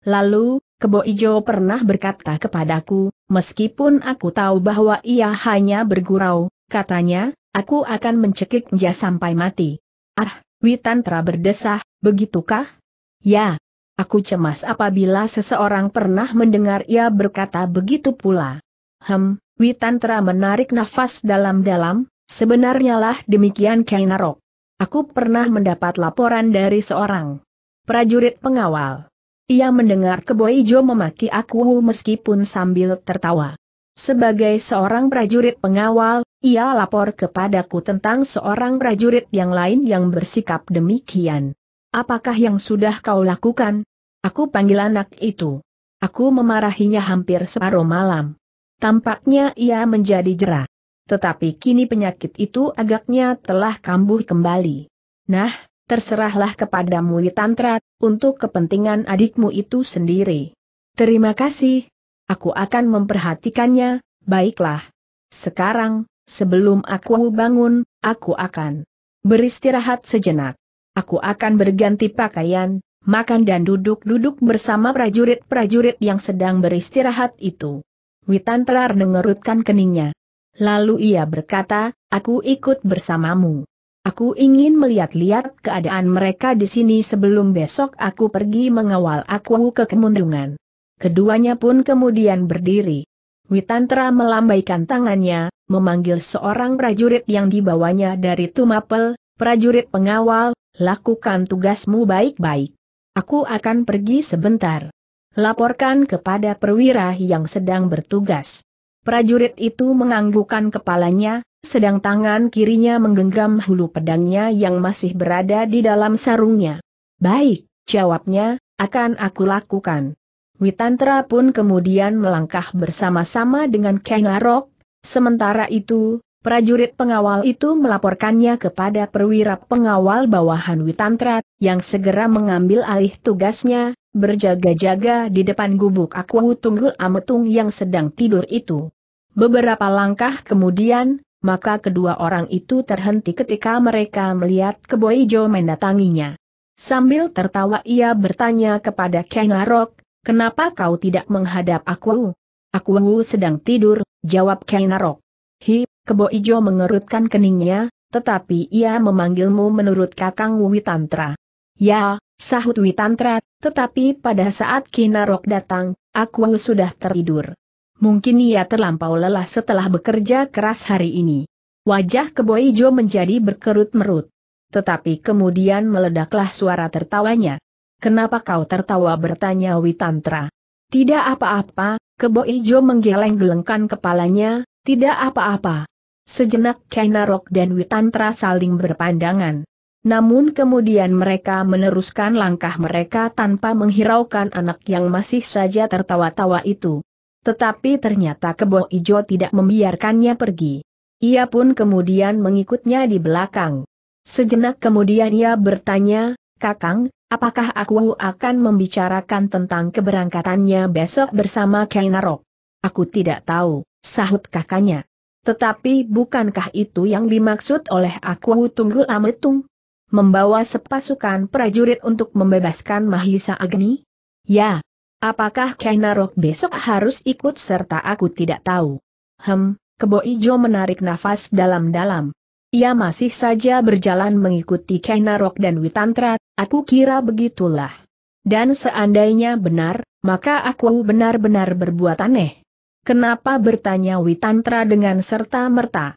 Lalu, Kebo Ijo pernah berkata kepadaku, meskipun aku tahu bahwa ia hanya bergurau, katanya, aku akan mencekik dia sampai mati. Ah, Witantra berdesah, begitukah? Ya. Aku cemas apabila seseorang pernah mendengar ia berkata begitu pula. Hem, Witantra menarik nafas dalam-dalam, sebenarnya lah demikian Kainarok. Aku pernah mendapat laporan dari seorang prajurit pengawal. Ia mendengar Keboijo memaki aku meskipun sambil tertawa. Sebagai seorang prajurit pengawal, ia lapor kepadaku tentang seorang prajurit yang lain yang bersikap demikian. Apakah yang sudah kau lakukan? Aku panggil anak itu. Aku memarahinya hampir separuh malam. Tampaknya ia menjadi jerah. Tetapi kini penyakit itu agaknya telah kambuh kembali. Nah, terserahlah kepadamu Tantra, untuk kepentingan adikmu itu sendiri. Terima kasih, Aku akan memperhatikannya, baiklah. Sekarang, sebelum aku bangun, aku akan beristirahat sejenak. Aku akan berganti pakaian, makan dan duduk-duduk bersama prajurit-prajurit yang sedang beristirahat itu. Witan Pelar mengerutkan keningnya. Lalu ia berkata, aku ikut bersamamu. Aku ingin melihat-lihat keadaan mereka di sini sebelum besok aku pergi mengawal aku ke kemundungan. Keduanya pun kemudian berdiri. Witantra melambaikan tangannya, memanggil seorang prajurit yang dibawanya dari Tumapel, prajurit pengawal, lakukan tugasmu baik-baik. Aku akan pergi sebentar. Laporkan kepada perwira yang sedang bertugas. Prajurit itu menganggukkan kepalanya, sedang tangan kirinya menggenggam hulu pedangnya yang masih berada di dalam sarungnya. Baik, jawabnya, akan aku lakukan. Witantra pun kemudian melangkah bersama-sama dengan Kang Larok, sementara itu, prajurit pengawal itu melaporkannya kepada perwira pengawal bawahan Witantra, yang segera mengambil alih tugasnya, berjaga-jaga di depan gubuk Aku Tunggul Ametung yang sedang tidur itu. Beberapa langkah kemudian, maka kedua orang itu terhenti ketika mereka melihat Keboijo mendatanginya. Sambil tertawa ia bertanya kepada Kang Larok, Kenapa kau tidak menghadap aku? Aku sedang tidur, jawab Kainarok. Hi, kebo ijo mengerutkan keningnya, tetapi ia memanggilmu menurut Kakang Witantra. Ya, sahut Witantra, tetapi pada saat Kinarok datang, aku sudah tertidur. Mungkin ia terlampau lelah setelah bekerja keras hari ini. Wajah kebo ijo menjadi berkerut merut. Tetapi kemudian meledaklah suara tertawanya. Kenapa kau tertawa bertanya Witantra? Tidak apa-apa, kebo ijo menggeleng-gelengkan kepalanya, tidak apa-apa. Sejenak Kainarok dan Witantra saling berpandangan. Namun kemudian mereka meneruskan langkah mereka tanpa menghiraukan anak yang masih saja tertawa-tawa itu. Tetapi ternyata kebo ijo tidak membiarkannya pergi. Ia pun kemudian mengikutnya di belakang. Sejenak kemudian ia bertanya, Kakang, Apakah aku akan membicarakan tentang keberangkatannya besok bersama Kainarok? Aku tidak tahu, sahut kakaknya. Tetapi bukankah itu yang dimaksud oleh aku tunggu Ametung? Membawa sepasukan prajurit untuk membebaskan Mahisa Agni? Ya. Apakah Kainarok besok harus ikut serta aku tidak tahu? Hem, Kebo Ijo menarik nafas dalam-dalam. Ia masih saja berjalan mengikuti Kainarok dan Witantra Aku kira begitulah. Dan seandainya benar, maka aku benar-benar berbuat aneh. Kenapa bertanya Witantra dengan serta-merta?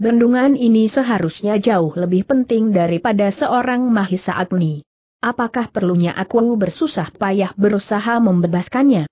Bendungan ini seharusnya jauh lebih penting daripada seorang Mahisa Agni. Apakah perlunya aku bersusah payah berusaha membebaskannya?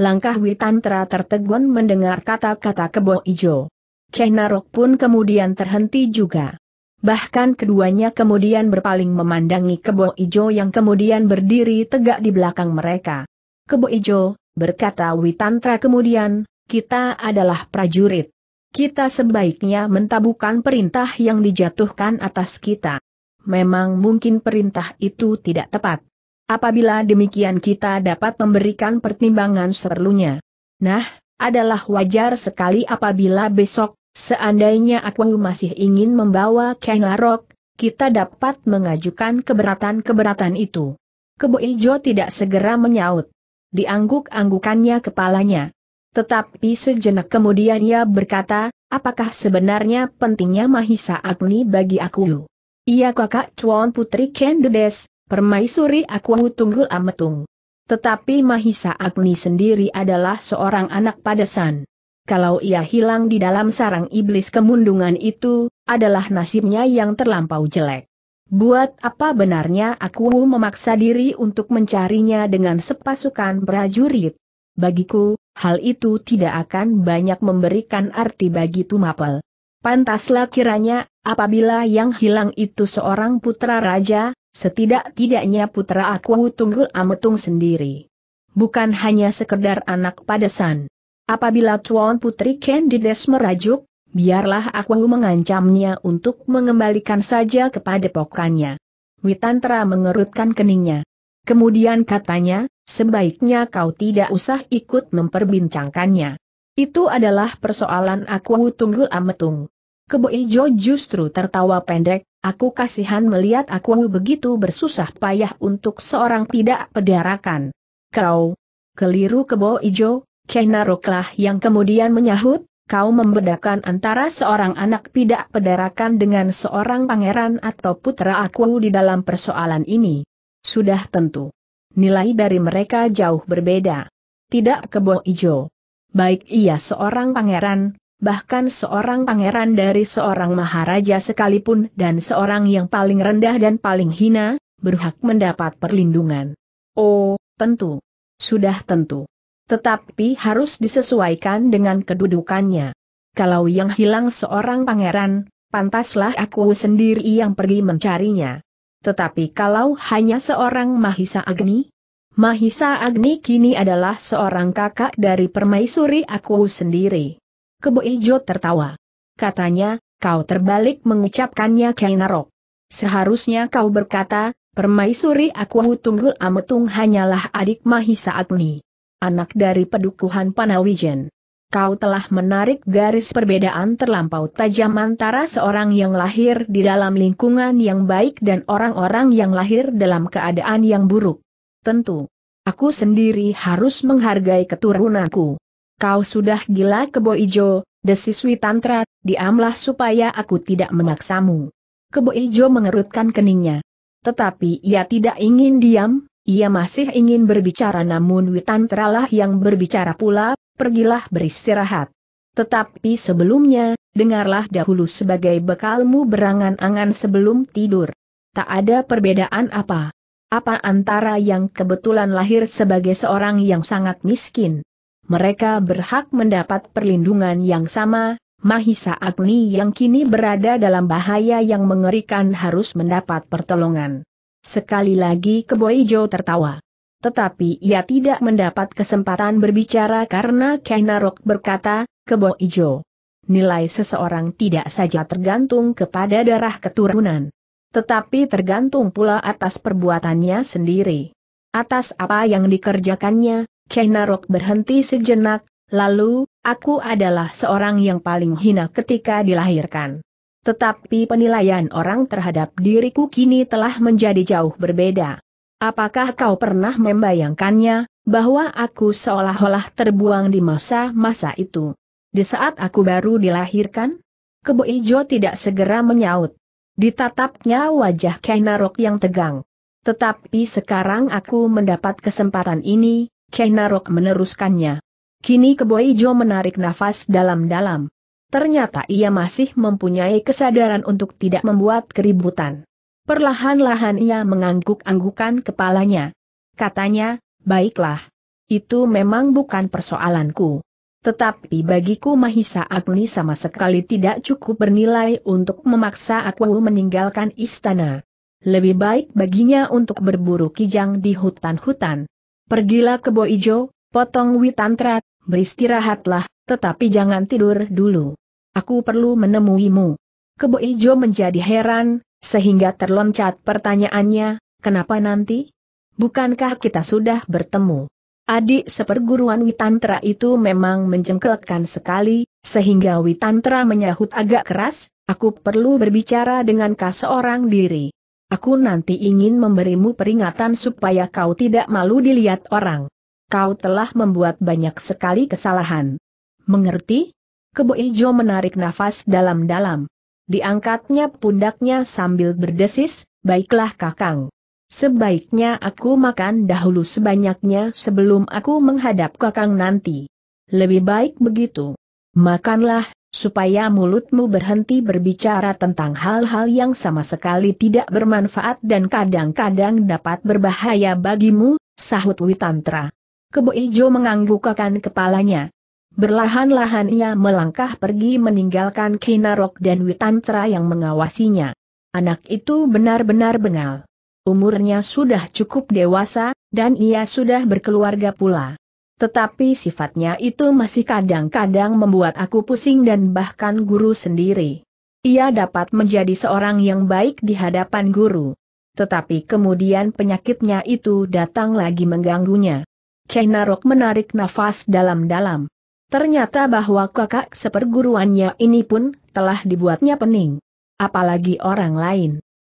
Langkah Witantra tertegun mendengar kata-kata kebo ijo. Kenarok pun kemudian terhenti juga bahkan keduanya kemudian berpaling memandangi kebo ijo yang kemudian berdiri tegak di belakang mereka. Kebo ijo, berkata Witantra kemudian, kita adalah prajurit. Kita sebaiknya mentabukan perintah yang dijatuhkan atas kita. Memang mungkin perintah itu tidak tepat. Apabila demikian kita dapat memberikan pertimbangan seperlunya. Nah, adalah wajar sekali apabila besok Seandainya aku masih ingin membawa Kang Arok, kita dapat mengajukan keberatan-keberatan itu. Kebo Ijo tidak segera menyaut. Diangguk-anggukannya kepalanya. Tetapi sejenak kemudian ia berkata, apakah sebenarnya pentingnya Mahisa Agni bagi aku? Iya kakak cuan Putri Kendedes, permaisuri aku tunggul ametung. Tetapi Mahisa Agni sendiri adalah seorang anak padesan kalau ia hilang di dalam sarang iblis kemundungan itu, adalah nasibnya yang terlampau jelek. Buat apa benarnya aku memaksa diri untuk mencarinya dengan sepasukan prajurit? Bagiku, hal itu tidak akan banyak memberikan arti bagi Tumapel. Pantaslah kiranya, apabila yang hilang itu seorang putra raja, setidak-tidaknya putra aku Tunggul Ametung sendiri. Bukan hanya sekedar anak padesan. Apabila Tuan Putri Candides merajuk, biarlah aku mengancamnya untuk mengembalikan saja kepada pokannya. Witantra mengerutkan keningnya. Kemudian katanya, sebaiknya kau tidak usah ikut memperbincangkannya. Itu adalah persoalan aku tunggul ametung. Kebo Ijo justru tertawa pendek, aku kasihan melihat aku begitu bersusah payah untuk seorang tidak pedarakan. Kau, keliru kebo ijo, Kenaroklah yang kemudian menyahut, kau membedakan antara seorang anak pidak pedarakan dengan seorang pangeran atau putra aku di dalam persoalan ini. Sudah tentu. Nilai dari mereka jauh berbeda. Tidak kebo ijo. Baik ia seorang pangeran, bahkan seorang pangeran dari seorang maharaja sekalipun dan seorang yang paling rendah dan paling hina, berhak mendapat perlindungan. Oh, tentu. Sudah tentu tetapi harus disesuaikan dengan kedudukannya. Kalau yang hilang seorang pangeran, pantaslah aku sendiri yang pergi mencarinya. Tetapi kalau hanya seorang Mahisa Agni? Mahisa Agni kini adalah seorang kakak dari permaisuri aku sendiri. Kebo Ijo tertawa. Katanya, kau terbalik mengucapkannya Kainarok. Seharusnya kau berkata, permaisuri aku tunggul ametung hanyalah adik Mahisa Agni anak dari pedukuhan Panawijen. Kau telah menarik garis perbedaan terlampau tajam antara seorang yang lahir di dalam lingkungan yang baik dan orang-orang yang lahir dalam keadaan yang buruk. Tentu, aku sendiri harus menghargai keturunanku. Kau sudah gila kebo ijo, desiswi tantra, diamlah supaya aku tidak memaksamu. Kebo ijo mengerutkan keningnya. Tetapi ia tidak ingin diam, ia masih ingin berbicara namun Witan teralah yang berbicara pula, pergilah beristirahat. Tetapi sebelumnya, dengarlah dahulu sebagai bekalmu berangan-angan sebelum tidur. Tak ada perbedaan apa. Apa antara yang kebetulan lahir sebagai seorang yang sangat miskin. Mereka berhak mendapat perlindungan yang sama, Mahisa Agni yang kini berada dalam bahaya yang mengerikan harus mendapat pertolongan. Sekali lagi Keboijo tertawa. Tetapi ia tidak mendapat kesempatan berbicara karena Kainarok berkata, Keboijo. Nilai seseorang tidak saja tergantung kepada darah keturunan. Tetapi tergantung pula atas perbuatannya sendiri. Atas apa yang dikerjakannya, Kainarok berhenti sejenak, lalu, aku adalah seorang yang paling hina ketika dilahirkan. Tetapi penilaian orang terhadap diriku kini telah menjadi jauh berbeda. Apakah kau pernah membayangkannya, bahwa aku seolah-olah terbuang di masa-masa itu? Di saat aku baru dilahirkan? Kebo Ijo tidak segera menyaut. Ditatapnya wajah Kainarok yang tegang. Tetapi sekarang aku mendapat kesempatan ini, Kainarok meneruskannya. Kini Kebo Ijo menarik nafas dalam-dalam. Ternyata ia masih mempunyai kesadaran untuk tidak membuat keributan. Perlahan-lahan ia mengangguk-anggukan kepalanya. Katanya, baiklah. Itu memang bukan persoalanku. Tetapi bagiku Mahisa Agni sama sekali tidak cukup bernilai untuk memaksa aku meninggalkan istana. Lebih baik baginya untuk berburu kijang di hutan-hutan. Pergilah ke Boijo, potong Witantra, beristirahatlah, tetapi jangan tidur dulu. Aku perlu menemuimu. Kebo Ijo menjadi heran, sehingga terloncat pertanyaannya, kenapa nanti? Bukankah kita sudah bertemu? Adik seperguruan Witantra itu memang menjengkelkan sekali, sehingga Witantra menyahut agak keras, aku perlu berbicara dengan kau seorang diri. Aku nanti ingin memberimu peringatan supaya kau tidak malu dilihat orang. Kau telah membuat banyak sekali kesalahan. Mengerti? Kebo Ijo menarik nafas dalam-dalam. Diangkatnya pundaknya sambil berdesis, baiklah kakang. Sebaiknya aku makan dahulu sebanyaknya sebelum aku menghadap kakang nanti. Lebih baik begitu. Makanlah, supaya mulutmu berhenti berbicara tentang hal-hal yang sama sekali tidak bermanfaat dan kadang-kadang dapat berbahaya bagimu, sahut Witantra. Kebo Ijo menganggukkan kepalanya. Berlahan-lahan ia melangkah pergi meninggalkan Kinarok dan Witantra yang mengawasinya. Anak itu benar-benar bengal. Umurnya sudah cukup dewasa, dan ia sudah berkeluarga pula. Tetapi sifatnya itu masih kadang-kadang membuat aku pusing dan bahkan guru sendiri. Ia dapat menjadi seorang yang baik di hadapan guru. Tetapi kemudian penyakitnya itu datang lagi mengganggunya. Kainarok menarik nafas dalam-dalam. Ternyata bahwa kakak seperguruannya ini pun telah dibuatnya pening. Apalagi orang lain.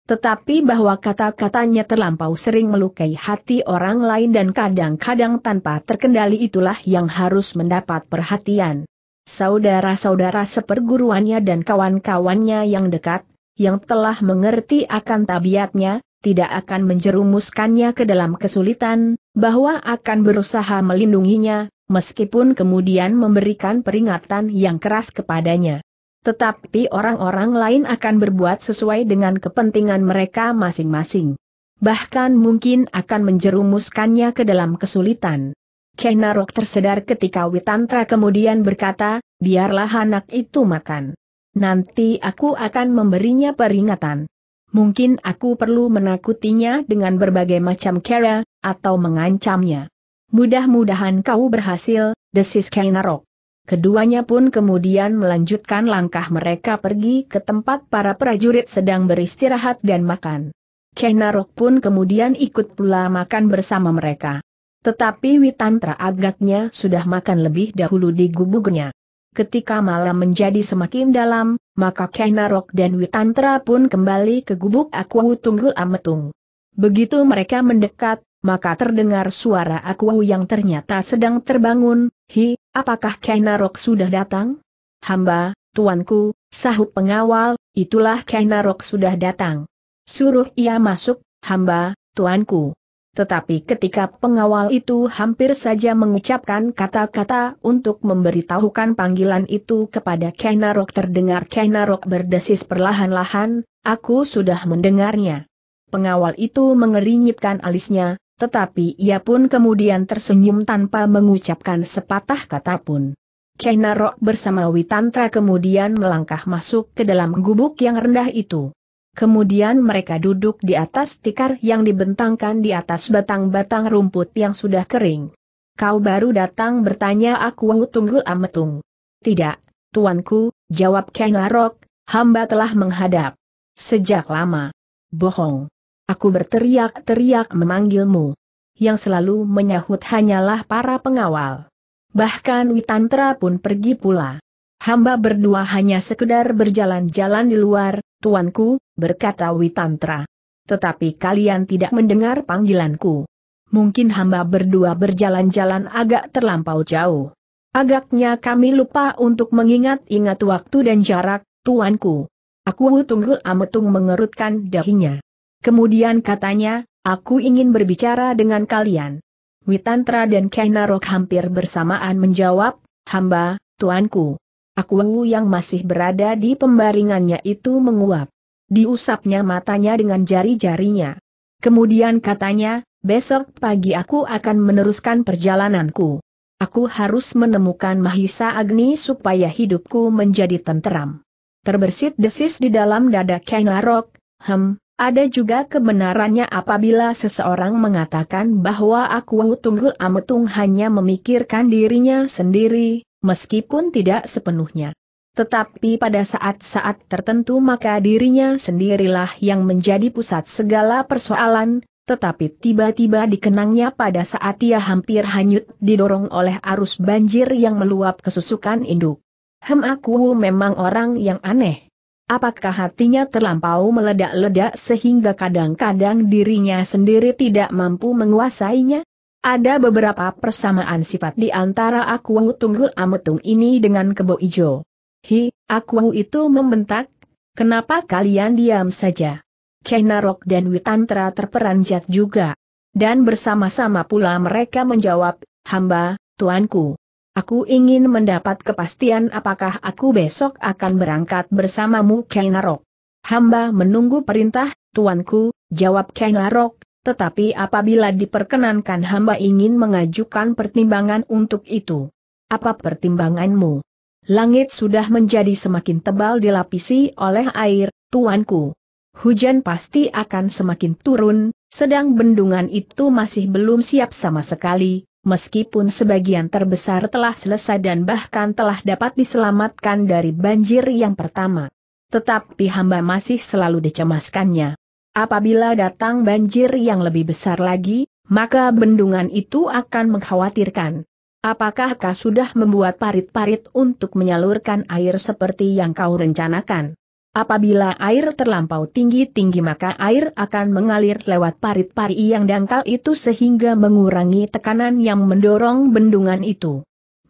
Tetapi bahwa kata-katanya terlampau sering melukai hati orang lain dan kadang-kadang tanpa terkendali itulah yang harus mendapat perhatian. Saudara-saudara seperguruannya dan kawan-kawannya yang dekat, yang telah mengerti akan tabiatnya, tidak akan menjerumuskannya ke dalam kesulitan, bahwa akan berusaha melindunginya, meskipun kemudian memberikan peringatan yang keras kepadanya. Tetapi orang-orang lain akan berbuat sesuai dengan kepentingan mereka masing-masing. Bahkan mungkin akan menjerumuskannya ke dalam kesulitan. Kenarok tersedar ketika Witantra kemudian berkata, biarlah anak itu makan. Nanti aku akan memberinya peringatan. Mungkin aku perlu menakutinya dengan berbagai macam cara, atau mengancamnya. Mudah-mudahan kau berhasil, desis Kainarok. Keduanya pun kemudian melanjutkan langkah mereka pergi ke tempat para prajurit sedang beristirahat dan makan. Kainarok pun kemudian ikut pula makan bersama mereka. Tetapi Witantra agaknya sudah makan lebih dahulu di gubuknya. Ketika malam menjadi semakin dalam, maka Kainarok dan Witantra pun kembali ke gubuk Aku Tunggul Ametung. Begitu mereka mendekat, maka terdengar suara aku yang ternyata sedang terbangun, hi, apakah Kainarok sudah datang? Hamba, tuanku, sahut pengawal, itulah Kainarok sudah datang. Suruh ia masuk, hamba, tuanku. Tetapi ketika pengawal itu hampir saja mengucapkan kata-kata untuk memberitahukan panggilan itu kepada Kainarok terdengar Kainarok berdesis perlahan-lahan, aku sudah mendengarnya. Pengawal itu mengerinyitkan alisnya, tetapi ia pun kemudian tersenyum tanpa mengucapkan sepatah kata pun. Kainarok bersama Witantra kemudian melangkah masuk ke dalam gubuk yang rendah itu. Kemudian mereka duduk di atas tikar yang dibentangkan di atas batang-batang rumput yang sudah kering. Kau baru datang bertanya aku tunggul ametung. Tidak, tuanku, jawab Kainarok, hamba telah menghadap. Sejak lama. Bohong. Aku berteriak-teriak memanggilmu. Yang selalu menyahut hanyalah para pengawal. Bahkan Witantra pun pergi pula. Hamba berdua hanya sekedar berjalan-jalan di luar, tuanku, berkata Witantra. Tetapi kalian tidak mendengar panggilanku. Mungkin hamba berdua berjalan-jalan agak terlampau jauh. Agaknya kami lupa untuk mengingat-ingat waktu dan jarak, tuanku. Aku tunggu ametung mengerutkan dahinya. Kemudian katanya, aku ingin berbicara dengan kalian. Witantra dan Kainarok hampir bersamaan menjawab, hamba, tuanku. Aku yang masih berada di pembaringannya itu menguap. Diusapnya matanya dengan jari-jarinya. Kemudian katanya, besok pagi aku akan meneruskan perjalananku. Aku harus menemukan Mahisa Agni supaya hidupku menjadi tenteram. Terbersit desis di dalam dada Kainarok, hem, ada juga kebenarannya apabila seseorang mengatakan bahwa aku tunggul ametung hanya memikirkan dirinya sendiri, meskipun tidak sepenuhnya. Tetapi pada saat-saat tertentu maka dirinya sendirilah yang menjadi pusat segala persoalan, tetapi tiba-tiba dikenangnya pada saat ia hampir hanyut didorong oleh arus banjir yang meluap kesusukan induk. Hem aku memang orang yang aneh. Apakah hatinya terlampau meledak-ledak sehingga kadang-kadang dirinya sendiri tidak mampu menguasainya? Ada beberapa persamaan sifat di antara akuwu Tunggul Ametung ini dengan Kebo Ijo. Hi, akuwu itu membentak, kenapa kalian diam saja? Kenarok dan Witantra terperanjat juga. Dan bersama-sama pula mereka menjawab, hamba, tuanku. Aku ingin mendapat kepastian apakah aku besok akan berangkat bersamamu Kainarok. Hamba menunggu perintah, tuanku, jawab Kainarok, tetapi apabila diperkenankan hamba ingin mengajukan pertimbangan untuk itu. Apa pertimbanganmu? Langit sudah menjadi semakin tebal dilapisi oleh air, tuanku. Hujan pasti akan semakin turun, sedang bendungan itu masih belum siap sama sekali, meskipun sebagian terbesar telah selesai dan bahkan telah dapat diselamatkan dari banjir yang pertama. Tetapi hamba masih selalu dicemaskannya. Apabila datang banjir yang lebih besar lagi, maka bendungan itu akan mengkhawatirkan. Apakah kau sudah membuat parit-parit untuk menyalurkan air seperti yang kau rencanakan? Apabila air terlampau tinggi-tinggi maka air akan mengalir lewat parit parit yang dangkal itu sehingga mengurangi tekanan yang mendorong bendungan itu.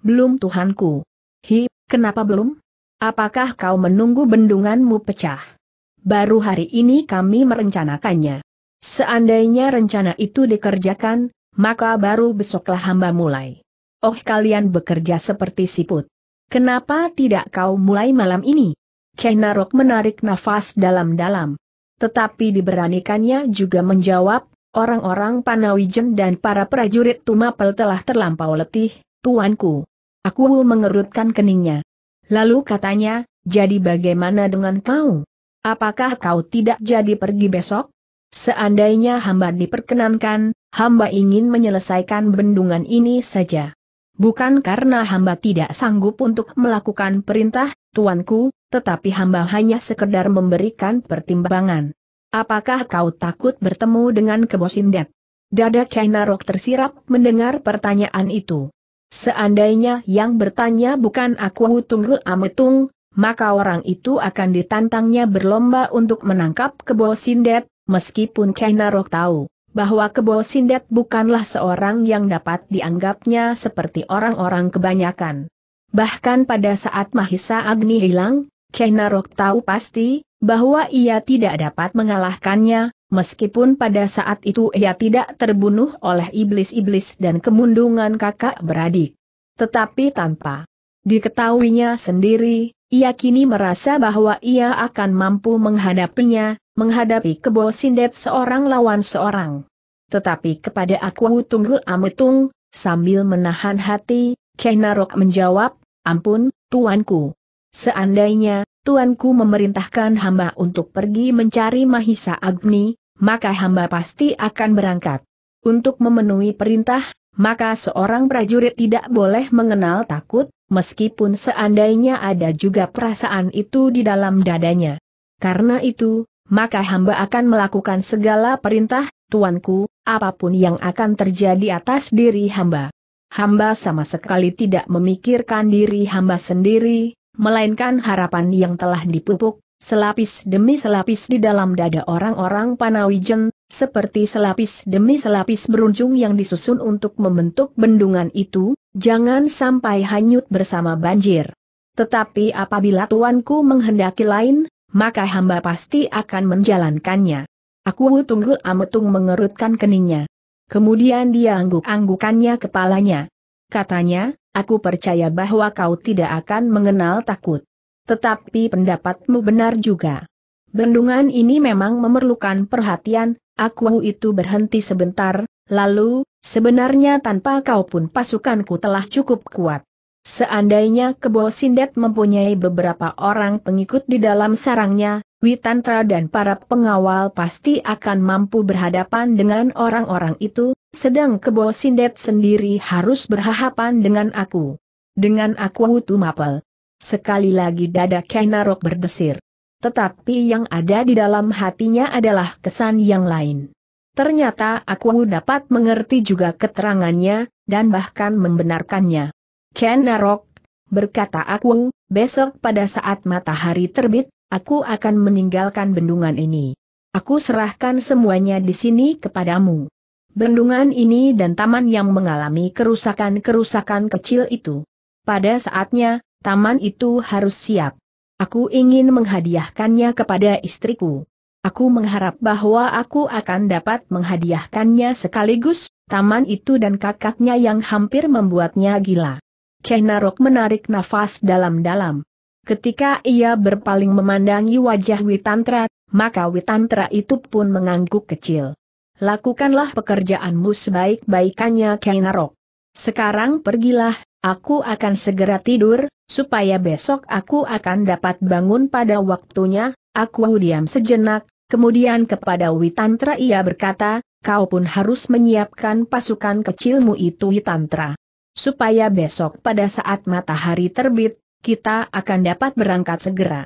Belum Tuhanku. Hi, kenapa belum? Apakah kau menunggu bendunganmu pecah? Baru hari ini kami merencanakannya. Seandainya rencana itu dikerjakan, maka baru besoklah hamba mulai. Oh kalian bekerja seperti siput. Kenapa tidak kau mulai malam ini? Kenarok menarik nafas dalam-dalam. Tetapi diberanikannya juga menjawab, orang-orang Panawijen dan para prajurit Tumapel telah terlampau letih, tuanku. Aku mengerutkan keningnya. Lalu katanya, jadi bagaimana dengan kau? Apakah kau tidak jadi pergi besok? Seandainya hamba diperkenankan, hamba ingin menyelesaikan bendungan ini saja. Bukan karena hamba tidak sanggup untuk melakukan perintah, tuanku, tetapi hamba hanya sekedar memberikan pertimbangan. Apakah kau takut bertemu dengan kebosindet? Dada Kainarok tersirap mendengar pertanyaan itu. Seandainya yang bertanya bukan aku Tunggul Ametung, maka orang itu akan ditantangnya berlomba untuk menangkap Kebo Sindet, meskipun Kainarok tahu bahwa Kebo Sindet bukanlah seorang yang dapat dianggapnya seperti orang-orang kebanyakan. Bahkan pada saat Mahisa Agni hilang, Kenarok tahu pasti, bahwa ia tidak dapat mengalahkannya, meskipun pada saat itu ia tidak terbunuh oleh iblis-iblis dan kemundungan kakak beradik. Tetapi tanpa diketahuinya sendiri, ia kini merasa bahwa ia akan mampu menghadapinya, menghadapi kebo sindet seorang lawan seorang. Tetapi kepada aku Tunggu Ametung, sambil menahan hati, Kenarok menjawab, ampun, tuanku. Seandainya, tuanku memerintahkan hamba untuk pergi mencari Mahisa Agni, maka hamba pasti akan berangkat. Untuk memenuhi perintah, maka seorang prajurit tidak boleh mengenal takut, meskipun seandainya ada juga perasaan itu di dalam dadanya. Karena itu, maka hamba akan melakukan segala perintah, tuanku, apapun yang akan terjadi atas diri hamba hamba sama sekali tidak memikirkan diri hamba sendiri, melainkan harapan yang telah dipupuk, selapis demi selapis di dalam dada orang-orang Panawijen, seperti selapis demi selapis beruncung yang disusun untuk membentuk bendungan itu, jangan sampai hanyut bersama banjir. Tetapi apabila tuanku menghendaki lain, maka hamba pasti akan menjalankannya. Aku tunggu ametung mengerutkan keningnya. Kemudian dia angguk-anggukannya kepalanya. Katanya, aku percaya bahwa kau tidak akan mengenal takut. Tetapi pendapatmu benar juga. Bendungan ini memang memerlukan perhatian, aku itu berhenti sebentar, lalu, sebenarnya tanpa kau pun pasukanku telah cukup kuat. Seandainya Kebo Sindet mempunyai beberapa orang pengikut di dalam sarangnya, Witantra dan para pengawal pasti akan mampu berhadapan dengan orang-orang itu, sedang Kebo Sindet sendiri harus berhadapan dengan aku. Dengan aku Hutu Mapel. Sekali lagi dada Kainarok berdesir. Tetapi yang ada di dalam hatinya adalah kesan yang lain. Ternyata aku dapat mengerti juga keterangannya, dan bahkan membenarkannya. Ken berkata aku, besok pada saat matahari terbit, aku akan meninggalkan bendungan ini. Aku serahkan semuanya di sini kepadamu. Bendungan ini dan taman yang mengalami kerusakan-kerusakan kecil itu. Pada saatnya, taman itu harus siap. Aku ingin menghadiahkannya kepada istriku. Aku mengharap bahwa aku akan dapat menghadiahkannya sekaligus, taman itu dan kakaknya yang hampir membuatnya gila. Kenarok menarik nafas dalam-dalam. Ketika ia berpaling memandangi wajah Witantra, maka Witantra itu pun mengangguk kecil. Lakukanlah pekerjaanmu sebaik-baikannya Kainarok. Sekarang pergilah, aku akan segera tidur, supaya besok aku akan dapat bangun pada waktunya, aku diam sejenak, kemudian kepada Witantra ia berkata, kau pun harus menyiapkan pasukan kecilmu itu Witantra. Supaya besok pada saat matahari terbit, kita akan dapat berangkat segera.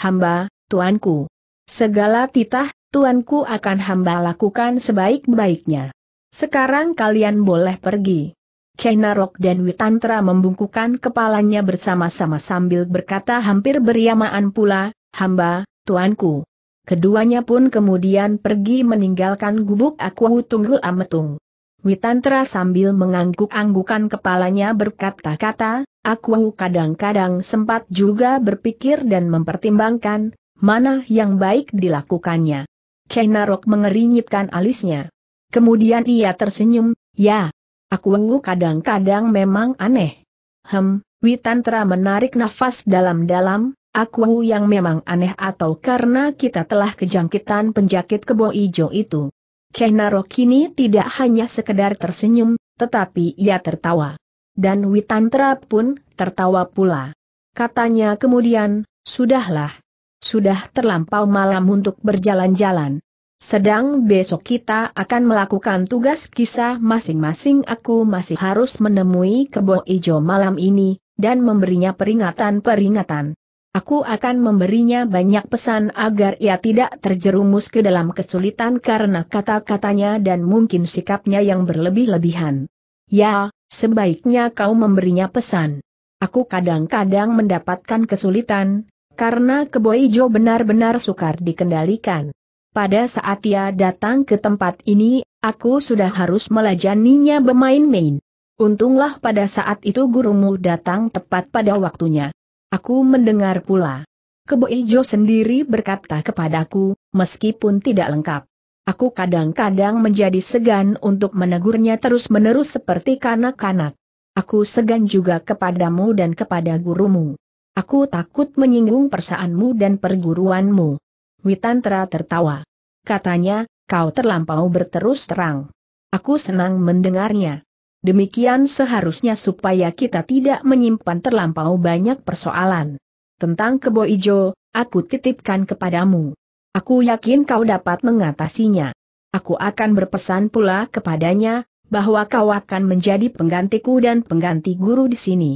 Hamba, Tuanku. Segala titah, Tuanku akan hamba lakukan sebaik-baiknya. Sekarang kalian boleh pergi. Kenarok dan Witantra membungkukan kepalanya bersama-sama sambil berkata hampir beriamaan pula, hamba, tuanku. Keduanya pun kemudian pergi meninggalkan gubuk Aku Tunggul Ametung. Witantra sambil mengangguk-anggukan kepalanya berkata-kata, aku kadang-kadang sempat juga berpikir dan mempertimbangkan, mana yang baik dilakukannya. Kenarok mengerinyitkan alisnya. Kemudian ia tersenyum, ya, aku kadang-kadang memang aneh. Hem, Witantra menarik nafas dalam-dalam, aku yang memang aneh atau karena kita telah kejangkitan penjakit kebo ijo itu. Kenaro kini tidak hanya sekedar tersenyum, tetapi ia tertawa. Dan Witantra pun tertawa pula. Katanya kemudian, sudahlah. Sudah terlampau malam untuk berjalan-jalan. Sedang besok kita akan melakukan tugas kisah masing-masing aku masih harus menemui kebo ijo malam ini, dan memberinya peringatan-peringatan. Aku akan memberinya banyak pesan agar ia tidak terjerumus ke dalam kesulitan karena kata-katanya dan mungkin sikapnya yang berlebih-lebihan. Ya, sebaiknya kau memberinya pesan. Aku kadang-kadang mendapatkan kesulitan, karena Keboijo benar-benar sukar dikendalikan. Pada saat ia datang ke tempat ini, aku sudah harus melajaninya bermain-main. Untunglah pada saat itu gurumu datang tepat pada waktunya. Aku mendengar pula. Kebo Ijo sendiri berkata kepadaku, meskipun tidak lengkap. Aku kadang-kadang menjadi segan untuk menegurnya terus-menerus seperti kanak-kanak. Aku segan juga kepadamu dan kepada gurumu. Aku takut menyinggung persaanmu dan perguruanmu. Witantra tertawa. Katanya, kau terlampau berterus terang. Aku senang mendengarnya. Demikian seharusnya supaya kita tidak menyimpan terlampau banyak persoalan. Tentang kebo ijo, aku titipkan kepadamu. Aku yakin kau dapat mengatasinya. Aku akan berpesan pula kepadanya, bahwa kau akan menjadi penggantiku dan pengganti guru di sini.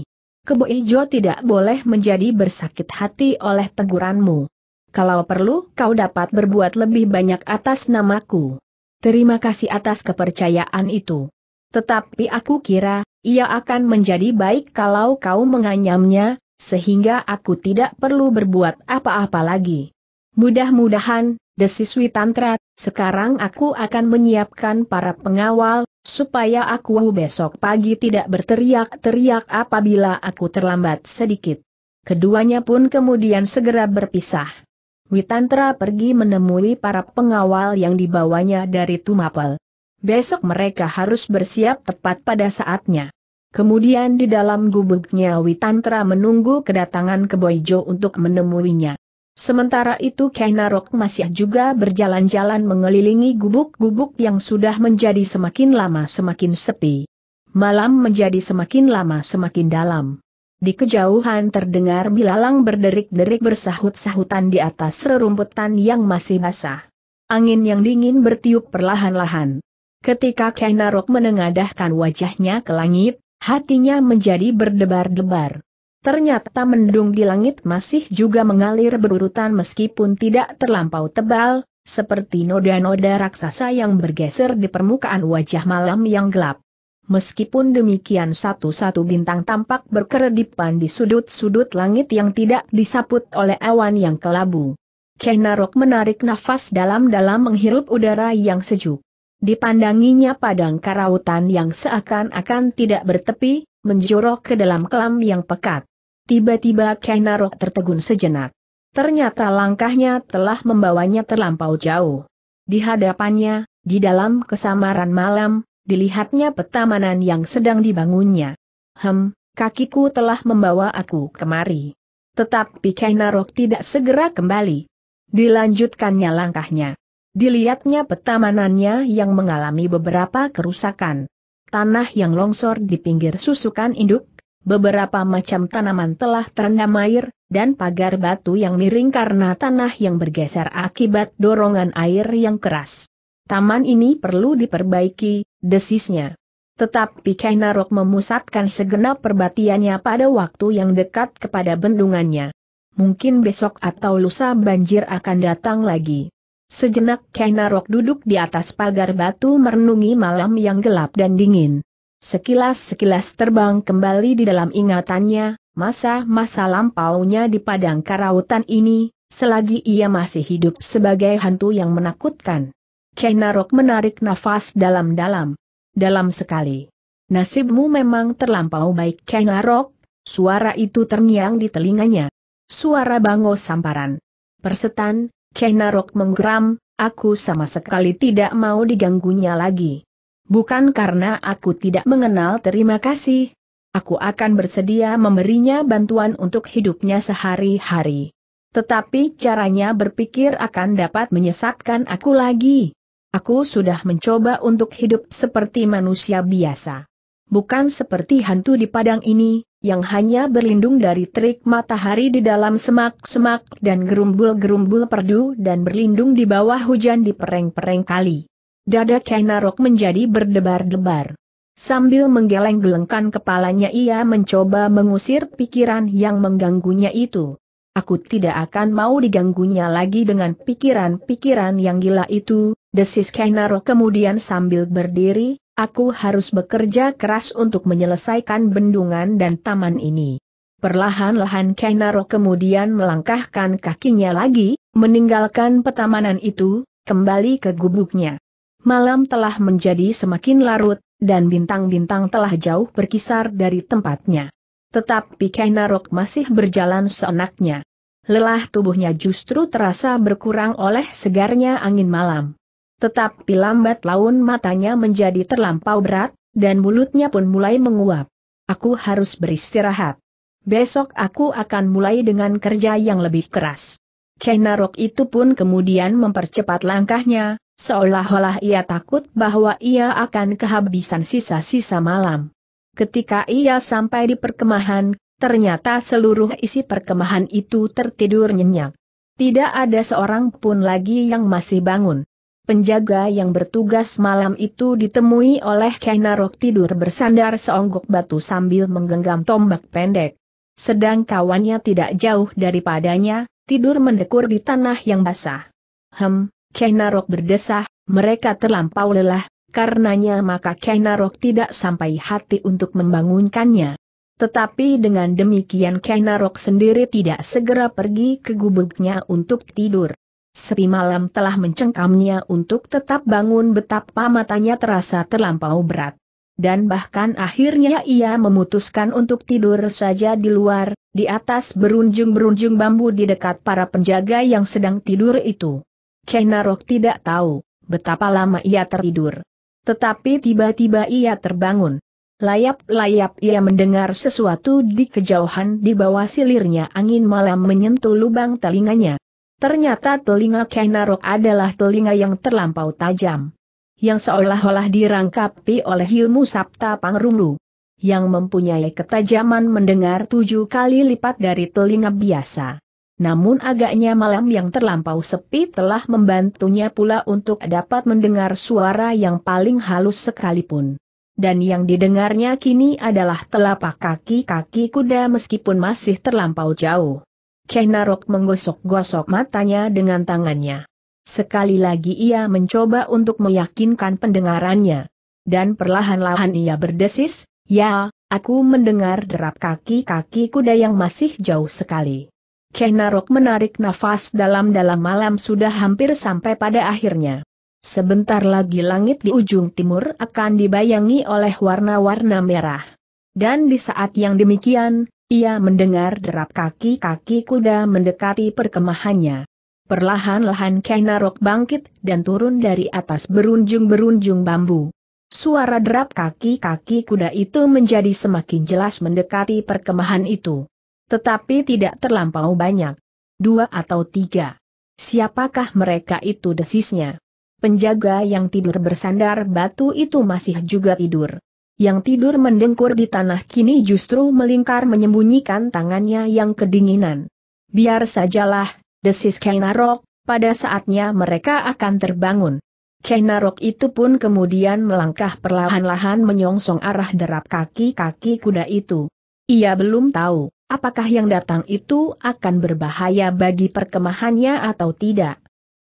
Kebo Ijo tidak boleh menjadi bersakit hati oleh teguranmu. Kalau perlu, kau dapat berbuat lebih banyak atas namaku. Terima kasih atas kepercayaan itu. Tetapi aku kira, ia akan menjadi baik kalau kau menganyamnya, sehingga aku tidak perlu berbuat apa-apa lagi. Mudah-mudahan, desiswi Tantra, sekarang aku akan menyiapkan para pengawal, supaya aku besok pagi tidak berteriak-teriak apabila aku terlambat sedikit. Keduanya pun kemudian segera berpisah. Witantra pergi menemui para pengawal yang dibawanya dari Tumapel. Besok mereka harus bersiap tepat pada saatnya. Kemudian di dalam gubuknya Witantra menunggu kedatangan Keboijo untuk menemuinya. Sementara itu Kainarok masih juga berjalan-jalan mengelilingi gubuk-gubuk yang sudah menjadi semakin lama semakin sepi. Malam menjadi semakin lama semakin dalam. Di kejauhan terdengar bilalang berderik-derik bersahut-sahutan di atas rerumputan yang masih basah. Angin yang dingin bertiup perlahan-lahan. Ketika Kainarok menengadahkan wajahnya ke langit, hatinya menjadi berdebar-debar. Ternyata mendung di langit masih juga mengalir berurutan meskipun tidak terlampau tebal, seperti noda-noda raksasa yang bergeser di permukaan wajah malam yang gelap. Meskipun demikian satu-satu bintang tampak berkeredipan di sudut-sudut langit yang tidak disaput oleh awan yang kelabu. Kainarok menarik nafas dalam-dalam menghirup udara yang sejuk. Dipandanginya padang karautan yang seakan-akan tidak bertepi, menjorok ke dalam kelam yang pekat. Tiba-tiba Kainarok tertegun sejenak. Ternyata langkahnya telah membawanya terlampau jauh. Di hadapannya, di dalam kesamaran malam, dilihatnya petamanan yang sedang dibangunnya. Hem, kakiku telah membawa aku kemari. Tetapi Kainarok tidak segera kembali. Dilanjutkannya langkahnya. Dilihatnya petamanannya yang mengalami beberapa kerusakan. Tanah yang longsor di pinggir susukan induk, beberapa macam tanaman telah terendam air, dan pagar batu yang miring karena tanah yang bergeser akibat dorongan air yang keras. Taman ini perlu diperbaiki, desisnya. Tetapi Kainarok memusatkan segenap perbatiannya pada waktu yang dekat kepada bendungannya. Mungkin besok atau lusa banjir akan datang lagi. Sejenak Kainarok duduk di atas pagar batu merenungi malam yang gelap dan dingin. Sekilas-sekilas terbang kembali di dalam ingatannya, masa-masa lampaunya di padang karautan ini, selagi ia masih hidup sebagai hantu yang menakutkan. Kainarok menarik nafas dalam-dalam. Dalam sekali. Nasibmu memang terlampau baik Kainarok, suara itu terngiang di telinganya. Suara bango samparan. Persetan, Kenarok menggeram, aku sama sekali tidak mau diganggunya lagi. Bukan karena aku tidak mengenal terima kasih. Aku akan bersedia memberinya bantuan untuk hidupnya sehari-hari. Tetapi caranya berpikir akan dapat menyesatkan aku lagi. Aku sudah mencoba untuk hidup seperti manusia biasa bukan seperti hantu di padang ini, yang hanya berlindung dari terik matahari di dalam semak-semak dan gerumbul-gerumbul perdu dan berlindung di bawah hujan di pereng-pereng kali. Dada Kainarok menjadi berdebar-debar. Sambil menggeleng-gelengkan kepalanya ia mencoba mengusir pikiran yang mengganggunya itu. Aku tidak akan mau diganggunya lagi dengan pikiran-pikiran yang gila itu, desis Kainarok kemudian sambil berdiri, Aku harus bekerja keras untuk menyelesaikan bendungan dan taman ini. Perlahan-lahan Kainaro kemudian melangkahkan kakinya lagi, meninggalkan petamanan itu, kembali ke gubuknya. Malam telah menjadi semakin larut, dan bintang-bintang telah jauh berkisar dari tempatnya. Tetapi Kainarok masih berjalan seenaknya. Lelah tubuhnya justru terasa berkurang oleh segarnya angin malam. Tetapi lambat laun matanya menjadi terlampau berat, dan mulutnya pun mulai menguap. Aku harus beristirahat. Besok aku akan mulai dengan kerja yang lebih keras. Kenarok itu pun kemudian mempercepat langkahnya, seolah-olah ia takut bahwa ia akan kehabisan sisa-sisa malam. Ketika ia sampai di perkemahan, ternyata seluruh isi perkemahan itu tertidur nyenyak. Tidak ada seorang pun lagi yang masih bangun. Penjaga yang bertugas malam itu ditemui oleh Kainarok tidur bersandar seonggok batu sambil menggenggam tombak pendek. Sedang kawannya tidak jauh daripadanya, tidur mendekur di tanah yang basah. Hem, Kainarok berdesah, mereka terlampau lelah, karenanya maka Kainarok tidak sampai hati untuk membangunkannya. Tetapi dengan demikian Kainarok sendiri tidak segera pergi ke gubuknya untuk tidur. Sepi malam telah mencengkamnya untuk tetap bangun betapa matanya terasa terlampau berat. Dan bahkan akhirnya ia memutuskan untuk tidur saja di luar, di atas berunjung-berunjung bambu di dekat para penjaga yang sedang tidur itu. Kenarok tidak tahu betapa lama ia tertidur. Tetapi tiba-tiba ia terbangun. Layap-layap ia mendengar sesuatu di kejauhan di bawah silirnya angin malam menyentuh lubang telinganya. Ternyata telinga Kainarok adalah telinga yang terlampau tajam. Yang seolah-olah dirangkapi oleh ilmu Sabta Pangrungu. Yang mempunyai ketajaman mendengar tujuh kali lipat dari telinga biasa. Namun agaknya malam yang terlampau sepi telah membantunya pula untuk dapat mendengar suara yang paling halus sekalipun. Dan yang didengarnya kini adalah telapak kaki-kaki kuda meskipun masih terlampau jauh. Narok menggosok-gosok matanya dengan tangannya. Sekali lagi ia mencoba untuk meyakinkan pendengarannya. Dan perlahan-lahan ia berdesis, ya, aku mendengar derap kaki-kaki kuda yang masih jauh sekali. Narok menarik nafas dalam-dalam malam sudah hampir sampai pada akhirnya. Sebentar lagi langit di ujung timur akan dibayangi oleh warna-warna merah. Dan di saat yang demikian, ia mendengar derap kaki-kaki kuda mendekati perkemahannya. Perlahan-lahan Kainarok bangkit dan turun dari atas berunjung-berunjung bambu. Suara derap kaki-kaki kuda itu menjadi semakin jelas mendekati perkemahan itu. Tetapi tidak terlampau banyak. Dua atau tiga. Siapakah mereka itu desisnya? Penjaga yang tidur bersandar batu itu masih juga tidur yang tidur mendengkur di tanah kini justru melingkar menyembunyikan tangannya yang kedinginan. Biar sajalah, desis Kainarok, pada saatnya mereka akan terbangun. Kainarok itu pun kemudian melangkah perlahan-lahan menyongsong arah derap kaki-kaki kuda itu. Ia belum tahu, apakah yang datang itu akan berbahaya bagi perkemahannya atau tidak.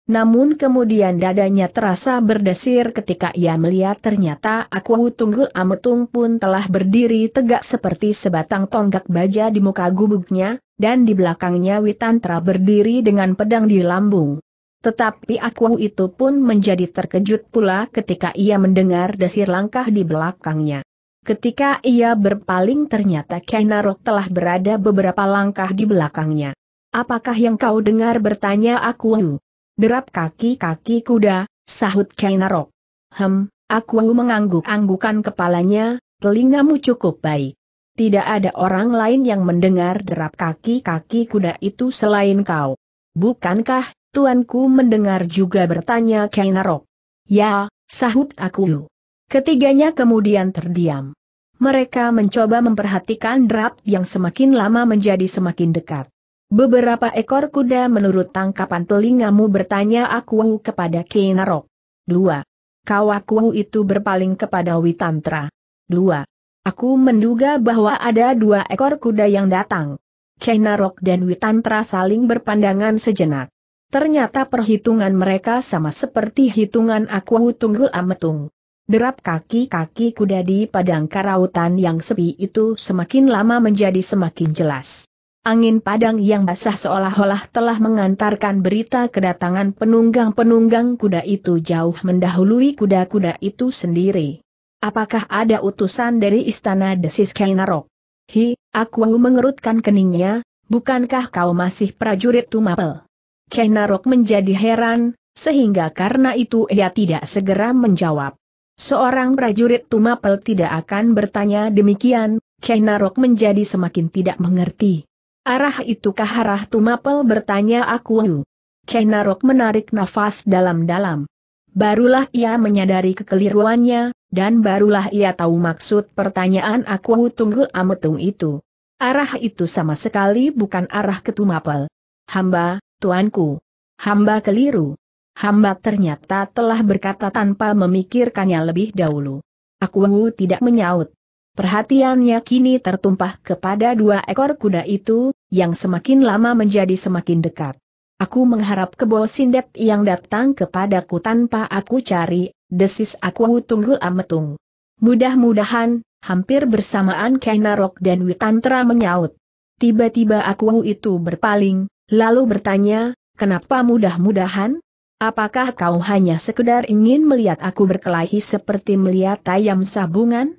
Namun kemudian dadanya terasa berdesir ketika ia melihat ternyata Aku Tunggul Ametung pun telah berdiri tegak seperti sebatang tonggak baja di muka gubuknya, dan di belakangnya Witantra berdiri dengan pedang di lambung. Tetapi Aku itu pun menjadi terkejut pula ketika ia mendengar desir langkah di belakangnya. Ketika ia berpaling ternyata Kainarok telah berada beberapa langkah di belakangnya. Apakah yang kau dengar bertanya Aku? derap kaki-kaki kuda, sahut Kainarok. Hem, aku mengangguk-anggukan kepalanya, telingamu cukup baik. Tidak ada orang lain yang mendengar derap kaki-kaki kuda itu selain kau. Bukankah, tuanku mendengar juga bertanya Kainarok. Ya, sahut aku. Ketiganya kemudian terdiam. Mereka mencoba memperhatikan derap yang semakin lama menjadi semakin dekat. Beberapa ekor kuda menurut tangkapan telingamu bertanya aku kepada Kainarok. 2. Kawaku itu berpaling kepada Witantra. 2. Aku menduga bahwa ada dua ekor kuda yang datang. Kenarok dan Witantra saling berpandangan sejenak. Ternyata perhitungan mereka sama seperti hitungan aku tunggul ametung. Derap kaki-kaki kuda di padang karautan yang sepi itu semakin lama menjadi semakin jelas. Angin padang yang basah seolah-olah telah mengantarkan berita kedatangan penunggang-penunggang kuda itu jauh mendahului kuda-kuda itu sendiri. Apakah ada utusan dari istana Desis Kainarok? Hi, aku mengerutkan keningnya, bukankah kau masih prajurit Tumapel? Kainarok menjadi heran, sehingga karena itu ia tidak segera menjawab. Seorang prajurit Tumapel tidak akan bertanya demikian, Kainarok menjadi semakin tidak mengerti. Arah itukah arah Tumapel bertanya aku. Kenarok menarik nafas dalam-dalam. Barulah ia menyadari kekeliruannya, dan barulah ia tahu maksud pertanyaan aku tunggul ametung itu. Arah itu sama sekali bukan arah ke Tumapel. Hamba, tuanku. Hamba keliru. Hamba ternyata telah berkata tanpa memikirkannya lebih dahulu. Aku tidak menyaut. Perhatiannya kini tertumpah kepada dua ekor kuda itu, yang semakin lama menjadi semakin dekat. Aku mengharap kebo sindet yang datang kepadaku tanpa aku cari, desis aku tunggul ametung. Mudah-mudahan, hampir bersamaan Kainarok dan Witantra menyaut. Tiba-tiba aku itu berpaling, lalu bertanya, kenapa mudah-mudahan? Apakah kau hanya sekedar ingin melihat aku berkelahi seperti melihat ayam sabungan?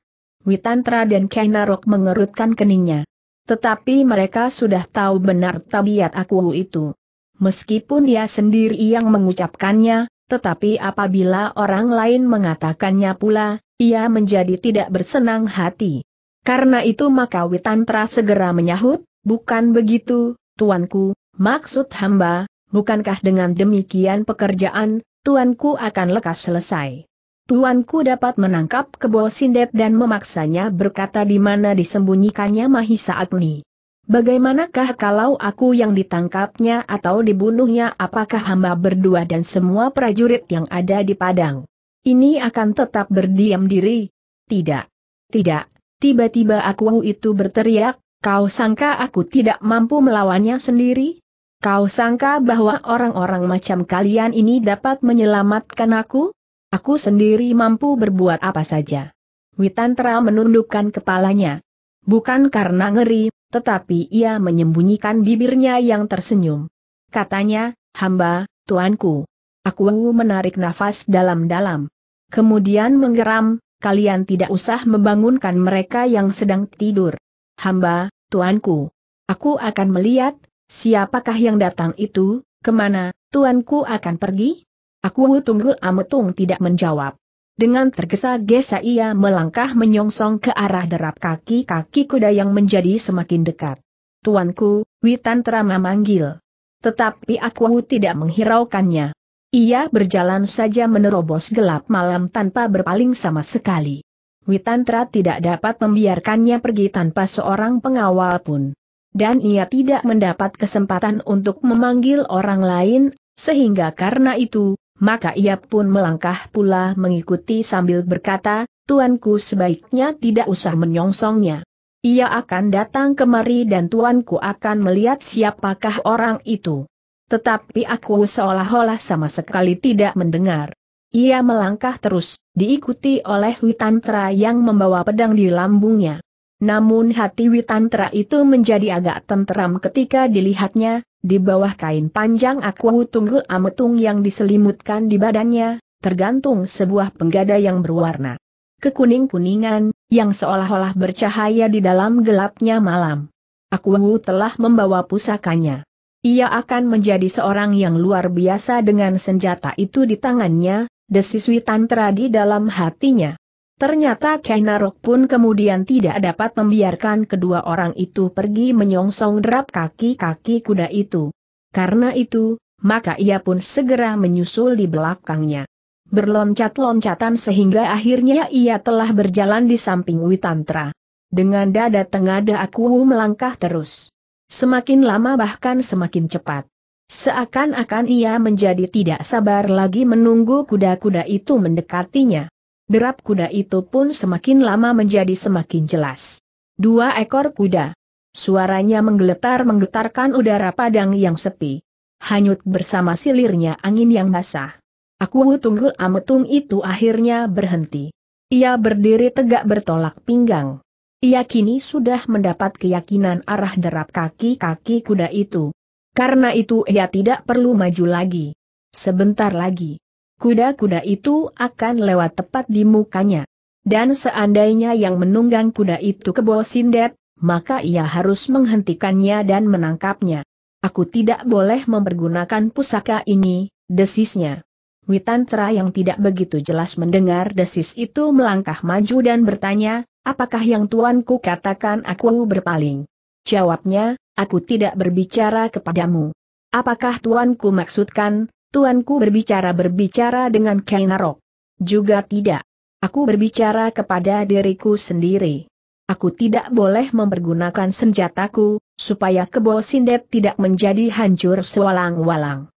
Witantra dan Kainarok mengerutkan keningnya. Tetapi mereka sudah tahu benar tabiat aku itu. Meskipun dia sendiri yang mengucapkannya, tetapi apabila orang lain mengatakannya pula, ia menjadi tidak bersenang hati. Karena itu maka Witantra segera menyahut, bukan begitu, tuanku, maksud hamba, bukankah dengan demikian pekerjaan, tuanku akan lekas selesai tuanku dapat menangkap kebo sindet dan memaksanya berkata di mana disembunyikannya Mahisa Agni. Bagaimanakah kalau aku yang ditangkapnya atau dibunuhnya apakah hamba berdua dan semua prajurit yang ada di Padang? Ini akan tetap berdiam diri? Tidak. Tidak, tiba-tiba aku itu berteriak, kau sangka aku tidak mampu melawannya sendiri? Kau sangka bahwa orang-orang macam kalian ini dapat menyelamatkan aku? Aku sendiri mampu berbuat apa saja. Witantra menundukkan kepalanya. Bukan karena ngeri, tetapi ia menyembunyikan bibirnya yang tersenyum. Katanya, hamba, tuanku. Aku menarik nafas dalam-dalam. Kemudian menggeram, kalian tidak usah membangunkan mereka yang sedang tidur. Hamba, tuanku, aku akan melihat, siapakah yang datang itu, kemana, tuanku akan pergi? Aku Tunggul Ametung tidak menjawab. Dengan tergesa-gesa ia melangkah menyongsong ke arah derap kaki-kaki kuda yang menjadi semakin dekat. Tuanku, Witantra memanggil. Tetapi aku tidak menghiraukannya. Ia berjalan saja menerobos gelap malam tanpa berpaling sama sekali. Witantra tidak dapat membiarkannya pergi tanpa seorang pengawal pun. Dan ia tidak mendapat kesempatan untuk memanggil orang lain, sehingga karena itu, maka ia pun melangkah pula mengikuti sambil berkata, Tuanku sebaiknya tidak usah menyongsongnya. Ia akan datang kemari dan Tuanku akan melihat siapakah orang itu. Tetapi aku seolah-olah sama sekali tidak mendengar. Ia melangkah terus, diikuti oleh Witantra yang membawa pedang di lambungnya. Namun hati Witantra itu menjadi agak tenteram ketika dilihatnya, di bawah kain panjang aku tunggu ametung yang diselimutkan di badannya, tergantung sebuah penggada yang berwarna kekuning-kuningan, yang seolah-olah bercahaya di dalam gelapnya malam. Aku telah membawa pusakanya. Ia akan menjadi seorang yang luar biasa dengan senjata itu di tangannya, desis Witantra di dalam hatinya. Ternyata Kainarok pun kemudian tidak dapat membiarkan kedua orang itu pergi menyongsong derap kaki-kaki kuda itu. Karena itu, maka ia pun segera menyusul di belakangnya. Berloncat-loncatan sehingga akhirnya ia telah berjalan di samping Witantra. Dengan dada tengada aku melangkah terus. Semakin lama bahkan semakin cepat. Seakan-akan ia menjadi tidak sabar lagi menunggu kuda-kuda itu mendekatinya derap kuda itu pun semakin lama menjadi semakin jelas. Dua ekor kuda. Suaranya menggeletar-menggetarkan udara padang yang sepi. Hanyut bersama silirnya angin yang basah. Aku tunggu ametung itu akhirnya berhenti. Ia berdiri tegak bertolak pinggang. Ia kini sudah mendapat keyakinan arah derap kaki-kaki kuda itu. Karena itu ia tidak perlu maju lagi. Sebentar lagi, kuda-kuda itu akan lewat tepat di mukanya. Dan seandainya yang menunggang kuda itu sindet, maka ia harus menghentikannya dan menangkapnya. Aku tidak boleh mempergunakan pusaka ini, desisnya. Witantra yang tidak begitu jelas mendengar desis itu melangkah maju dan bertanya, apakah yang tuanku katakan aku berpaling? Jawabnya, aku tidak berbicara kepadamu. Apakah tuanku maksudkan, tuanku berbicara-berbicara dengan Kainarok. Juga tidak. Aku berbicara kepada diriku sendiri. Aku tidak boleh mempergunakan senjataku, supaya kebo sindet tidak menjadi hancur sewalang-walang.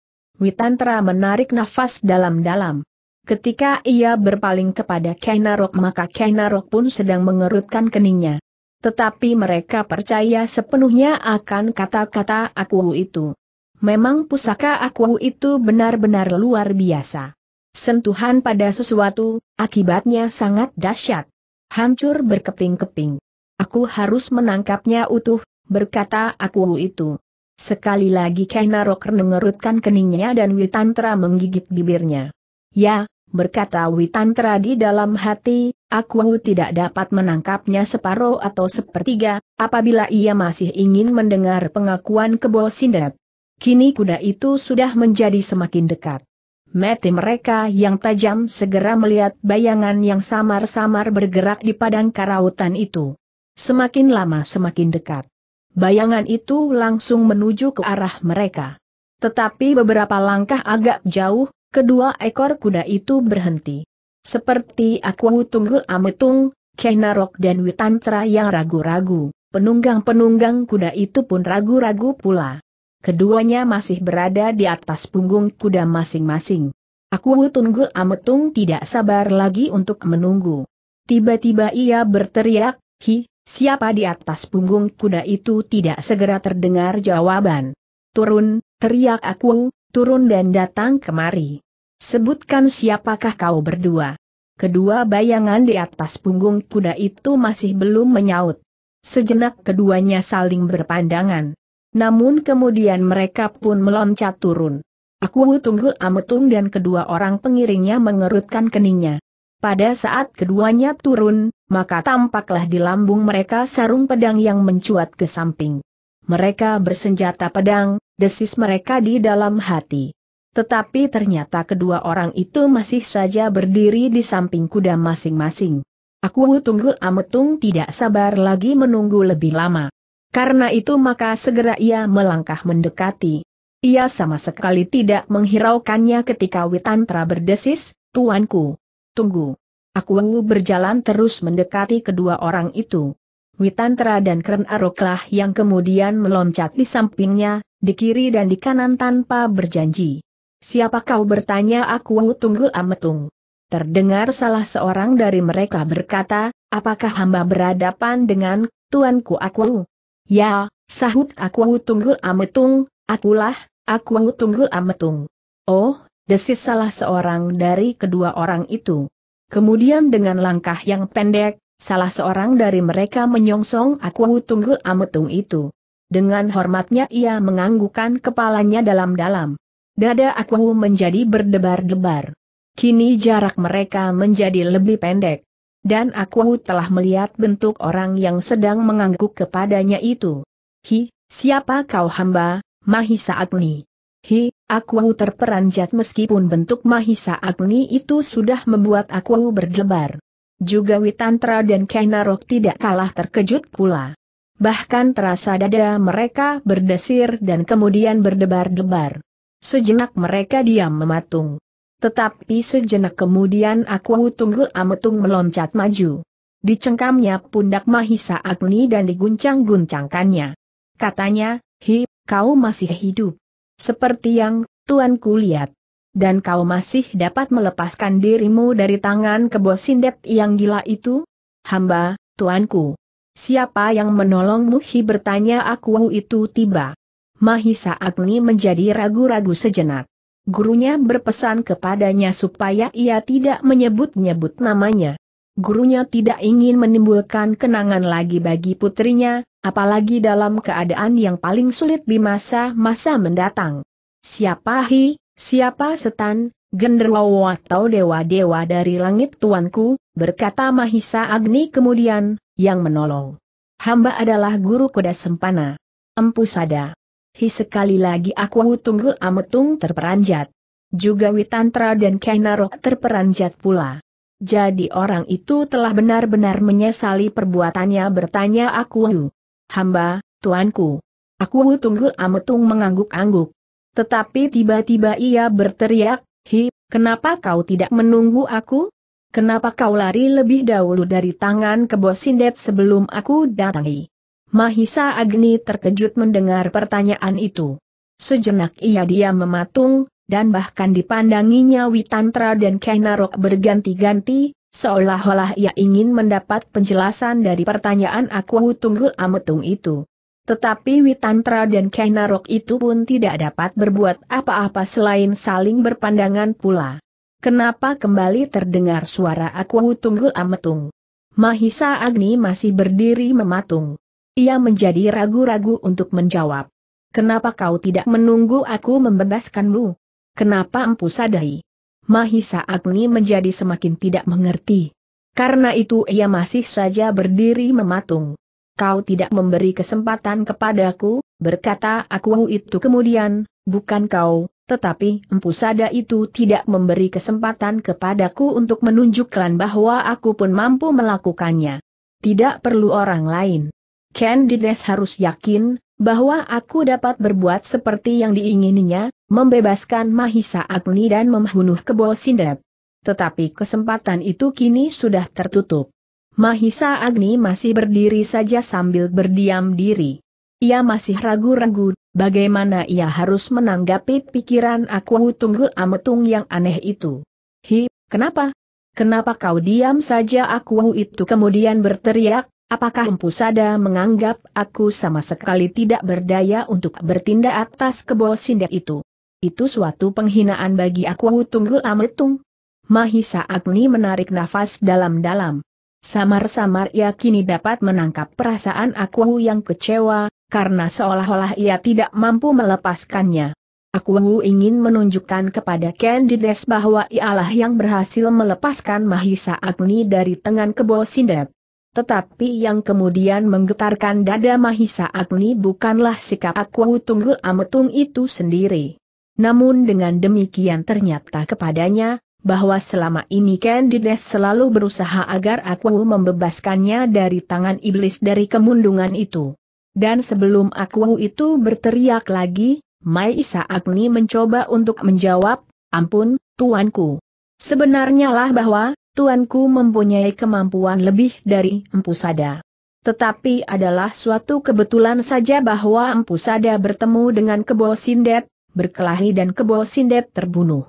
Witantra menarik nafas dalam-dalam. Ketika ia berpaling kepada Kainarok maka Kainarok pun sedang mengerutkan keningnya. Tetapi mereka percaya sepenuhnya akan kata-kata aku itu memang pusaka aku itu benar-benar luar biasa. Sentuhan pada sesuatu, akibatnya sangat dahsyat. Hancur berkeping-keping. Aku harus menangkapnya utuh, berkata aku itu. Sekali lagi Kenarok mengerutkan keningnya dan Witantra menggigit bibirnya. Ya, berkata Witantra di dalam hati, aku tidak dapat menangkapnya separuh atau sepertiga, apabila ia masih ingin mendengar pengakuan kebosindat. Kini kuda itu sudah menjadi semakin dekat. Mati mereka yang tajam segera melihat bayangan yang samar-samar bergerak di padang karautan itu. Semakin lama semakin dekat. Bayangan itu langsung menuju ke arah mereka. Tetapi beberapa langkah agak jauh, kedua ekor kuda itu berhenti. Seperti aku tunggul ametung, Kenarok dan Witantra yang ragu-ragu, penunggang-penunggang kuda itu pun ragu-ragu pula keduanya masih berada di atas punggung kuda masing-masing. Aku Tunggul Ametung tidak sabar lagi untuk menunggu. Tiba-tiba ia berteriak, hi, siapa di atas punggung kuda itu tidak segera terdengar jawaban. Turun, teriak aku, turun dan datang kemari. Sebutkan siapakah kau berdua. Kedua bayangan di atas punggung kuda itu masih belum menyaut. Sejenak keduanya saling berpandangan. Namun kemudian mereka pun meloncat turun. Aku tunggul ametung dan kedua orang pengiringnya mengerutkan keningnya. Pada saat keduanya turun, maka tampaklah di lambung mereka sarung pedang yang mencuat ke samping. Mereka bersenjata pedang, desis mereka di dalam hati. Tetapi ternyata kedua orang itu masih saja berdiri di samping kuda masing-masing. Aku Tunggul Ametung tidak sabar lagi menunggu lebih lama. Karena itu maka segera ia melangkah mendekati. Ia sama sekali tidak menghiraukannya ketika Witantra berdesis, Tuanku, tunggu. Aku berjalan terus mendekati kedua orang itu. Witantra dan Kren Aroklah yang kemudian meloncat di sampingnya, di kiri dan di kanan tanpa berjanji. Siapa kau bertanya aku tunggul ametung. Terdengar salah seorang dari mereka berkata, apakah hamba berhadapan dengan, Tuanku aku? Ya, sahut aku tunggul ametung, akulah, aku tunggul ametung. Oh, desis salah seorang dari kedua orang itu. Kemudian dengan langkah yang pendek, salah seorang dari mereka menyongsong aku tunggul ametung itu. Dengan hormatnya ia menganggukkan kepalanya dalam-dalam. Dada aku menjadi berdebar-debar. Kini jarak mereka menjadi lebih pendek. Dan aku telah melihat bentuk orang yang sedang mengangguk kepadanya itu. Hi, siapa kau hamba, Mahisa Agni? Hi, aku terperanjat meskipun bentuk Mahisa Agni itu sudah membuat aku berdebar. Juga Witantra dan Kainarok tidak kalah terkejut pula. Bahkan terasa dada mereka berdesir dan kemudian berdebar-debar. Sejenak mereka diam mematung. Tetapi sejenak kemudian aku tunggul ametung meloncat maju. Dicengkamnya pundak Mahisa Agni dan diguncang-guncangkannya. Katanya, Hi, kau masih hidup. Seperti yang, tuanku lihat. Dan kau masih dapat melepaskan dirimu dari tangan kebo sindet yang gila itu? Hamba, tuanku. Siapa yang menolongmu? Hi bertanya aku itu tiba. Mahisa Agni menjadi ragu-ragu sejenak. Gurunya berpesan kepadanya supaya ia tidak menyebut-nyebut namanya. Gurunya tidak ingin menimbulkan kenangan lagi bagi putrinya, apalagi dalam keadaan yang paling sulit di masa-masa mendatang. Siapa Hi, siapa Setan, Genderwo atau dewa-dewa dari langit tuanku, berkata Mahisa Agni kemudian, yang menolong. Hamba adalah guru kuda sempana. Empu Sada. Hi sekali lagi aku tunggul ametung terperanjat. Juga Witantra dan Kainarok terperanjat pula. Jadi orang itu telah benar-benar menyesali perbuatannya bertanya aku. Hamba, tuanku. Aku tunggul ametung mengangguk-angguk. Tetapi tiba-tiba ia berteriak, Hi, kenapa kau tidak menunggu aku? Kenapa kau lari lebih dahulu dari tangan kebosindet sebelum aku datangi? Mahisa Agni terkejut mendengar pertanyaan itu. Sejenak ia diam mematung, dan bahkan dipandanginya Witantra dan Kainarok berganti-ganti, seolah-olah ia ingin mendapat penjelasan dari pertanyaan aku tunggul ametung itu. Tetapi Witantra dan Kainarok itu pun tidak dapat berbuat apa-apa selain saling berpandangan pula. Kenapa kembali terdengar suara aku tunggul ametung? Mahisa Agni masih berdiri mematung. Ia menjadi ragu-ragu untuk menjawab. Kenapa kau tidak menunggu aku membebaskanmu? Kenapa empu sadai? Mahisa Agni menjadi semakin tidak mengerti. Karena itu ia masih saja berdiri mematung. Kau tidak memberi kesempatan kepadaku, berkata aku itu kemudian, bukan kau, tetapi empu sada itu tidak memberi kesempatan kepadaku untuk menunjukkan bahwa aku pun mampu melakukannya. Tidak perlu orang lain. Ken, Candides harus yakin, bahwa aku dapat berbuat seperti yang diingininya, membebaskan Mahisa Agni dan membunuh Kebo Sindet. Tetapi kesempatan itu kini sudah tertutup. Mahisa Agni masih berdiri saja sambil berdiam diri. Ia masih ragu-ragu, bagaimana ia harus menanggapi pikiran aku tunggul ametung yang aneh itu. Hi, kenapa? Kenapa kau diam saja aku itu kemudian berteriak, Apakah Empu Sada menganggap aku sama sekali tidak berdaya untuk bertindak atas kebo sindet itu? Itu suatu penghinaan bagi aku tunggul ametung. Mahisa Agni menarik nafas dalam-dalam. Samar-samar ia kini dapat menangkap perasaan aku yang kecewa, karena seolah-olah ia tidak mampu melepaskannya. Aku ingin menunjukkan kepada Candides bahwa ialah yang berhasil melepaskan Mahisa Agni dari tangan kebo sindet. Tetapi yang kemudian menggetarkan dada Mahisa Agni bukanlah sikap aku Tunggul Ametung itu sendiri. Namun dengan demikian ternyata kepadanya, bahwa selama ini Candides selalu berusaha agar aku membebaskannya dari tangan iblis dari kemundungan itu. Dan sebelum aku itu berteriak lagi, Maisa Agni mencoba untuk menjawab, ampun, tuanku. Sebenarnya lah bahwa, tuanku mempunyai kemampuan lebih dari Empu Sada. Tetapi adalah suatu kebetulan saja bahwa Empu Sada bertemu dengan Kebo Sindet, berkelahi dan Kebo Sindet terbunuh.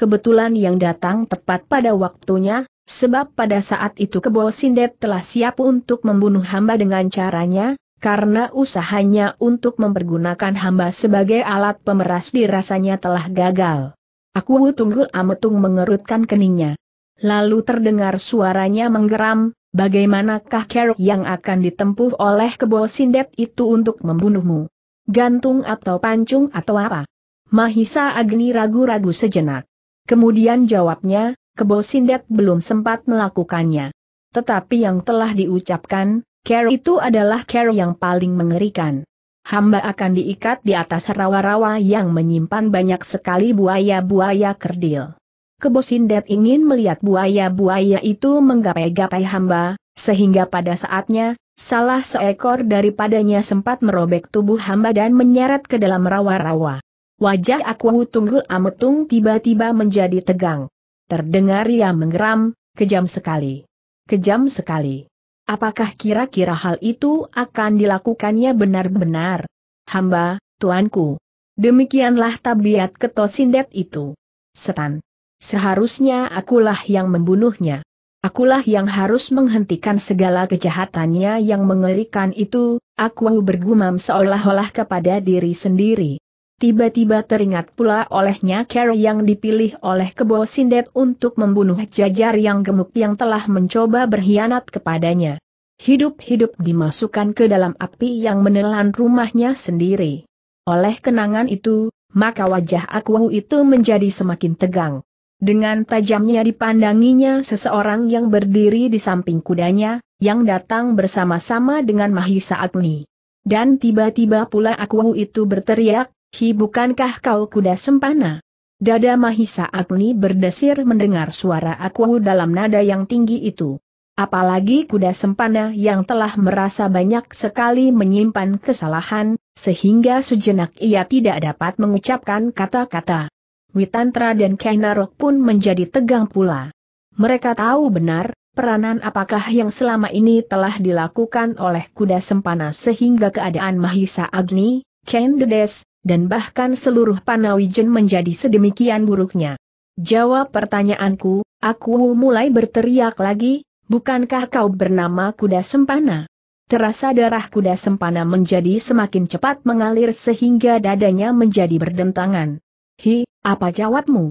Kebetulan yang datang tepat pada waktunya, sebab pada saat itu Kebo Sindet telah siap untuk membunuh hamba dengan caranya, karena usahanya untuk mempergunakan hamba sebagai alat pemeras dirasanya telah gagal. Aku tunggul ametung mengerutkan keningnya. Lalu terdengar suaranya menggeram, bagaimanakah kera yang akan ditempuh oleh kebo sindet itu untuk membunuhmu? Gantung atau pancung atau apa? Mahisa Agni ragu-ragu sejenak. Kemudian jawabnya, kebo sindet belum sempat melakukannya. Tetapi yang telah diucapkan, kera itu adalah kera yang paling mengerikan hamba akan diikat di atas rawa-rawa yang menyimpan banyak sekali buaya-buaya kerdil. Kebosindet ingin melihat buaya-buaya itu menggapai-gapai hamba, sehingga pada saatnya, salah seekor daripadanya sempat merobek tubuh hamba dan menyeret ke dalam rawa-rawa. Wajah aku Tunggul Ametung tiba-tiba menjadi tegang. Terdengar ia menggeram, kejam sekali. Kejam sekali. Apakah kira-kira hal itu akan dilakukannya benar-benar? Hamba, tuanku. Demikianlah tabiat ketosindet itu. Setan. Seharusnya akulah yang membunuhnya. Akulah yang harus menghentikan segala kejahatannya yang mengerikan itu, aku bergumam seolah-olah kepada diri sendiri. Tiba-tiba teringat pula olehnya Carol yang dipilih oleh Kebo Sindet untuk membunuh jajar yang gemuk yang telah mencoba berkhianat kepadanya. Hidup-hidup dimasukkan ke dalam api yang menelan rumahnya sendiri. Oleh kenangan itu, maka wajah aku itu menjadi semakin tegang. Dengan tajamnya dipandanginya seseorang yang berdiri di samping kudanya, yang datang bersama-sama dengan Mahisa Agni. Dan tiba-tiba pula aku itu berteriak, Hi bukankah kau kuda sempana? Dada Mahisa Agni berdesir mendengar suara aku dalam nada yang tinggi itu. Apalagi kuda sempana yang telah merasa banyak sekali menyimpan kesalahan, sehingga sejenak ia tidak dapat mengucapkan kata-kata. Witantra dan Kainarok pun menjadi tegang pula. Mereka tahu benar, peranan apakah yang selama ini telah dilakukan oleh kuda sempana sehingga keadaan Mahisa Agni, Kendedes, dan bahkan seluruh Panawijen menjadi sedemikian buruknya. Jawab pertanyaanku, aku mulai berteriak lagi, bukankah kau bernama kuda sempana? Terasa darah kuda sempana menjadi semakin cepat mengalir sehingga dadanya menjadi berdentangan. Hi, apa jawabmu?